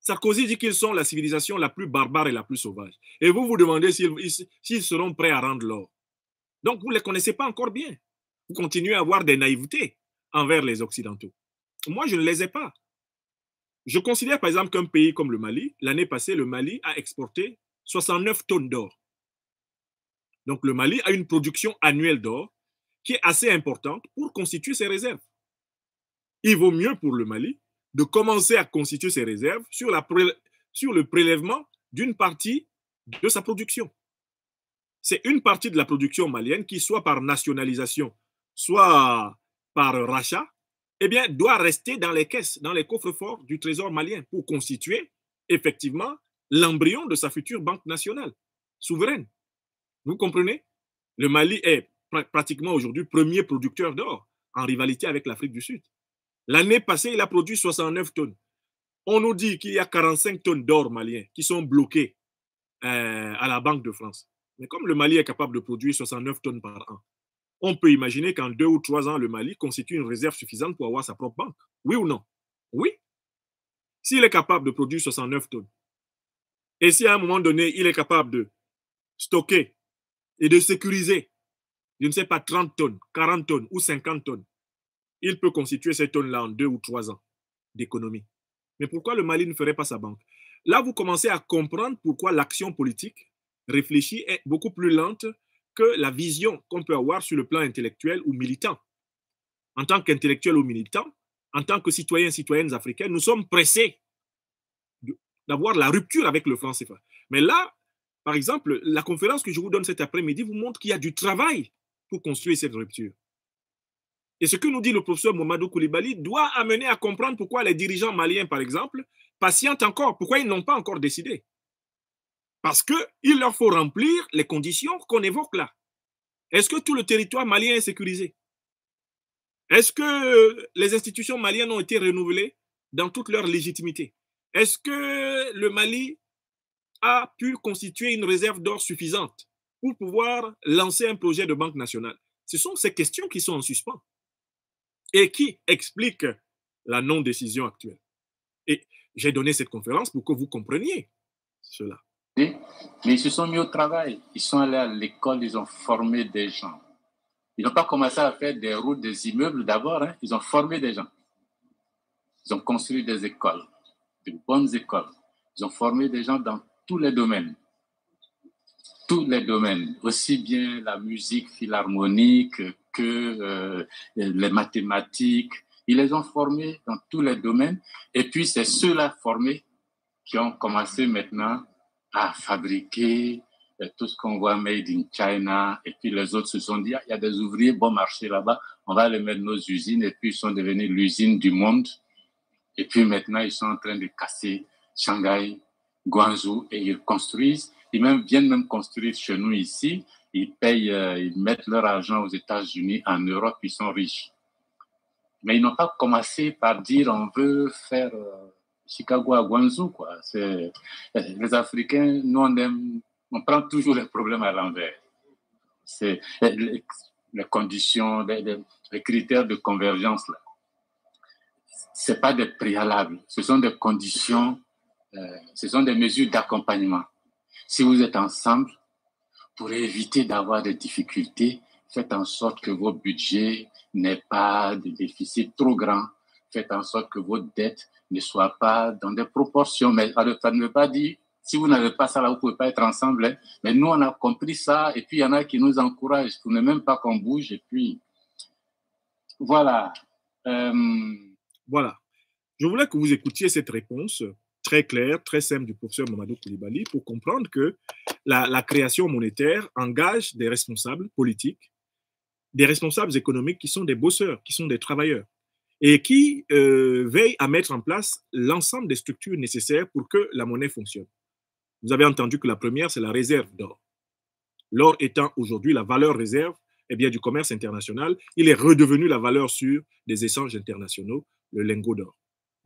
Sarkozy dit qu'ils sont la civilisation la plus barbare et la plus sauvage. Et vous vous demandez s'ils seront prêts à rendre l'or. Donc vous ne les connaissez pas encore bien. Vous continuez à avoir des naïvetés envers les Occidentaux. Moi, je ne les ai pas. Je considère par exemple qu'un pays comme le Mali, l'année passée, le Mali a exporté 69 tonnes d'or. Donc le Mali a une production annuelle d'or qui est assez importante pour constituer ses réserves il vaut mieux pour le Mali de commencer à constituer ses réserves sur, la sur le prélèvement d'une partie de sa production. C'est une partie de la production malienne qui, soit par nationalisation, soit par rachat, eh bien, doit rester dans les caisses, dans les coffres forts du Trésor malien pour constituer effectivement l'embryon de sa future banque nationale souveraine. Vous comprenez Le Mali est pratiquement aujourd'hui premier producteur d'or en rivalité avec l'Afrique du Sud. L'année passée, il a produit 69 tonnes. On nous dit qu'il y a 45 tonnes d'or malien qui sont bloquées euh, à la Banque de France. Mais comme le Mali est capable de produire 69 tonnes par an, on peut imaginer qu'en deux ou trois ans, le Mali constitue une réserve suffisante pour avoir sa propre banque. Oui ou non Oui. S'il est capable de produire 69 tonnes, et si à un moment donné, il est capable de stocker et de sécuriser, je ne sais pas, 30 tonnes, 40 tonnes ou 50 tonnes, il peut constituer cette zone là en deux ou trois ans d'économie. Mais pourquoi le Mali ne ferait pas sa banque Là, vous commencez à comprendre pourquoi l'action politique réfléchie est beaucoup plus lente que la vision qu'on peut avoir sur le plan intellectuel ou militant. En tant qu'intellectuel ou militant, en tant que citoyens et citoyennes africaines, nous sommes pressés d'avoir la rupture avec le franc CFA. Mais là, par exemple, la conférence que je vous donne cet après-midi vous montre qu'il y a du travail pour construire cette rupture. Et ce que nous dit le professeur Momadou Koulibaly doit amener à comprendre pourquoi les dirigeants maliens, par exemple, patientent encore, pourquoi ils n'ont pas encore décidé. Parce qu'il leur faut remplir les conditions qu'on évoque là. Est-ce que tout le territoire malien est sécurisé Est-ce que les institutions maliennes ont été renouvelées dans toute leur légitimité Est-ce que le Mali a pu constituer une réserve d'or suffisante pour pouvoir lancer un projet de banque nationale Ce sont ces questions qui sont en suspens et qui explique la non-décision actuelle. Et j'ai donné cette conférence pour que vous compreniez cela. Mais ils se sont mis au travail, ils sont allés à l'école, ils ont formé des gens. Ils n'ont pas commencé à faire des routes, des immeubles d'abord, hein. ils ont formé des gens. Ils ont construit des écoles, de bonnes écoles. Ils ont formé des gens dans tous les domaines. Tous les domaines, aussi bien la musique philharmonique, que euh, euh, les mathématiques. Ils les ont formés dans tous les domaines. Et puis, c'est ceux-là formés qui ont commencé maintenant à fabriquer euh, tout ce qu'on voit made in China. Et puis, les autres se sont dit, ah, il y a des ouvriers bon marché là-bas, on va les mettre nos usines. Et puis, ils sont devenus l'usine du monde. Et puis, maintenant, ils sont en train de casser Shanghai, Guangzhou, et ils construisent. Ils viennent même construire chez nous ici ils payent, euh, ils mettent leur argent aux États-Unis, en Europe, ils sont riches. Mais ils n'ont pas commencé par dire on veut faire euh, Chicago à Guangzhou. Les Africains, nous, on, aime, on prend toujours les problèmes à l'envers. C'est les, conditions, les, critères de convergence. Ce pas des préalables, ce sont des conditions, euh, ce sont des mesures d'accompagnement. Si vous êtes ensemble, pour éviter d'avoir des difficultés, faites en sorte que votre budget n'ait pas de déficit trop grand. Faites en sorte que votre dette ne soit pas dans des proportions. Mais ça ne veut pas dire, si vous n'avez pas ça là, vous ne pouvez pas être ensemble. Hein. Mais nous, on a compris ça. Et puis, il y en a qui nous encouragent, pour ne même pas qu'on bouge. Et puis, voilà. Euh, voilà. Je voulais que vous écoutiez cette réponse très clair, très simple du professeur Mamadou Koulibaly pour comprendre que la, création monétaire engage des responsables politiques, des responsables économiques qui sont des bosseurs, qui sont des travailleurs et qui euh, veillent à mettre en place l'ensemble des structures nécessaires pour que la monnaie fonctionne. Vous avez entendu que la première, c'est la réserve d'or. L'or étant aujourd'hui la valeur réserve et eh bien, du commerce international, il est redevenu la valeur sûre des échanges internationaux, le lingot d'or.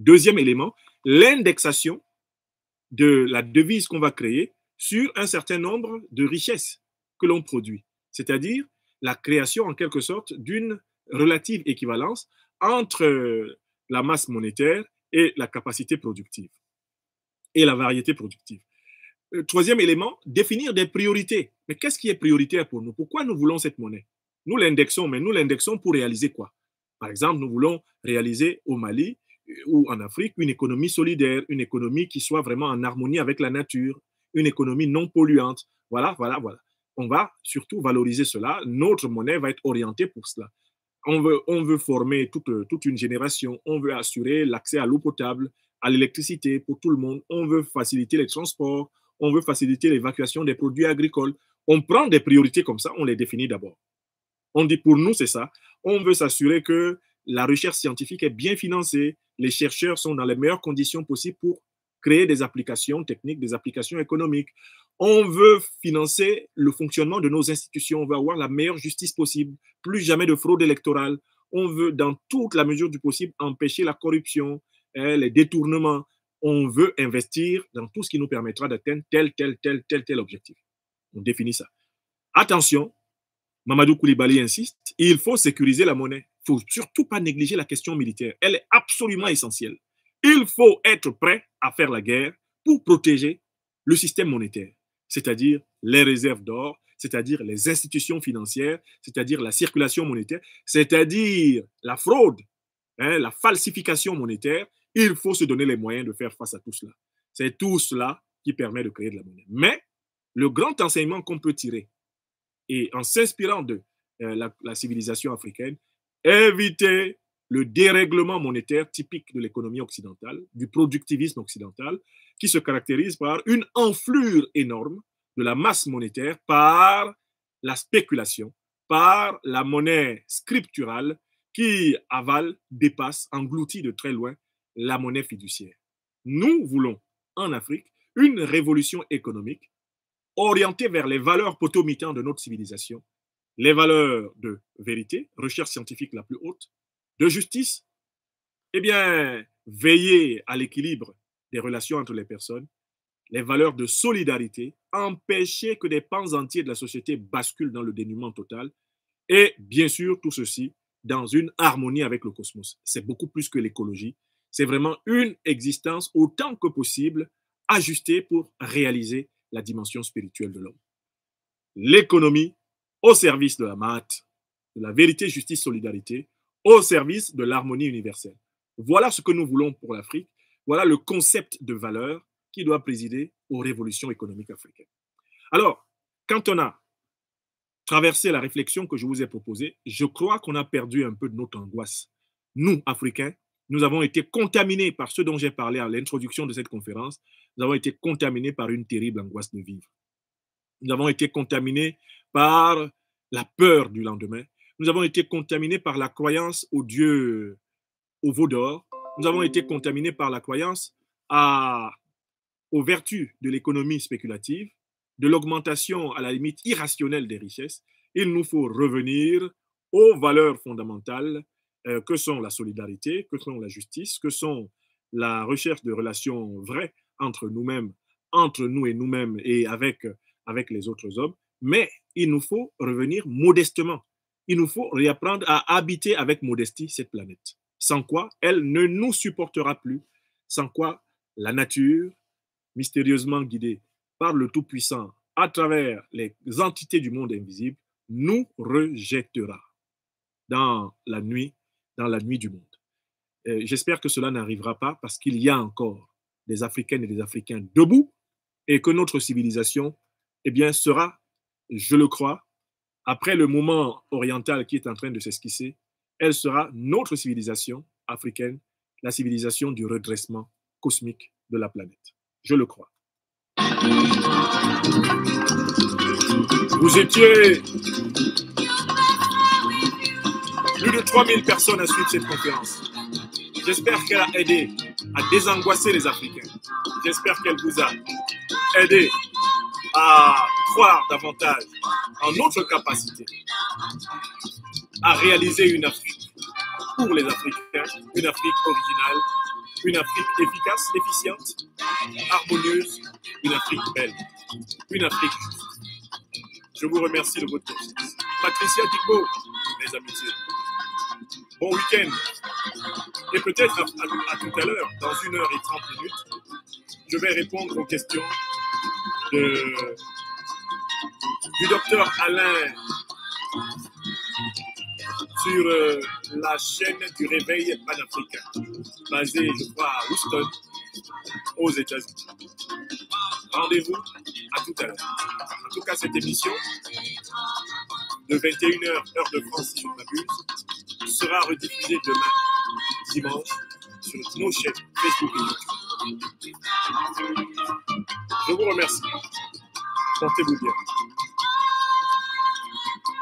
Deuxième élément, l'indexation de la devise qu'on va créer sur un certain nombre de richesses que l'on produit, c'est-à-dire la création en quelque sorte d'une relative équivalence entre euh, la masse monétaire et la capacité productive et la variété productive. Euh, troisième élément, définir des priorités. Mais qu'est-ce qui est prioritaire pour nous Pourquoi nous voulons cette monnaie Nous l'indexons, mais nous l'indexons pour réaliser quoi Par exemple, nous voulons réaliser au Mali ou en Afrique, une économie solidaire, une économie qui soit vraiment en harmonie avec la nature, une économie non polluante. Voilà, voilà, voilà. On va surtout valoriser cela. Notre monnaie va être orientée pour cela. On veut, on veut former toute, toute une génération. On veut assurer l'accès à l'eau potable, à l'électricité pour tout le monde. On veut faciliter les transports. On veut faciliter l'évacuation des produits agricoles. On prend des priorités comme ça, on les définit d'abord. On dit pour nous, c'est ça. On veut s'assurer que la recherche scientifique est bien financée, les chercheurs sont dans les meilleures conditions possibles pour créer des applications techniques, des applications économiques. On veut financer le fonctionnement de nos institutions, on veut avoir la meilleure justice possible, plus jamais de fraude électorale. On veut, dans toute la mesure du possible, empêcher la corruption, hein, les détournements. On veut investir dans tout ce qui nous permettra d'atteindre tel, tel, tel, tel, tel objectif. On définit ça. Attention, Mamadou Koulibaly insiste, il faut sécuriser la monnaie surtout pas négliger la question militaire. Elle est absolument essentielle. Il faut être prêt à faire la guerre pour protéger le système monétaire, c'est-à-dire les réserves d'or, c'est-à-dire les institutions financières, c'est-à-dire la circulation monétaire, c'est-à-dire la fraude, hein, la falsification monétaire. Il faut se donner les moyens de faire face à tout cela. C'est tout cela qui permet de créer de la monnaie. Mais le grand enseignement qu'on peut tirer, et en s'inspirant de euh, la civilisation africaine, éviter le dérèglement monétaire typique de l'économie occidentale, du productivisme occidental, qui se caractérise par une enflure énorme de la masse monétaire par la spéculation, par la monnaie scripturale qui avale, dépasse, engloutit de très loin la monnaie fiduciaire. Nous voulons en Afrique une révolution économique orientée vers les valeurs potomitantes de notre civilisation, les valeurs de vérité, recherche scientifique la plus haute, de justice, eh bien, veiller à l'équilibre des relations entre les personnes, les valeurs de solidarité, empêcher que des pans entiers de la société basculent dans le dénuement total, et bien sûr, tout ceci dans une harmonie avec le cosmos. C'est beaucoup plus que l'écologie, c'est vraiment une existence autant que possible ajustée pour réaliser la dimension spirituelle de l'homme. L'économie au service de la math, de la vérité, justice, solidarité, au service de l'harmonie universelle. Voilà ce que nous voulons pour l'Afrique. Voilà le concept de valeur qui doit présider aux révolutions économiques africaines. Alors, quand on a traversé la réflexion que je vous ai proposée, je crois qu'on a perdu un peu de notre angoisse. Nous, Africains, nous avons été contaminés par ce dont j'ai parlé à l'introduction de cette conférence. Nous avons été contaminés par une terrible angoisse de vivre. Nous avons été contaminés par la peur du lendemain. Nous avons été contaminés par la croyance au Dieu, au veau d'or. Nous avons été contaminés par la croyance à, aux vertus de l'économie spéculative, de l'augmentation à la limite irrationnelle des richesses. Il nous faut revenir aux valeurs fondamentales euh, que sont la solidarité, que sont la justice, que sont la recherche de relations vraies entre nous-mêmes, entre nous et nous-mêmes et avec avec les autres hommes, mais il nous faut revenir modestement. Il nous faut réapprendre à habiter avec modestie cette planète, sans quoi elle ne nous supportera plus, sans quoi la nature, mystérieusement guidée par le Tout-Puissant à travers les entités du monde invisible, nous rejettera dans la nuit, dans la nuit du monde. Euh, j'espère que cela n'arrivera pas parce qu'il y a encore des Africaines et des Africains debout et que notre civilisation eh bien, sera, je le crois, après le moment oriental qui est en train de s'esquisser, elle sera notre civilisation africaine, la civilisation du redressement cosmique de la planète. Je le crois. Vous étiez plus de 3000 personnes à suivre cette conférence. J'espère qu'elle a aidé à désangoisser les Africains. J'espère qu'elle vous a aidé à croire davantage en notre capacité à réaliser une Afrique pour les Africains, une Afrique originale, une Afrique efficace, efficiente, harmonieuse, une Afrique belle, une Afrique Je vous remercie de votre temps. Patricia Dico, mes amis, Bon week-end. Et peut-être à tout à l'heure, dans une heure et trente minutes, je vais répondre aux questions du docteur Alain sur euh, la chaîne du réveil panafricain, basée, je crois, à Houston, aux États-Unis. Rendez-vous à tout à l'heure. En tout cas, cette émission de 21h, heure de France, si je ne m'abuse, sera rediffusée demain, dimanche, sur nos chaînes Facebook je vous remercie. Portez-vous bien.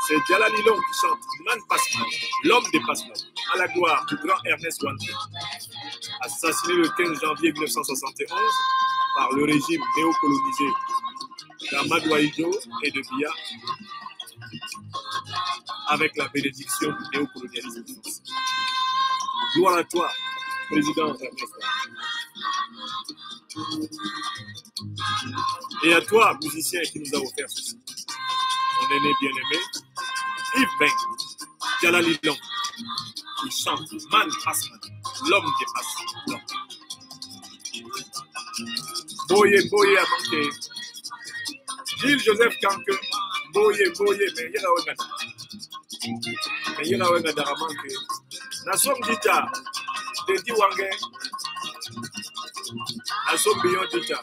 C'est Diala qui chante Man Passman, l'homme des passements, à la gloire du grand Ernest Wanty. Assassiné le 15 janvier 1971 par le régime néocolonisé d'Amadouaïdo et de Bia, avec la bénédiction du néocolonialisme Gloire à toi, président Ernest et à toi, musicien qui nous a offert ceci. Mon aîné bien-aimé, Yves Beng, la Long, qui chante Man Passman, l'homme passe. Boyé Boye, boye, amanté. Gilles Joseph Kanke, boye, boye, mais il y a un Mais il y a la que. guitare Gita, Dedi and so beyond teacher.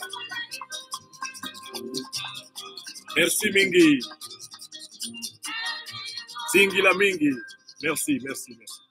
Merci Mingi. Zingila Mingi. Merci, merci, merci.